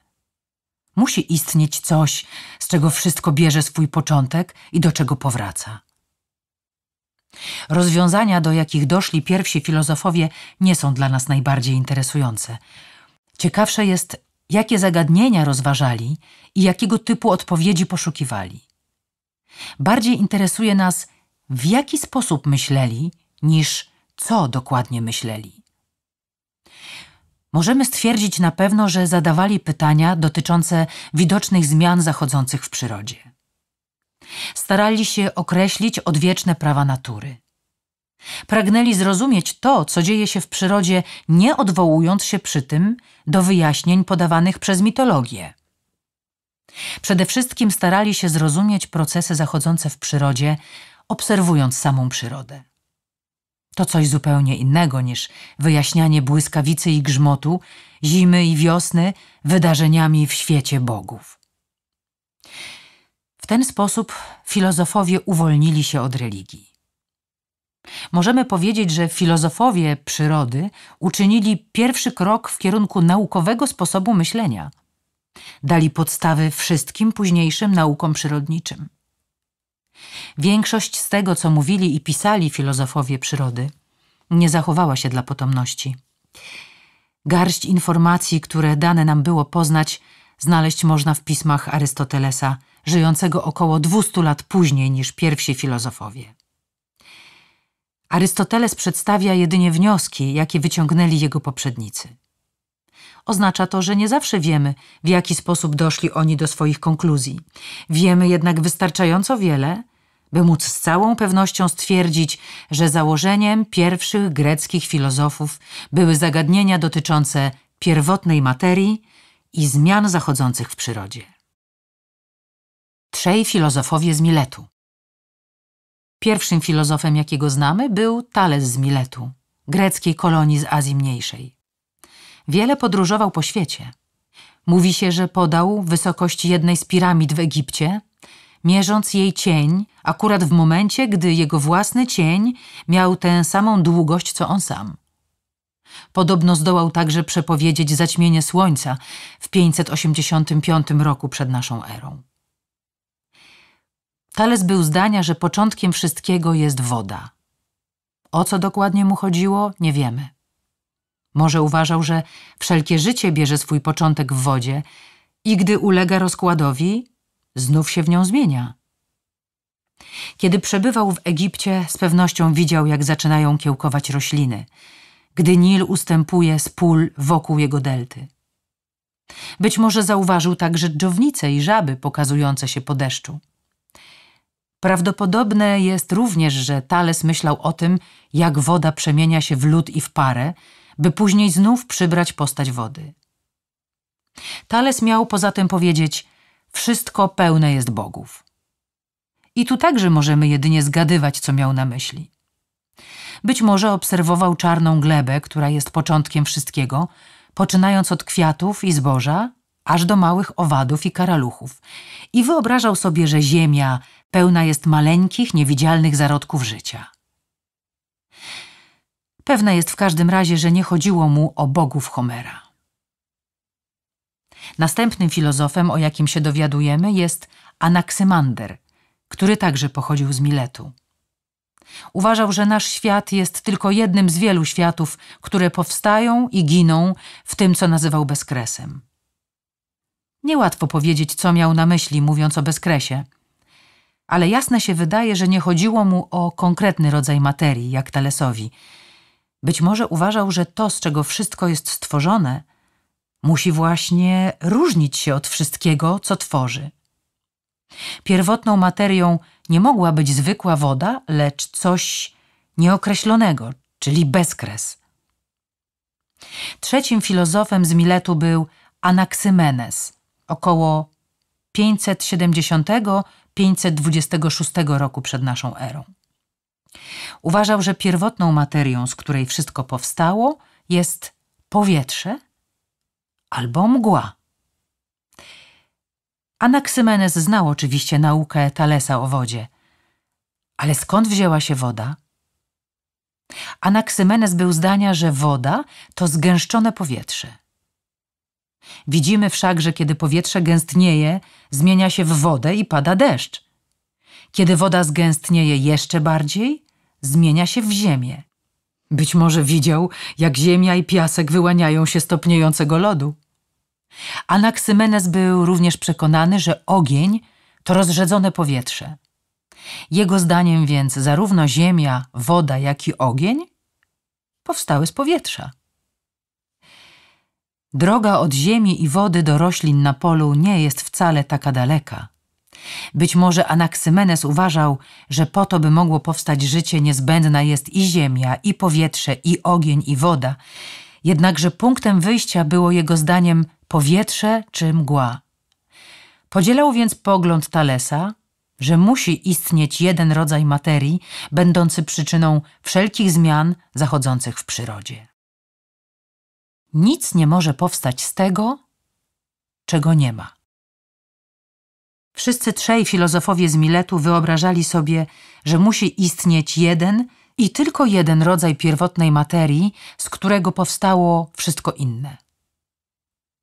Musi istnieć coś, z czego wszystko bierze swój początek i do czego powraca. Rozwiązania, do jakich doszli pierwsi filozofowie, nie są dla nas najbardziej interesujące. Ciekawsze jest, jakie zagadnienia rozważali i jakiego typu odpowiedzi poszukiwali. Bardziej interesuje nas, w jaki sposób myśleli, niż co dokładnie myśleli. Możemy stwierdzić na pewno, że zadawali pytania dotyczące widocznych zmian zachodzących w przyrodzie. Starali się określić odwieczne prawa natury. Pragnęli zrozumieć to, co dzieje się w przyrodzie, nie odwołując się przy tym do wyjaśnień podawanych przez mitologię. Przede wszystkim starali się zrozumieć procesy zachodzące w przyrodzie, obserwując samą przyrodę. To coś zupełnie innego niż wyjaśnianie błyskawicy i grzmotu, zimy i wiosny wydarzeniami w świecie bogów. W ten sposób filozofowie uwolnili się od religii. Możemy powiedzieć, że filozofowie przyrody uczynili pierwszy krok w kierunku naukowego sposobu myślenia. Dali podstawy wszystkim późniejszym naukom przyrodniczym. Większość z tego, co mówili i pisali filozofowie przyrody, nie zachowała się dla potomności. Garść informacji, które dane nam było poznać, znaleźć można w pismach Arystotelesa, żyjącego około 200 lat później niż pierwsi filozofowie. Arystoteles przedstawia jedynie wnioski, jakie wyciągnęli jego poprzednicy. Oznacza to, że nie zawsze wiemy, w jaki sposób doszli oni do swoich konkluzji. Wiemy jednak wystarczająco wiele, by móc z całą pewnością stwierdzić, że założeniem pierwszych greckich filozofów były zagadnienia dotyczące pierwotnej materii i zmian zachodzących w przyrodzie. Trzej filozofowie z Miletu. Pierwszym filozofem, jakiego znamy, był Thales z Miletu, greckiej kolonii z Azji Mniejszej. Wiele podróżował po świecie. Mówi się, że podał wysokość jednej z piramid w Egipcie, mierząc jej cień, akurat w momencie, gdy jego własny cień miał tę samą długość co on sam. Podobno zdołał także przepowiedzieć zaćmienie słońca w 585 roku przed naszą erą. Tales był zdania, że początkiem wszystkiego jest woda. O co dokładnie mu chodziło, nie wiemy. Może uważał, że wszelkie życie bierze swój początek w wodzie i gdy ulega rozkładowi, znów się w nią zmienia. Kiedy przebywał w Egipcie, z pewnością widział, jak zaczynają kiełkować rośliny, gdy Nil ustępuje z pól wokół jego delty. Być może zauważył także dżownice i żaby pokazujące się po deszczu. Prawdopodobne jest również, że Thales myślał o tym, jak woda przemienia się w lód i w parę, by później znów przybrać postać wody. Thales miał poza tym powiedzieć – wszystko pełne jest bogów. I tu także możemy jedynie zgadywać, co miał na myśli. Być może obserwował czarną glebę, która jest początkiem wszystkiego, poczynając od kwiatów i zboża, aż do małych owadów i karaluchów, i wyobrażał sobie, że ziemia pełna jest maleńkich, niewidzialnych zarodków życia. Pewne jest w każdym razie, że nie chodziło mu o bogów Homera. Następnym filozofem, o jakim się dowiadujemy, jest Anaksymander, który także pochodził z Miletu. Uważał, że nasz świat jest tylko jednym z wielu światów, które powstają i giną w tym, co nazywał bezkresem. Niełatwo powiedzieć, co miał na myśli, mówiąc o bezkresie, ale jasne się wydaje, że nie chodziło mu o konkretny rodzaj materii, jak Talesowi. Być może uważał, że to, z czego wszystko jest stworzone, Musi właśnie różnić się od wszystkiego, co tworzy. Pierwotną materią nie mogła być zwykła woda, lecz coś nieokreślonego, czyli bezkres. Trzecim filozofem z Miletu był Anaksymenes, około 570-526 roku przed naszą erą. Uważał, że pierwotną materią, z której wszystko powstało, jest powietrze, albo mgła. Anaksymenes znał oczywiście naukę Talesa o wodzie. Ale skąd wzięła się woda? Anaksymenes był zdania, że woda to zgęszczone powietrze. Widzimy wszak, że kiedy powietrze gęstnieje, zmienia się w wodę i pada deszcz. Kiedy woda zgęstnieje jeszcze bardziej, zmienia się w ziemię. Być może widział, jak ziemia i piasek wyłaniają się stopniejącego lodu. Anaksymenes był również przekonany, że ogień to rozrzedzone powietrze. Jego zdaniem więc zarówno ziemia, woda, jak i ogień powstały z powietrza. Droga od ziemi i wody do roślin na polu nie jest wcale taka daleka. Być może Anaksymenes uważał, że po to, by mogło powstać życie, niezbędna jest i ziemia, i powietrze, i ogień, i woda. Jednakże punktem wyjścia było jego zdaniem powietrze czy mgła. Podzielał więc pogląd Talesa, że musi istnieć jeden rodzaj materii, będący przyczyną wszelkich zmian zachodzących w przyrodzie. Nic nie może powstać z tego, czego nie ma. Wszyscy trzej filozofowie z Miletu wyobrażali sobie, że musi istnieć jeden i tylko jeden rodzaj pierwotnej materii, z którego powstało wszystko inne.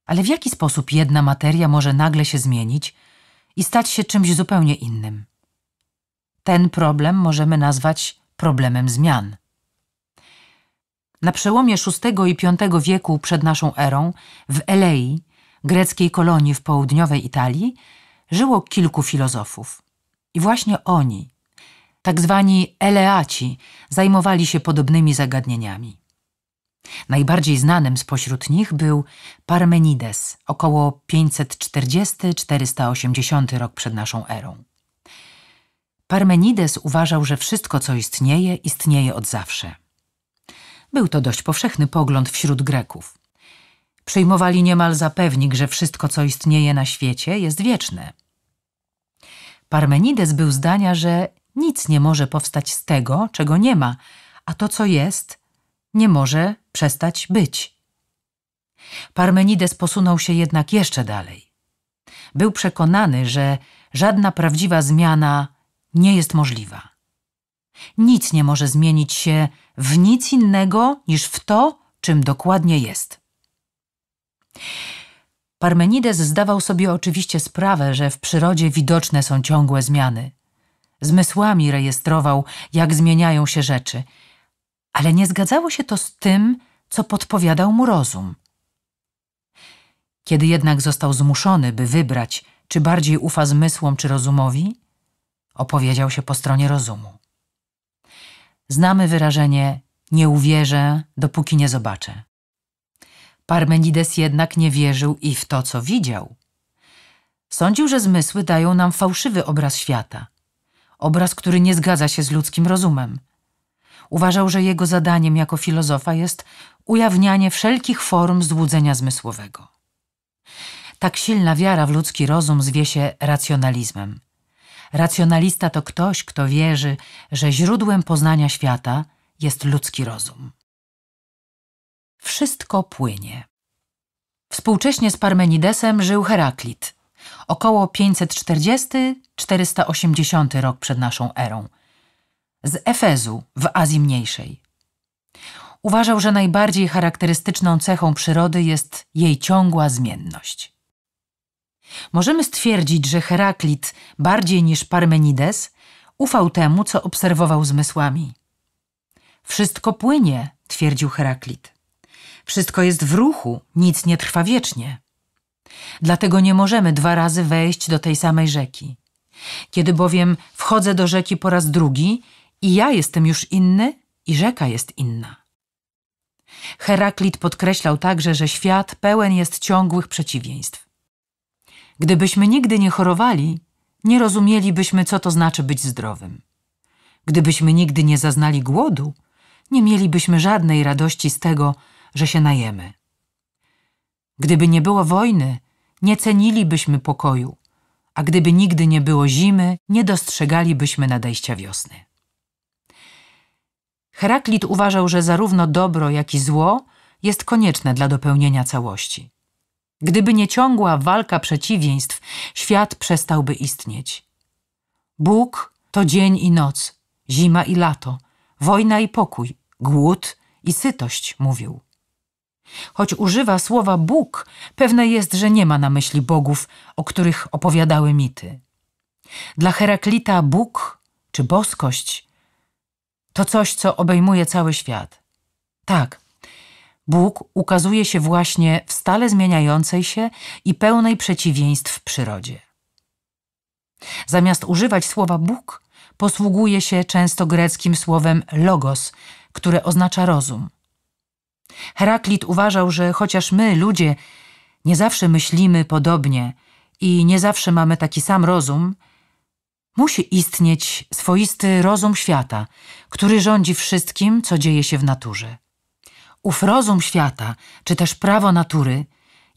Ale w jaki sposób jedna materia może nagle się zmienić i stać się czymś zupełnie innym? Ten problem możemy nazwać problemem zmian. Na przełomie VI i V wieku przed naszą erą w Elei, greckiej kolonii w południowej Italii, żyło kilku filozofów. I właśnie oni, tak zwani eleaci, zajmowali się podobnymi zagadnieniami. Najbardziej znanym spośród nich był Parmenides, około 540-480 rok przed naszą erą. Parmenides uważał, że wszystko, co istnieje, istnieje od zawsze. Był to dość powszechny pogląd wśród Greków. Przyjmowali niemal za pewnik, że wszystko, co istnieje na świecie, jest wieczne. Parmenides był zdania, że nic nie może powstać z tego, czego nie ma, a to, co jest, nie może przestać być. Parmenides posunął się jednak jeszcze dalej. Był przekonany, że żadna prawdziwa zmiana nie jest możliwa. Nic nie może zmienić się w nic innego niż w to, czym dokładnie jest. Parmenides zdawał sobie oczywiście sprawę, że w przyrodzie widoczne są ciągłe zmiany. Zmysłami rejestrował, jak zmieniają się rzeczy, ale nie zgadzało się to z tym, co podpowiadał mu rozum. Kiedy jednak został zmuszony, by wybrać, czy bardziej ufa zmysłom czy rozumowi, opowiedział się po stronie rozumu. Znamy wyrażenie nie uwierzę, dopóki nie zobaczę. Parmenides jednak nie wierzył i w to, co widział. Sądził, że zmysły dają nam fałszywy obraz świata, obraz, który nie zgadza się z ludzkim rozumem. Uważał, że jego zadaniem jako filozofa jest ujawnianie wszelkich form złudzenia zmysłowego. Tak silna wiara w ludzki rozum zwie się racjonalizmem. Racjonalista to ktoś, kto wierzy, że źródłem poznania świata jest ludzki rozum. Wszystko płynie. Współcześnie z Parmenidesem żył Heraklit, około 540-480 rok przed naszą erą, z Efezu w Azji Mniejszej. Uważał, że najbardziej charakterystyczną cechą przyrody jest jej ciągła zmienność. Możemy stwierdzić, że Heraklit bardziej niż Parmenides ufał temu, co obserwował zmysłami. Wszystko płynie, twierdził Heraklit. Wszystko jest w ruchu, nic nie trwa wiecznie. Dlatego nie możemy dwa razy wejść do tej samej rzeki. Kiedy bowiem wchodzę do rzeki po raz drugi, i ja jestem już inny, i rzeka jest inna. Heraklit podkreślał także, że świat pełen jest ciągłych przeciwieństw. Gdybyśmy nigdy nie chorowali, nie rozumielibyśmy, co to znaczy być zdrowym. Gdybyśmy nigdy nie zaznali głodu, nie mielibyśmy żadnej radości z tego, że się najemy. Gdyby nie było wojny, nie cenilibyśmy pokoju, a gdyby nigdy nie było zimy, nie dostrzegalibyśmy nadejścia wiosny. Heraklit uważał, że zarówno dobro, jak i zło jest konieczne dla dopełnienia całości. Gdyby nie ciągła walka przeciwieństw, świat przestałby istnieć. Bóg to dzień i noc, zima i lato, wojna i pokój, głód i sytość, mówił. Choć używa słowa Bóg, pewne jest, że nie ma na myśli bogów, o których opowiadały mity. Dla Heraklita Bóg czy boskość to coś, co obejmuje cały świat. Tak, Bóg ukazuje się właśnie w stale zmieniającej się i pełnej przeciwieństw przyrodzie. Zamiast używać słowa Bóg, posługuje się często greckim słowem logos, które oznacza rozum. Heraklit uważał, że chociaż my, ludzie, nie zawsze myślimy podobnie i nie zawsze mamy taki sam rozum, musi istnieć swoisty rozum świata, który rządzi wszystkim, co dzieje się w naturze. Ów rozum świata, czy też prawo natury,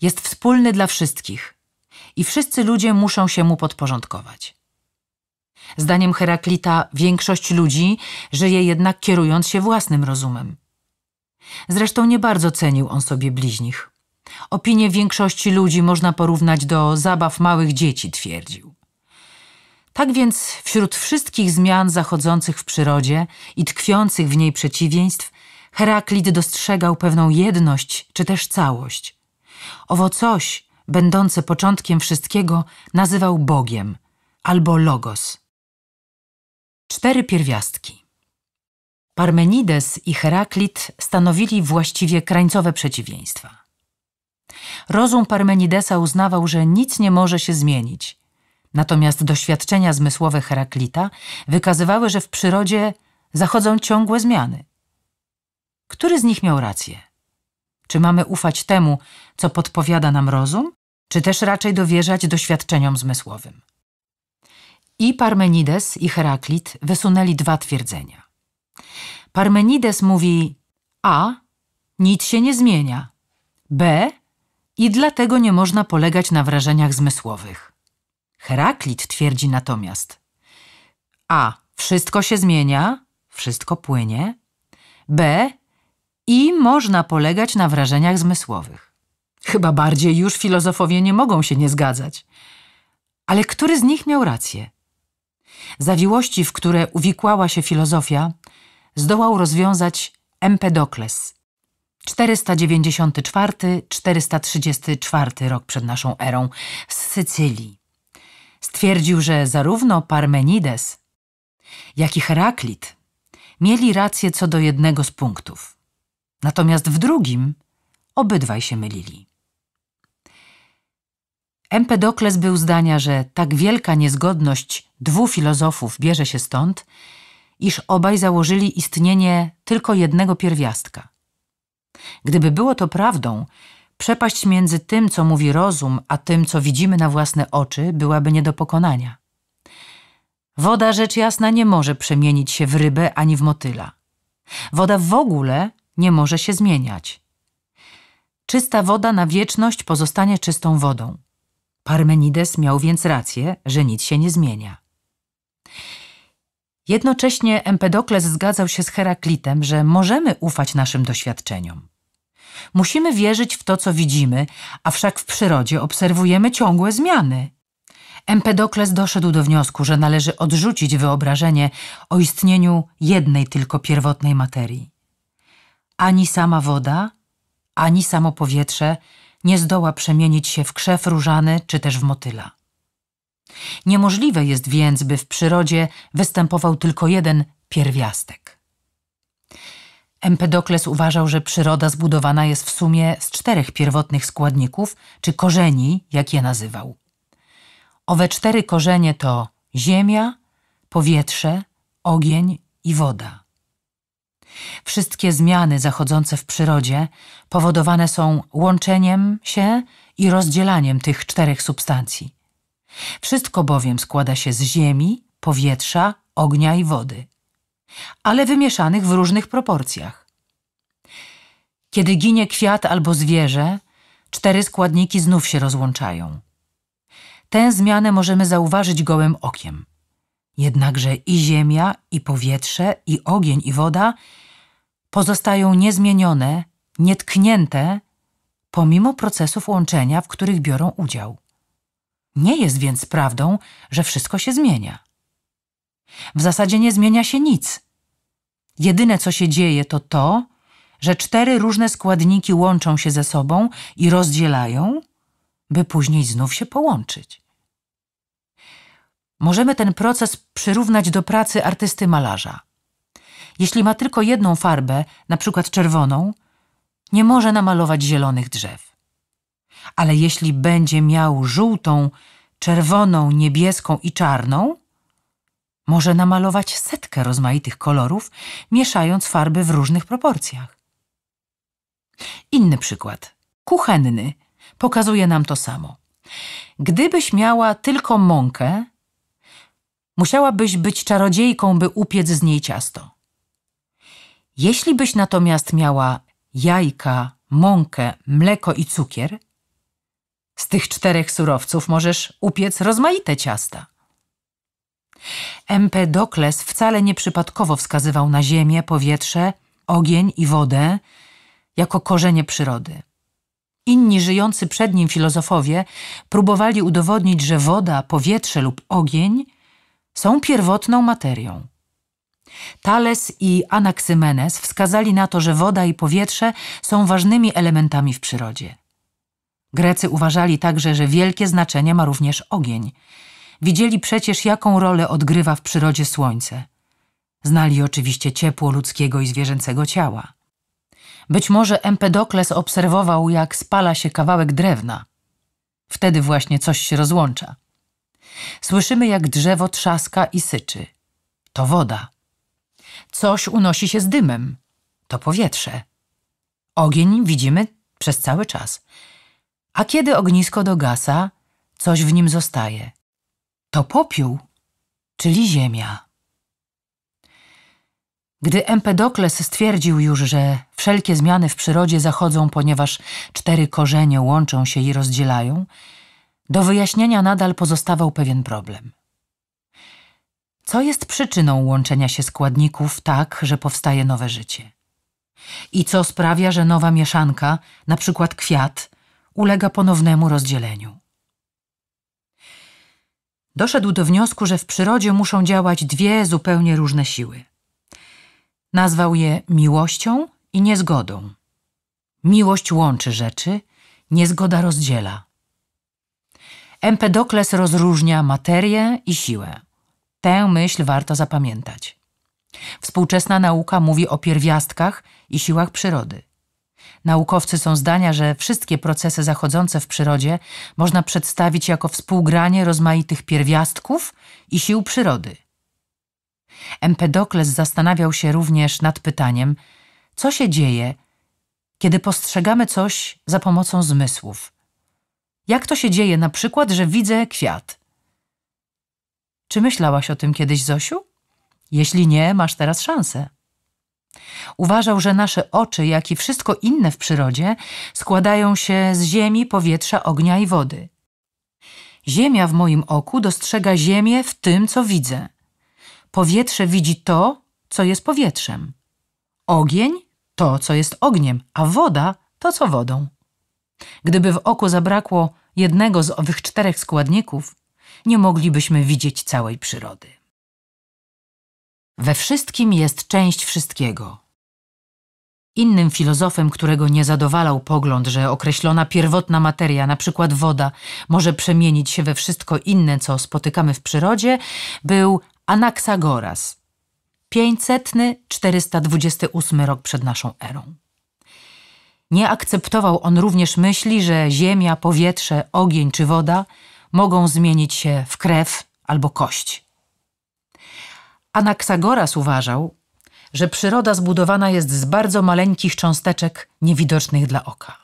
jest wspólny dla wszystkich i wszyscy ludzie muszą się mu podporządkować. Zdaniem Heraklita większość ludzi żyje jednak kierując się własnym rozumem. Zresztą nie bardzo cenił on sobie bliźnich. Opinie większości ludzi można porównać do zabaw małych dzieci, twierdził. Tak więc wśród wszystkich zmian zachodzących w przyrodzie i tkwiących w niej przeciwieństw, Heraklit dostrzegał pewną jedność czy też całość. Owo coś, będące początkiem wszystkiego, nazywał Bogiem albo Logos. Cztery pierwiastki. Parmenides i Heraklit stanowili właściwie krańcowe przeciwieństwa. Rozum Parmenidesa uznawał, że nic nie może się zmienić, natomiast doświadczenia zmysłowe Heraklita wykazywały, że w przyrodzie zachodzą ciągłe zmiany. Który z nich miał rację? Czy mamy ufać temu, co podpowiada nam rozum, czy też raczej dowierzać doświadczeniom zmysłowym? I Parmenides, i Heraklit wysunęli dwa twierdzenia. Parmenides mówi A. Nic się nie zmienia. B. I dlatego nie można polegać na wrażeniach zmysłowych. Heraklit twierdzi natomiast A. Wszystko się zmienia, wszystko płynie. B. I można polegać na wrażeniach zmysłowych. Chyba bardziej już filozofowie nie mogą się nie zgadzać. Ale który z nich miał rację? Zawiłości, w które uwikłała się filozofia, zdołał rozwiązać Empedokles. 494-434 rok przed naszą erą z Sycylii. Stwierdził, że zarówno Parmenides, jak i Heraklit mieli rację co do jednego z punktów. Natomiast w drugim obydwaj się mylili. Empedokles był zdania, że tak wielka niezgodność dwóch filozofów bierze się stąd, iż obaj założyli istnienie tylko jednego pierwiastka. Gdyby było to prawdą, przepaść między tym, co mówi rozum, a tym, co widzimy na własne oczy, byłaby nie do pokonania. Woda rzecz jasna nie może przemienić się w rybę ani w motyla. Woda w ogóle nie może się zmieniać. Czysta woda na wieczność pozostanie czystą wodą. Parmenides miał więc rację, że nic się nie zmienia. Jednocześnie Empedokles zgadzał się z Heraklitem, że możemy ufać naszym doświadczeniom. Musimy wierzyć w to, co widzimy, a wszak w przyrodzie obserwujemy ciągłe zmiany. Empedokles doszedł do wniosku, że należy odrzucić wyobrażenie o istnieniu jednej tylko pierwotnej materii. Ani sama woda, ani samo powietrze nie zdoła przemienić się w krzew różany czy też w motyla. Niemożliwe jest więc, by w przyrodzie występował tylko jeden pierwiastek. Empedokles uważał, że przyroda zbudowana jest w sumie z czterech pierwotnych składników, czy korzeni, jak je nazywał. Owe cztery korzenie to ziemia, powietrze, ogień i woda. Wszystkie zmiany zachodzące w przyrodzie powodowane są łączeniem się i rozdzielaniem tych czterech substancji. Wszystko bowiem składa się z ziemi, powietrza, ognia i wody, ale wymieszanych w różnych proporcjach. Kiedy ginie kwiat albo zwierzę, cztery składniki znów się rozłączają. Tę zmianę możemy zauważyć gołym okiem. Jednakże i ziemia, i powietrze, i ogień, i woda pozostają niezmienione, nietknięte, pomimo procesów łączenia, w których biorą udział. Nie jest więc prawdą, że wszystko się zmienia. W zasadzie nie zmienia się nic. Jedyne, co się dzieje, to to, że cztery różne składniki łączą się ze sobą i rozdzielają, by później znów się połączyć. Możemy ten proces przyrównać do pracy artysty malarza. Jeśli ma tylko jedną farbę, na przykład czerwoną, nie może namalować zielonych drzew ale jeśli będzie miał żółtą, czerwoną, niebieską i czarną, może namalować setkę rozmaitych kolorów, mieszając farby w różnych proporcjach. Inny przykład, kuchenny, pokazuje nam to samo. Gdybyś miała tylko mąkę, musiałabyś być czarodziejką, by upiec z niej ciasto. Jeśli byś natomiast miała jajka, mąkę, mleko i cukier – z tych czterech surowców możesz upiec rozmaite ciasta. Empedokles wcale nieprzypadkowo wskazywał na ziemię, powietrze, ogień i wodę jako korzenie przyrody. Inni żyjący przed nim filozofowie próbowali udowodnić, że woda, powietrze lub ogień są pierwotną materią. Thales i Anaksymenes wskazali na to, że woda i powietrze są ważnymi elementami w przyrodzie. Grecy uważali także, że wielkie znaczenie ma również ogień. Widzieli przecież, jaką rolę odgrywa w przyrodzie słońce. Znali oczywiście ciepło ludzkiego i zwierzęcego ciała. Być może Empedokles obserwował, jak spala się kawałek drewna. Wtedy właśnie coś się rozłącza. Słyszymy, jak drzewo trzaska i syczy. To woda. Coś unosi się z dymem. To powietrze. Ogień widzimy przez cały czas a kiedy ognisko dogasa, coś w nim zostaje. To popiół, czyli ziemia. Gdy Empedokles stwierdził już, że wszelkie zmiany w przyrodzie zachodzą, ponieważ cztery korzenie łączą się i rozdzielają, do wyjaśnienia nadal pozostawał pewien problem. Co jest przyczyną łączenia się składników tak, że powstaje nowe życie? I co sprawia, że nowa mieszanka, na przykład kwiat, ulega ponownemu rozdzieleniu. Doszedł do wniosku, że w przyrodzie muszą działać dwie zupełnie różne siły. Nazwał je miłością i niezgodą. Miłość łączy rzeczy, niezgoda rozdziela. Empedokles rozróżnia materię i siłę. Tę myśl warto zapamiętać. Współczesna nauka mówi o pierwiastkach i siłach przyrody. Naukowcy są zdania, że wszystkie procesy zachodzące w przyrodzie można przedstawić jako współgranie rozmaitych pierwiastków i sił przyrody. Empedokles zastanawiał się również nad pytaniem, co się dzieje, kiedy postrzegamy coś za pomocą zmysłów. Jak to się dzieje na przykład, że widzę kwiat? Czy myślałaś o tym kiedyś, Zosiu? Jeśli nie, masz teraz szansę. Uważał, że nasze oczy, jak i wszystko inne w przyrodzie, składają się z ziemi, powietrza, ognia i wody. Ziemia w moim oku dostrzega ziemię w tym, co widzę. Powietrze widzi to, co jest powietrzem. Ogień to, co jest ogniem, a woda to, co wodą. Gdyby w oku zabrakło jednego z owych czterech składników, nie moglibyśmy widzieć całej przyrody. We wszystkim jest część wszystkiego. Innym filozofem, którego nie zadowalał pogląd, że określona pierwotna materia, na przykład woda, może przemienić się we wszystko inne, co spotykamy w przyrodzie, był Anaksagoras. 500-428 rok przed naszą erą. Nie akceptował on również myśli, że ziemia, powietrze, ogień czy woda mogą zmienić się w krew albo kość. Anaksagoras uważał, że przyroda zbudowana jest z bardzo maleńkich cząsteczek niewidocznych dla oka.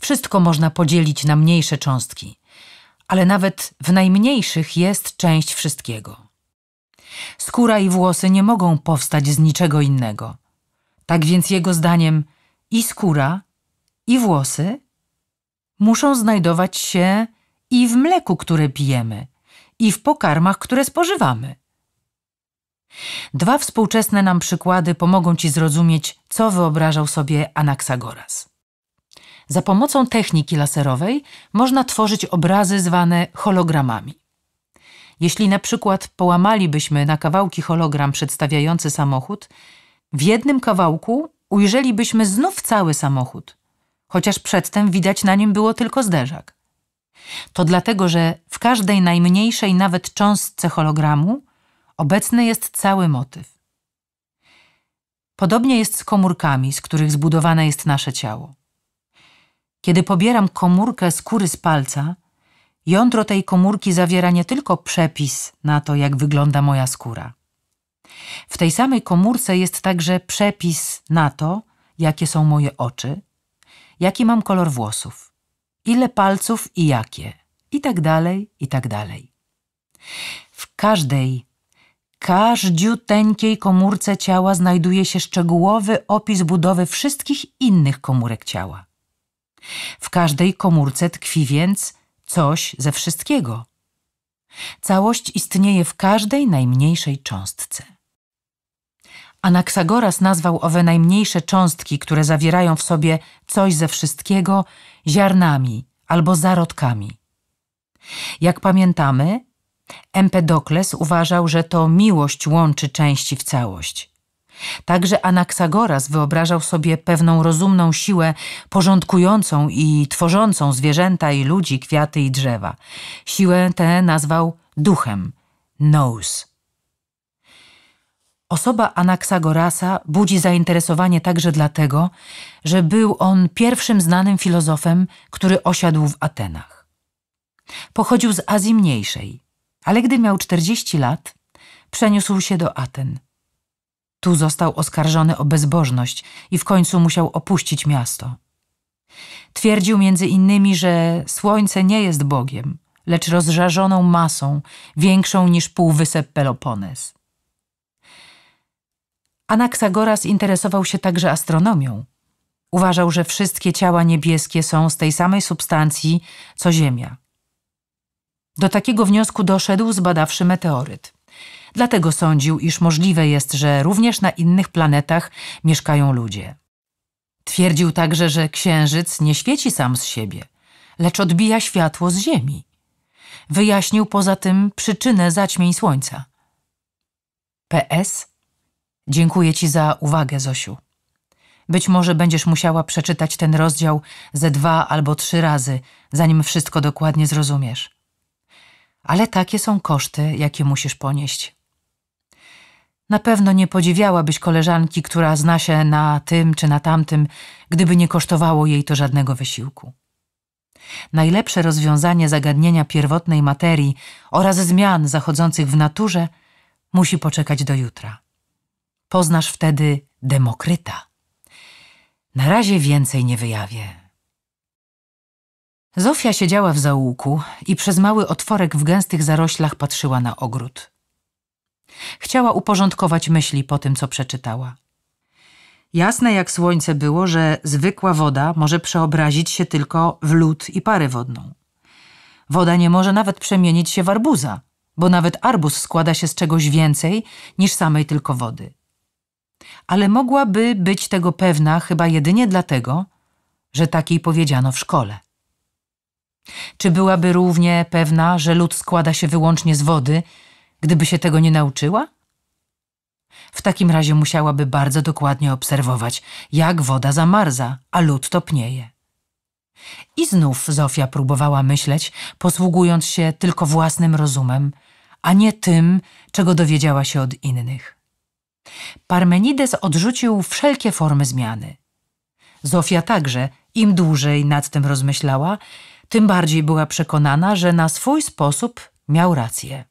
Wszystko można podzielić na mniejsze cząstki, ale nawet w najmniejszych jest część wszystkiego. Skóra i włosy nie mogą powstać z niczego innego. Tak więc jego zdaniem i skóra, i włosy muszą znajdować się i w mleku, które pijemy, i w pokarmach, które spożywamy. Dwa współczesne nam przykłady pomogą ci zrozumieć, co wyobrażał sobie Anaksagoras. Za pomocą techniki laserowej można tworzyć obrazy zwane hologramami. Jeśli na przykład połamalibyśmy na kawałki hologram przedstawiający samochód, w jednym kawałku ujrzelibyśmy znów cały samochód, chociaż przedtem widać na nim było tylko zderzak. To dlatego, że w każdej najmniejszej nawet cząstce hologramu Obecny jest cały motyw. Podobnie jest z komórkami, z których zbudowane jest nasze ciało. Kiedy pobieram komórkę skóry z palca, jądro tej komórki zawiera nie tylko przepis na to, jak wygląda moja skóra. W tej samej komórce jest także przepis na to, jakie są moje oczy, jaki mam kolor włosów, ile palców i jakie, i tak dalej, i tak dalej. W każdej każdziuteńkiej komórce ciała znajduje się szczegółowy opis budowy wszystkich innych komórek ciała. W każdej komórce tkwi więc coś ze wszystkiego. Całość istnieje w każdej najmniejszej cząstce. Anaksagoras nazwał owe najmniejsze cząstki, które zawierają w sobie coś ze wszystkiego, ziarnami albo zarodkami. Jak pamiętamy, Empedokles uważał, że to miłość łączy części w całość. Także Anaksagoras wyobrażał sobie pewną rozumną siłę porządkującą i tworzącą zwierzęta i ludzi, kwiaty i drzewa. Siłę tę nazwał duchem nous. Osoba Anaksagorasa budzi zainteresowanie także dlatego, że był on pierwszym znanym filozofem, który osiadł w Atenach. Pochodził z Azji Mniejszej, ale gdy miał 40 lat, przeniósł się do Aten. Tu został oskarżony o bezbożność i w końcu musiał opuścić miasto. Twierdził między innymi, że słońce nie jest Bogiem, lecz rozżarzoną masą, większą niż półwysep Pelopones. Anaksagoras interesował się także astronomią. Uważał, że wszystkie ciała niebieskie są z tej samej substancji co Ziemia. Do takiego wniosku doszedł zbadawszy meteoryt. Dlatego sądził, iż możliwe jest, że również na innych planetach mieszkają ludzie. Twierdził także, że księżyc nie świeci sam z siebie, lecz odbija światło z Ziemi. Wyjaśnił poza tym przyczynę zaćmień Słońca. PS. Dziękuję Ci za uwagę, Zosiu. Być może będziesz musiała przeczytać ten rozdział ze dwa albo trzy razy, zanim wszystko dokładnie zrozumiesz ale takie są koszty, jakie musisz ponieść. Na pewno nie podziwiałabyś koleżanki, która zna się na tym czy na tamtym, gdyby nie kosztowało jej to żadnego wysiłku. Najlepsze rozwiązanie zagadnienia pierwotnej materii oraz zmian zachodzących w naturze musi poczekać do jutra. Poznasz wtedy Demokryta. Na razie więcej nie wyjawię. Zofia siedziała w zaułku i przez mały otworek w gęstych zaroślach patrzyła na ogród. Chciała uporządkować myśli po tym, co przeczytała. Jasne jak słońce było, że zwykła woda może przeobrazić się tylko w lód i parę wodną. Woda nie może nawet przemienić się w arbuza, bo nawet arbuz składa się z czegoś więcej niż samej tylko wody. Ale mogłaby być tego pewna chyba jedynie dlatego, że takiej powiedziano w szkole. Czy byłaby równie pewna, że lód składa się wyłącznie z wody, gdyby się tego nie nauczyła? W takim razie musiałaby bardzo dokładnie obserwować, jak woda zamarza, a lód topnieje. I znów Zofia próbowała myśleć, posługując się tylko własnym rozumem, a nie tym, czego dowiedziała się od innych. Parmenides odrzucił wszelkie formy zmiany. Zofia także, im dłużej nad tym rozmyślała, tym bardziej była przekonana, że na swój sposób miał rację.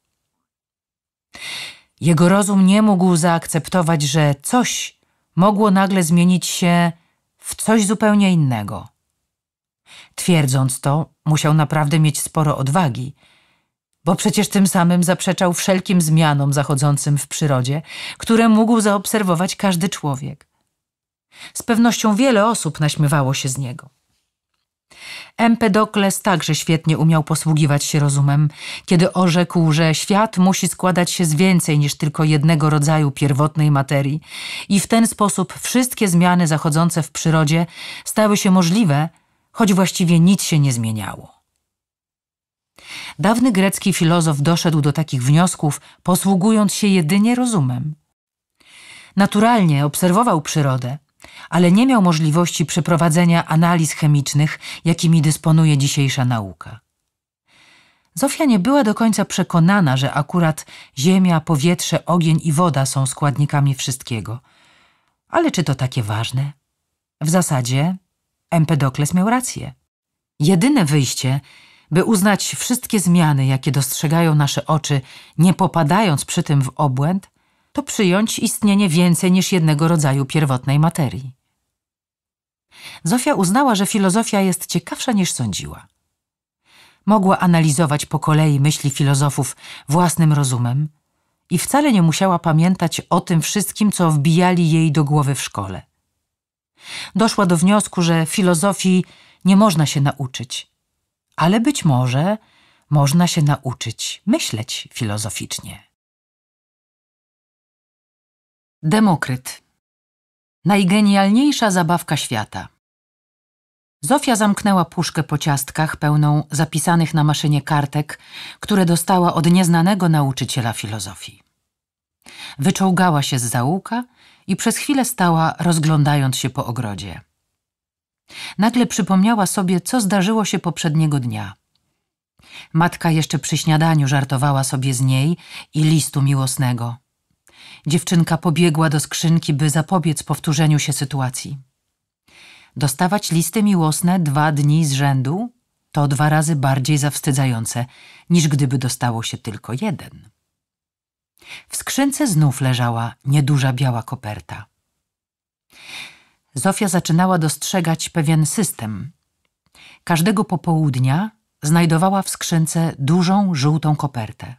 Jego rozum nie mógł zaakceptować, że coś mogło nagle zmienić się w coś zupełnie innego. Twierdząc to, musiał naprawdę mieć sporo odwagi, bo przecież tym samym zaprzeczał wszelkim zmianom zachodzącym w przyrodzie, które mógł zaobserwować każdy człowiek. Z pewnością wiele osób naśmiewało się z niego. Empedokles także świetnie umiał posługiwać się rozumem, kiedy orzekł, że świat musi składać się z więcej niż tylko jednego rodzaju pierwotnej materii i w ten sposób wszystkie zmiany zachodzące w przyrodzie stały się możliwe, choć właściwie nic się nie zmieniało. Dawny grecki filozof doszedł do takich wniosków, posługując się jedynie rozumem. Naturalnie obserwował przyrodę, ale nie miał możliwości przeprowadzenia analiz chemicznych, jakimi dysponuje dzisiejsza nauka. Zofia nie była do końca przekonana, że akurat ziemia, powietrze, ogień i woda są składnikami wszystkiego. Ale czy to takie ważne? W zasadzie Empedokles miał rację. Jedyne wyjście, by uznać wszystkie zmiany, jakie dostrzegają nasze oczy, nie popadając przy tym w obłęd, to przyjąć istnienie więcej niż jednego rodzaju pierwotnej materii. Zofia uznała, że filozofia jest ciekawsza niż sądziła. Mogła analizować po kolei myśli filozofów własnym rozumem i wcale nie musiała pamiętać o tym wszystkim, co wbijali jej do głowy w szkole. Doszła do wniosku, że filozofii nie można się nauczyć, ale być może można się nauczyć myśleć filozoficznie. Demokryt. Najgenialniejsza zabawka świata. Zofia zamknęła puszkę po ciastkach pełną zapisanych na maszynie kartek, które dostała od nieznanego nauczyciela filozofii. Wyczołgała się z zaułka i przez chwilę stała, rozglądając się po ogrodzie. Nagle przypomniała sobie, co zdarzyło się poprzedniego dnia. Matka jeszcze przy śniadaniu żartowała sobie z niej i listu miłosnego – Dziewczynka pobiegła do skrzynki, by zapobiec powtórzeniu się sytuacji. Dostawać listy miłosne dwa dni z rzędu to dwa razy bardziej zawstydzające, niż gdyby dostało się tylko jeden. W skrzynce znów leżała nieduża biała koperta. Zofia zaczynała dostrzegać pewien system. Każdego popołudnia znajdowała w skrzynce dużą, żółtą kopertę.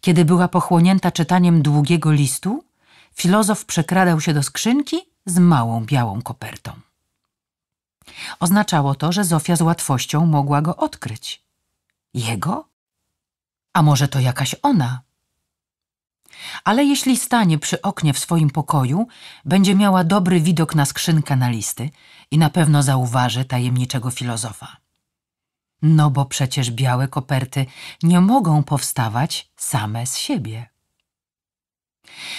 Kiedy była pochłonięta czytaniem długiego listu, filozof przekradał się do skrzynki z małą białą kopertą. Oznaczało to, że Zofia z łatwością mogła go odkryć. Jego? A może to jakaś ona? Ale jeśli stanie przy oknie w swoim pokoju, będzie miała dobry widok na skrzynkę na listy i na pewno zauważy tajemniczego filozofa. No bo przecież białe koperty nie mogą powstawać same z siebie.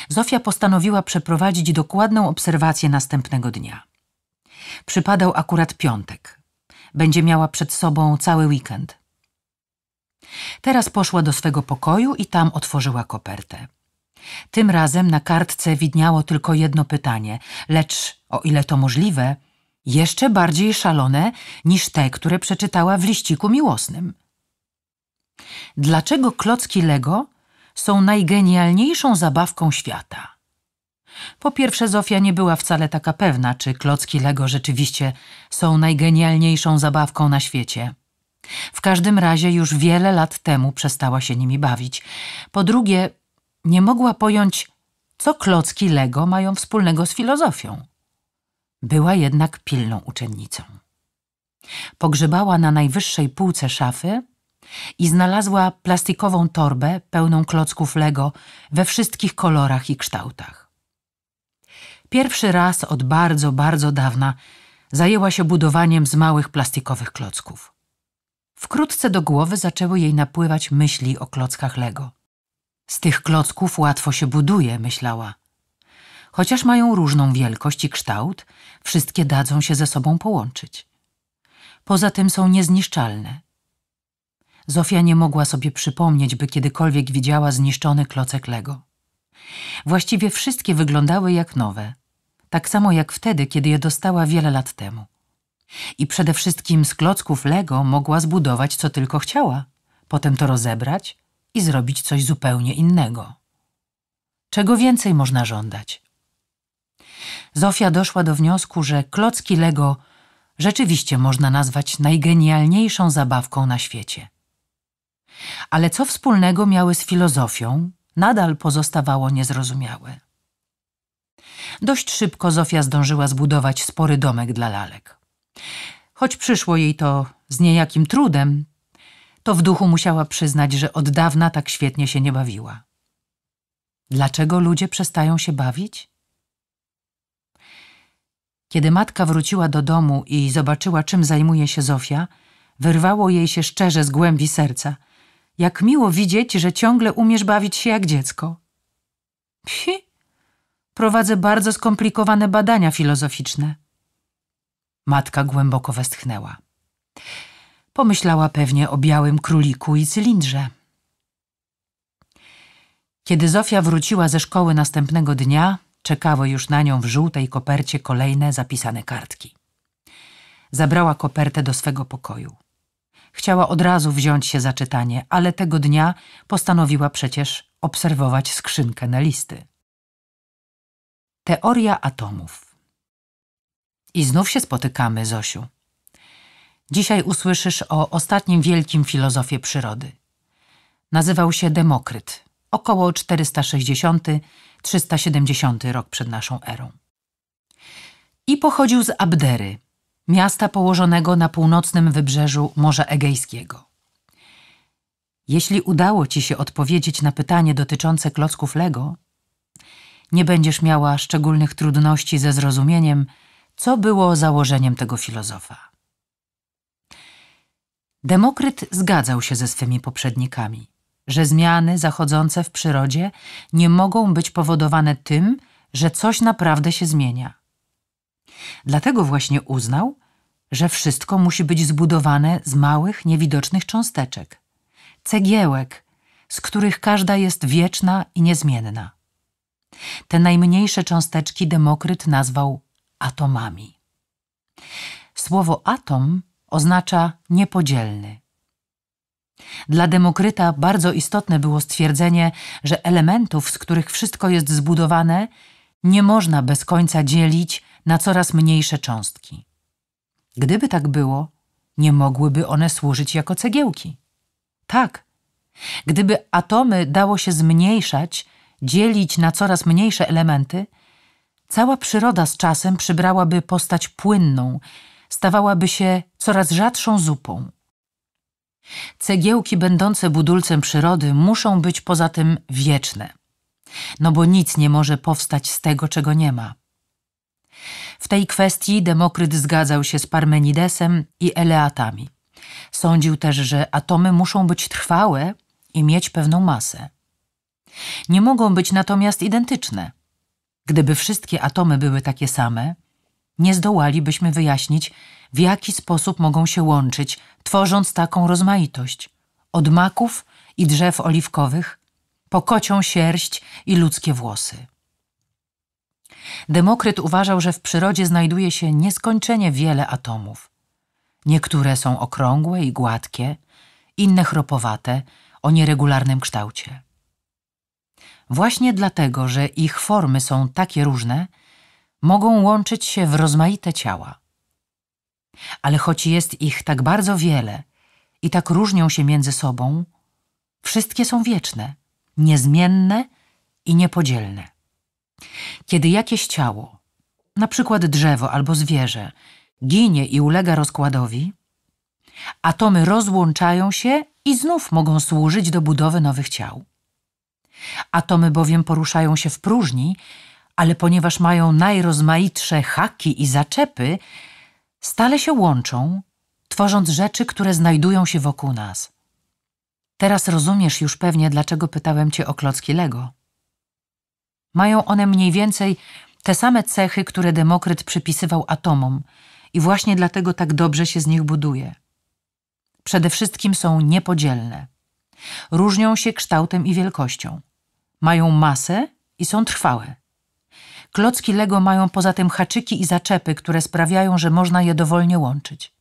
Zofia postanowiła przeprowadzić dokładną obserwację następnego dnia. Przypadał akurat piątek. Będzie miała przed sobą cały weekend. Teraz poszła do swego pokoju i tam otworzyła kopertę. Tym razem na kartce widniało tylko jedno pytanie, lecz o ile to możliwe – jeszcze bardziej szalone niż te, które przeczytała w liściku miłosnym. Dlaczego klocki Lego są najgenialniejszą zabawką świata? Po pierwsze, Zofia nie była wcale taka pewna, czy klocki Lego rzeczywiście są najgenialniejszą zabawką na świecie. W każdym razie już wiele lat temu przestała się nimi bawić. Po drugie, nie mogła pojąć, co klocki Lego mają wspólnego z filozofią. Była jednak pilną uczennicą. Pogrzebała na najwyższej półce szafy i znalazła plastikową torbę pełną klocków Lego we wszystkich kolorach i kształtach. Pierwszy raz od bardzo, bardzo dawna zajęła się budowaniem z małych plastikowych klocków. Wkrótce do głowy zaczęły jej napływać myśli o klockach Lego. Z tych klocków łatwo się buduje, myślała. Chociaż mają różną wielkość i kształt, wszystkie dadzą się ze sobą połączyć. Poza tym są niezniszczalne. Zofia nie mogła sobie przypomnieć, by kiedykolwiek widziała zniszczony klocek Lego. Właściwie wszystkie wyglądały jak nowe, tak samo jak wtedy, kiedy je dostała wiele lat temu. I przede wszystkim z klocków Lego mogła zbudować co tylko chciała, potem to rozebrać i zrobić coś zupełnie innego. Czego więcej można żądać? Zofia doszła do wniosku, że klocki Lego rzeczywiście można nazwać najgenialniejszą zabawką na świecie. Ale co wspólnego miały z filozofią, nadal pozostawało niezrozumiałe. Dość szybko Zofia zdążyła zbudować spory domek dla lalek. Choć przyszło jej to z niejakim trudem, to w duchu musiała przyznać, że od dawna tak świetnie się nie bawiła. Dlaczego ludzie przestają się bawić? Kiedy matka wróciła do domu i zobaczyła, czym zajmuje się Zofia, wyrwało jej się szczerze z głębi serca. Jak miło widzieć, że ciągle umiesz bawić się jak dziecko. Psi, prowadzę bardzo skomplikowane badania filozoficzne. Matka głęboko westchnęła. Pomyślała pewnie o białym króliku i cylindrze. Kiedy Zofia wróciła ze szkoły następnego dnia, Czekało już na nią w żółtej kopercie kolejne zapisane kartki. Zabrała kopertę do swego pokoju. Chciała od razu wziąć się za czytanie, ale tego dnia postanowiła przecież obserwować skrzynkę na listy. Teoria atomów. I znów się spotykamy, Zosiu. Dzisiaj usłyszysz o ostatnim wielkim filozofie przyrody. Nazywał się Demokryt, około 460 370 rok przed naszą erą. I pochodził z Abdery, miasta położonego na północnym wybrzeżu Morza Egejskiego. Jeśli udało ci się odpowiedzieć na pytanie dotyczące klocków Lego, nie będziesz miała szczególnych trudności ze zrozumieniem, co było założeniem tego filozofa. Demokryt zgadzał się ze swymi poprzednikami że zmiany zachodzące w przyrodzie nie mogą być powodowane tym, że coś naprawdę się zmienia. Dlatego właśnie uznał, że wszystko musi być zbudowane z małych, niewidocznych cząsteczek, cegiełek, z których każda jest wieczna i niezmienna. Te najmniejsze cząsteczki Demokryt nazwał atomami. Słowo atom oznacza niepodzielny, dla Demokryta bardzo istotne było stwierdzenie, że elementów, z których wszystko jest zbudowane, nie można bez końca dzielić na coraz mniejsze cząstki. Gdyby tak było, nie mogłyby one służyć jako cegiełki. Tak, gdyby atomy dało się zmniejszać, dzielić na coraz mniejsze elementy, cała przyroda z czasem przybrałaby postać płynną, stawałaby się coraz rzadszą zupą Cegiełki będące budulcem przyrody muszą być poza tym wieczne, no bo nic nie może powstać z tego, czego nie ma. W tej kwestii Demokryt zgadzał się z Parmenidesem i Eleatami. Sądził też, że atomy muszą być trwałe i mieć pewną masę. Nie mogą być natomiast identyczne. Gdyby wszystkie atomy były takie same, nie zdołalibyśmy wyjaśnić, w jaki sposób mogą się łączyć, tworząc taką rozmaitość. Od maków i drzew oliwkowych, po kocią sierść i ludzkie włosy. Demokryt uważał, że w przyrodzie znajduje się nieskończenie wiele atomów. Niektóre są okrągłe i gładkie, inne chropowate, o nieregularnym kształcie. Właśnie dlatego, że ich formy są takie różne, mogą łączyć się w rozmaite ciała ale choć jest ich tak bardzo wiele i tak różnią się między sobą, wszystkie są wieczne, niezmienne i niepodzielne. Kiedy jakieś ciało, na przykład drzewo albo zwierzę, ginie i ulega rozkładowi, atomy rozłączają się i znów mogą służyć do budowy nowych ciał. Atomy bowiem poruszają się w próżni, ale ponieważ mają najrozmaitsze haki i zaczepy, Stale się łączą, tworząc rzeczy, które znajdują się wokół nas. Teraz rozumiesz już pewnie, dlaczego pytałem cię o klocki Lego. Mają one mniej więcej te same cechy, które Demokryt przypisywał atomom i właśnie dlatego tak dobrze się z nich buduje. Przede wszystkim są niepodzielne. Różnią się kształtem i wielkością. Mają masę i są trwałe. Klocki Lego mają poza tym haczyki i zaczepy, które sprawiają, że można je dowolnie łączyć.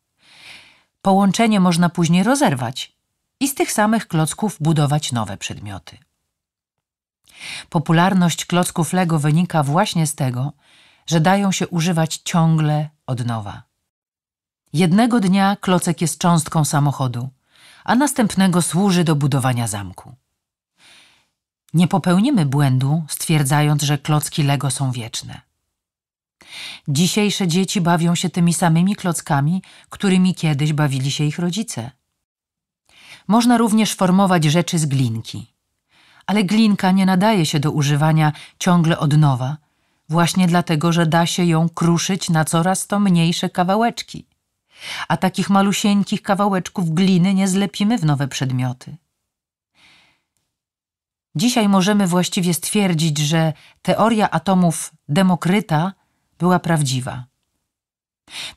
Połączenie można później rozerwać i z tych samych klocków budować nowe przedmioty. Popularność klocków Lego wynika właśnie z tego, że dają się używać ciągle od nowa. Jednego dnia klocek jest cząstką samochodu, a następnego służy do budowania zamku. Nie popełnimy błędu, stwierdzając, że klocki Lego są wieczne. Dzisiejsze dzieci bawią się tymi samymi klockami, którymi kiedyś bawili się ich rodzice. Można również formować rzeczy z glinki. Ale glinka nie nadaje się do używania ciągle od nowa, właśnie dlatego, że da się ją kruszyć na coraz to mniejsze kawałeczki. A takich malusieńkich kawałeczków gliny nie zlepimy w nowe przedmioty. Dzisiaj możemy właściwie stwierdzić, że teoria atomów Demokryta była prawdziwa.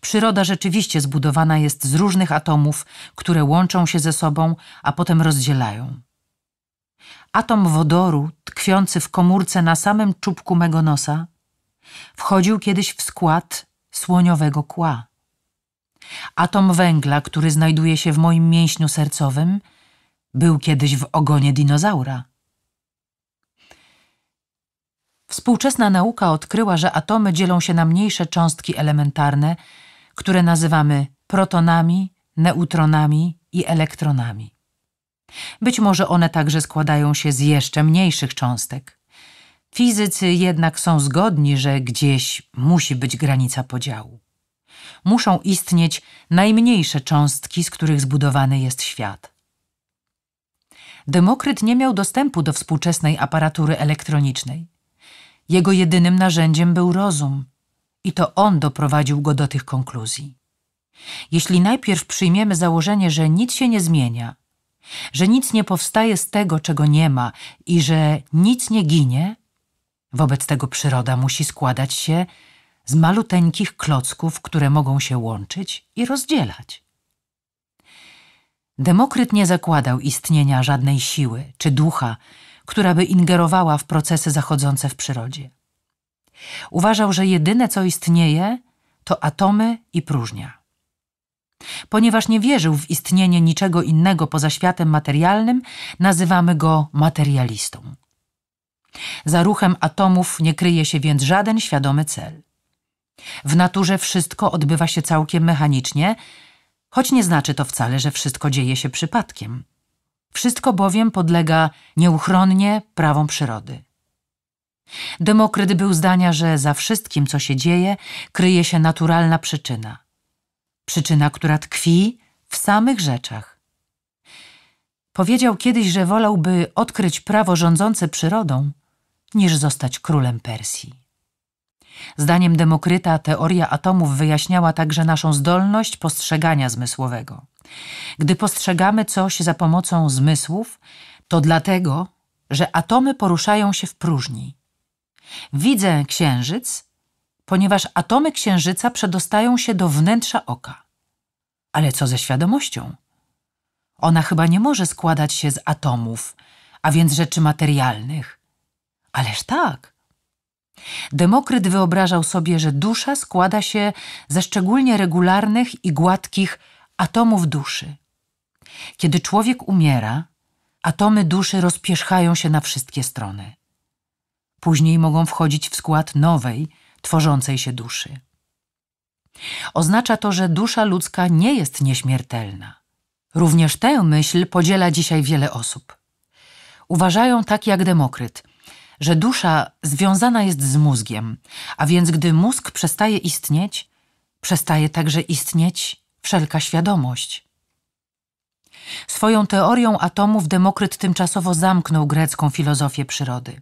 Przyroda rzeczywiście zbudowana jest z różnych atomów, które łączą się ze sobą, a potem rozdzielają. Atom wodoru, tkwiący w komórce na samym czubku mego nosa, wchodził kiedyś w skład słoniowego kła. Atom węgla, który znajduje się w moim mięśniu sercowym, był kiedyś w ogonie dinozaura. Współczesna nauka odkryła, że atomy dzielą się na mniejsze cząstki elementarne, które nazywamy protonami, neutronami i elektronami. Być może one także składają się z jeszcze mniejszych cząstek. Fizycy jednak są zgodni, że gdzieś musi być granica podziału. Muszą istnieć najmniejsze cząstki, z których zbudowany jest świat. Demokryt nie miał dostępu do współczesnej aparatury elektronicznej. Jego jedynym narzędziem był rozum i to on doprowadził go do tych konkluzji. Jeśli najpierw przyjmiemy założenie, że nic się nie zmienia, że nic nie powstaje z tego, czego nie ma i że nic nie ginie, wobec tego przyroda musi składać się z maluteńkich klocków, które mogą się łączyć i rozdzielać. Demokryt nie zakładał istnienia żadnej siły czy ducha, która by ingerowała w procesy zachodzące w przyrodzie. Uważał, że jedyne co istnieje to atomy i próżnia. Ponieważ nie wierzył w istnienie niczego innego poza światem materialnym, nazywamy go materialistą. Za ruchem atomów nie kryje się więc żaden świadomy cel. W naturze wszystko odbywa się całkiem mechanicznie, choć nie znaczy to wcale, że wszystko dzieje się przypadkiem. Wszystko bowiem podlega nieuchronnie prawom przyrody. Demokryt był zdania, że za wszystkim, co się dzieje, kryje się naturalna przyczyna. Przyczyna, która tkwi w samych rzeczach. Powiedział kiedyś, że wolałby odkryć prawo rządzące przyrodą, niż zostać królem Persji. Zdaniem Demokryta teoria atomów wyjaśniała także naszą zdolność postrzegania zmysłowego. Gdy postrzegamy coś za pomocą zmysłów, to dlatego, że atomy poruszają się w próżni. Widzę księżyc, ponieważ atomy księżyca przedostają się do wnętrza oka. Ale co ze świadomością? Ona chyba nie może składać się z atomów, a więc rzeczy materialnych. Ależ tak. Demokryt wyobrażał sobie, że dusza składa się ze szczególnie regularnych i gładkich atomów duszy. Kiedy człowiek umiera, atomy duszy rozpierzchają się na wszystkie strony. Później mogą wchodzić w skład nowej, tworzącej się duszy. Oznacza to, że dusza ludzka nie jest nieśmiertelna. Również tę myśl podziela dzisiaj wiele osób. Uważają tak jak Demokryt – że dusza związana jest z mózgiem, a więc gdy mózg przestaje istnieć, przestaje także istnieć wszelka świadomość. Swoją teorią atomów Demokryt tymczasowo zamknął grecką filozofię przyrody.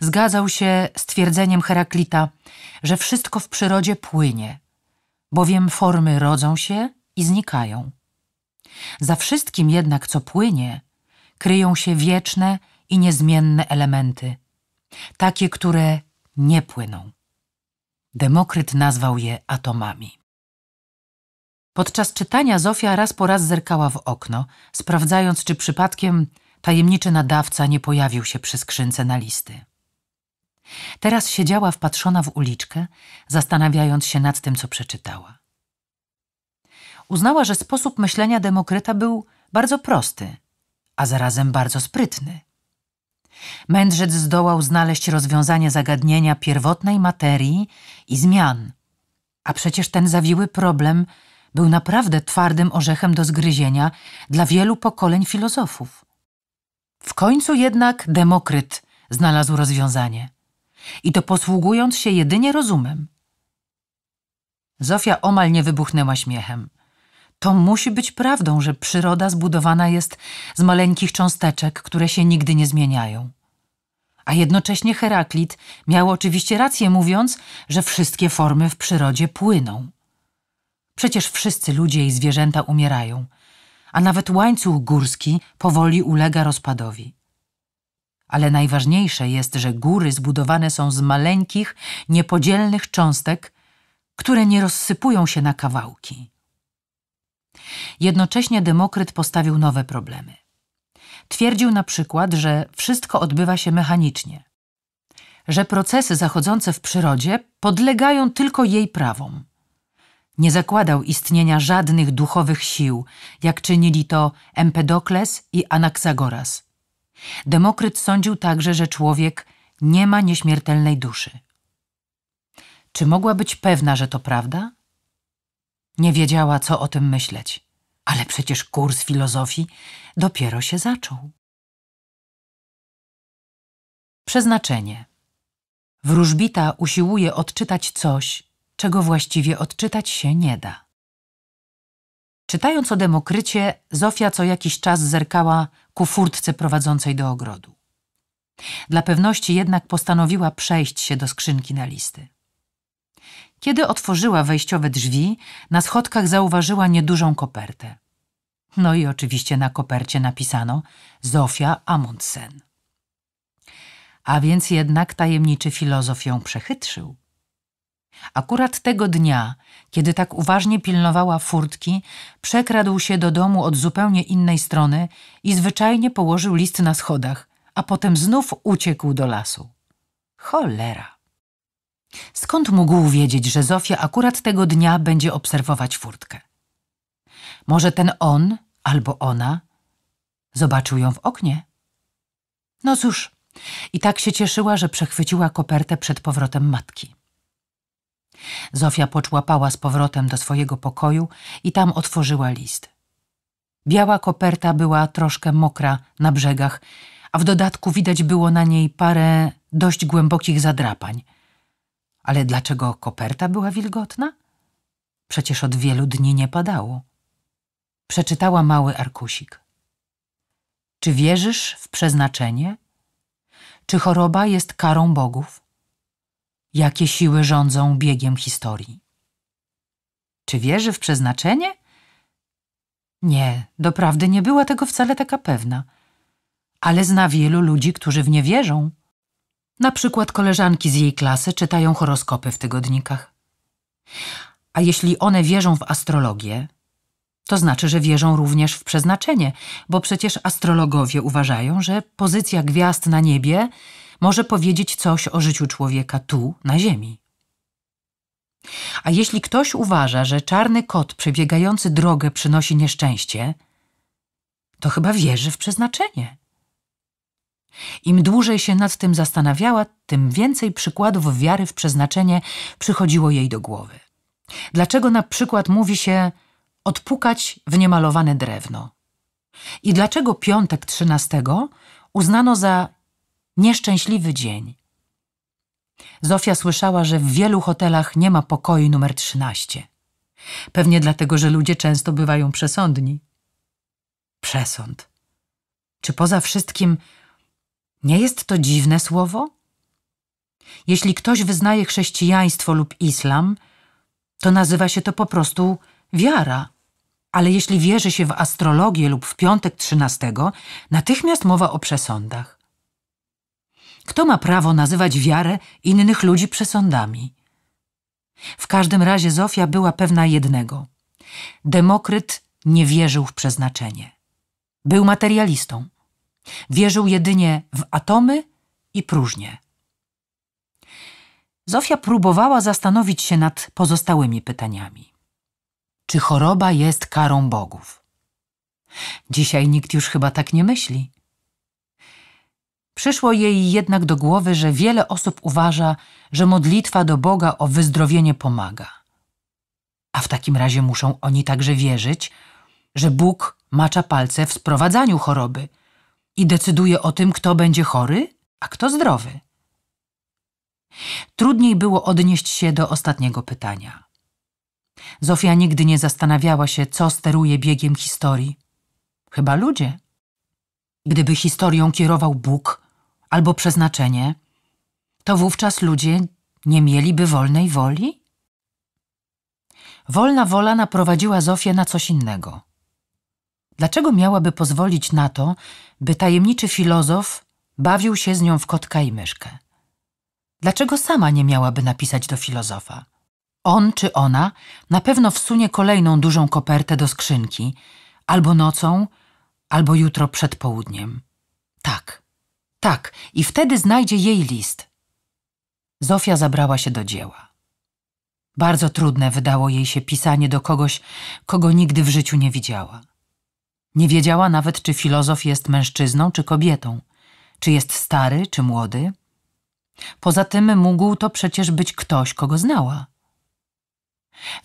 Zgadzał się z twierdzeniem Heraklita, że wszystko w przyrodzie płynie, bowiem formy rodzą się i znikają. Za wszystkim jednak, co płynie, kryją się wieczne, i niezmienne elementy, takie, które nie płyną. Demokryt nazwał je atomami. Podczas czytania Zofia raz po raz zerkała w okno, sprawdzając, czy przypadkiem tajemniczy nadawca nie pojawił się przy skrzynce na listy. Teraz siedziała wpatrzona w uliczkę, zastanawiając się nad tym, co przeczytała. Uznała, że sposób myślenia Demokryta był bardzo prosty, a zarazem bardzo sprytny. Mędrzec zdołał znaleźć rozwiązanie zagadnienia pierwotnej materii i zmian. A przecież ten zawiły problem był naprawdę twardym orzechem do zgryzienia dla wielu pokoleń filozofów. W końcu jednak Demokryt znalazł rozwiązanie i to posługując się jedynie rozumem. Zofia omal nie wybuchnęła śmiechem. To musi być prawdą, że przyroda zbudowana jest z maleńkich cząsteczek, które się nigdy nie zmieniają. A jednocześnie Heraklit miał oczywiście rację mówiąc, że wszystkie formy w przyrodzie płyną. Przecież wszyscy ludzie i zwierzęta umierają, a nawet łańcuch górski powoli ulega rozpadowi. Ale najważniejsze jest, że góry zbudowane są z maleńkich, niepodzielnych cząstek, które nie rozsypują się na kawałki. Jednocześnie Demokryt postawił nowe problemy. Twierdził na przykład, że wszystko odbywa się mechanicznie, że procesy zachodzące w przyrodzie podlegają tylko jej prawom. Nie zakładał istnienia żadnych duchowych sił, jak czynili to Empedokles i Anaxagoras. Demokryt sądził także, że człowiek nie ma nieśmiertelnej duszy. Czy mogła być pewna, że to prawda? Nie wiedziała, co o tym myśleć. Ale przecież kurs filozofii dopiero się zaczął. Przeznaczenie. Wróżbita usiłuje odczytać coś, czego właściwie odczytać się nie da. Czytając o Demokrycie, Zofia co jakiś czas zerkała ku furtce prowadzącej do ogrodu. Dla pewności jednak postanowiła przejść się do skrzynki na listy. Kiedy otworzyła wejściowe drzwi, na schodkach zauważyła niedużą kopertę. No i oczywiście na kopercie napisano Zofia Amundsen. A więc jednak tajemniczy filozof ją przechytrzył. Akurat tego dnia, kiedy tak uważnie pilnowała furtki, przekradł się do domu od zupełnie innej strony i zwyczajnie położył list na schodach, a potem znów uciekł do lasu. Cholera! Skąd mógł wiedzieć, że Zofia akurat tego dnia będzie obserwować furtkę? Może ten on albo ona zobaczył ją w oknie? No cóż, i tak się cieszyła, że przechwyciła kopertę przed powrotem matki. Zofia poczłapała z powrotem do swojego pokoju i tam otworzyła list. Biała koperta była troszkę mokra na brzegach, a w dodatku widać było na niej parę dość głębokich zadrapań – ale dlaczego koperta była wilgotna? Przecież od wielu dni nie padało. Przeczytała mały arkusik. Czy wierzysz w przeznaczenie? Czy choroba jest karą bogów? Jakie siły rządzą biegiem historii? Czy wierzy w przeznaczenie? Nie, doprawdy nie była tego wcale taka pewna, ale zna wielu ludzi, którzy w nie wierzą. Na przykład koleżanki z jej klasy czytają horoskopy w tygodnikach. A jeśli one wierzą w astrologię, to znaczy, że wierzą również w przeznaczenie, bo przecież astrologowie uważają, że pozycja gwiazd na niebie może powiedzieć coś o życiu człowieka tu, na Ziemi. A jeśli ktoś uważa, że czarny kot przebiegający drogę przynosi nieszczęście, to chyba wierzy w przeznaczenie. Im dłużej się nad tym zastanawiała, tym więcej przykładów wiary w przeznaczenie przychodziło jej do głowy. Dlaczego na przykład mówi się odpukać w niemalowane drewno? I dlaczego piątek 13 uznano za nieszczęśliwy dzień? Zofia słyszała, że w wielu hotelach nie ma pokoi numer 13. Pewnie dlatego, że ludzie często bywają przesądni. Przesąd. Czy poza wszystkim nie jest to dziwne słowo? Jeśli ktoś wyznaje chrześcijaństwo lub islam, to nazywa się to po prostu wiara. Ale jeśli wierzy się w astrologię lub w piątek 13, natychmiast mowa o przesądach. Kto ma prawo nazywać wiarę innych ludzi przesądami? W każdym razie Zofia była pewna jednego. Demokryt nie wierzył w przeznaczenie. Był materialistą. Wierzył jedynie w atomy i próżnię. Zofia próbowała zastanowić się nad pozostałymi pytaniami. Czy choroba jest karą bogów? Dzisiaj nikt już chyba tak nie myśli. Przyszło jej jednak do głowy, że wiele osób uważa, że modlitwa do Boga o wyzdrowienie pomaga. A w takim razie muszą oni także wierzyć, że Bóg macza palce w sprowadzaniu choroby – i decyduje o tym, kto będzie chory, a kto zdrowy. Trudniej było odnieść się do ostatniego pytania. Zofia nigdy nie zastanawiała się, co steruje biegiem historii. Chyba ludzie. Gdyby historią kierował Bóg albo przeznaczenie, to wówczas ludzie nie mieliby wolnej woli? Wolna wola naprowadziła Zofię na coś innego. Dlaczego miałaby pozwolić na to, by tajemniczy filozof bawił się z nią w kotka i myszkę? Dlaczego sama nie miałaby napisać do filozofa? On czy ona na pewno wsunie kolejną dużą kopertę do skrzynki, albo nocą, albo jutro przed południem. Tak, tak, i wtedy znajdzie jej list. Zofia zabrała się do dzieła. Bardzo trudne wydało jej się pisanie do kogoś, kogo nigdy w życiu nie widziała. Nie wiedziała nawet, czy filozof jest mężczyzną czy kobietą, czy jest stary czy młody. Poza tym mógł to przecież być ktoś, kogo znała.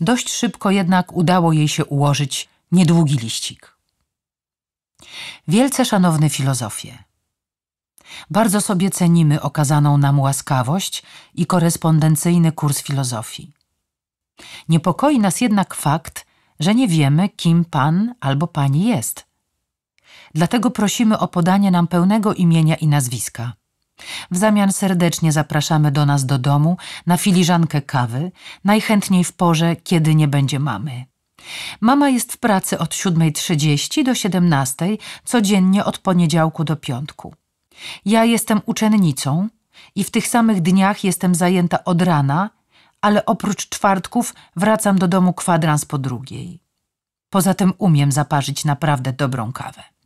Dość szybko jednak udało jej się ułożyć niedługi liścik. Wielce szanowny filozofie, bardzo sobie cenimy okazaną nam łaskawość i korespondencyjny kurs filozofii. Niepokoi nas jednak fakt, że nie wiemy, kim pan albo pani jest. Dlatego prosimy o podanie nam pełnego imienia i nazwiska. W zamian serdecznie zapraszamy do nas do domu na filiżankę kawy, najchętniej w porze, kiedy nie będzie mamy. Mama jest w pracy od 7.30 do 17.00, codziennie od poniedziałku do piątku. Ja jestem uczennicą i w tych samych dniach jestem zajęta od rana ale oprócz czwartków wracam do domu kwadrans po drugiej. Poza tym umiem zaparzyć naprawdę dobrą kawę.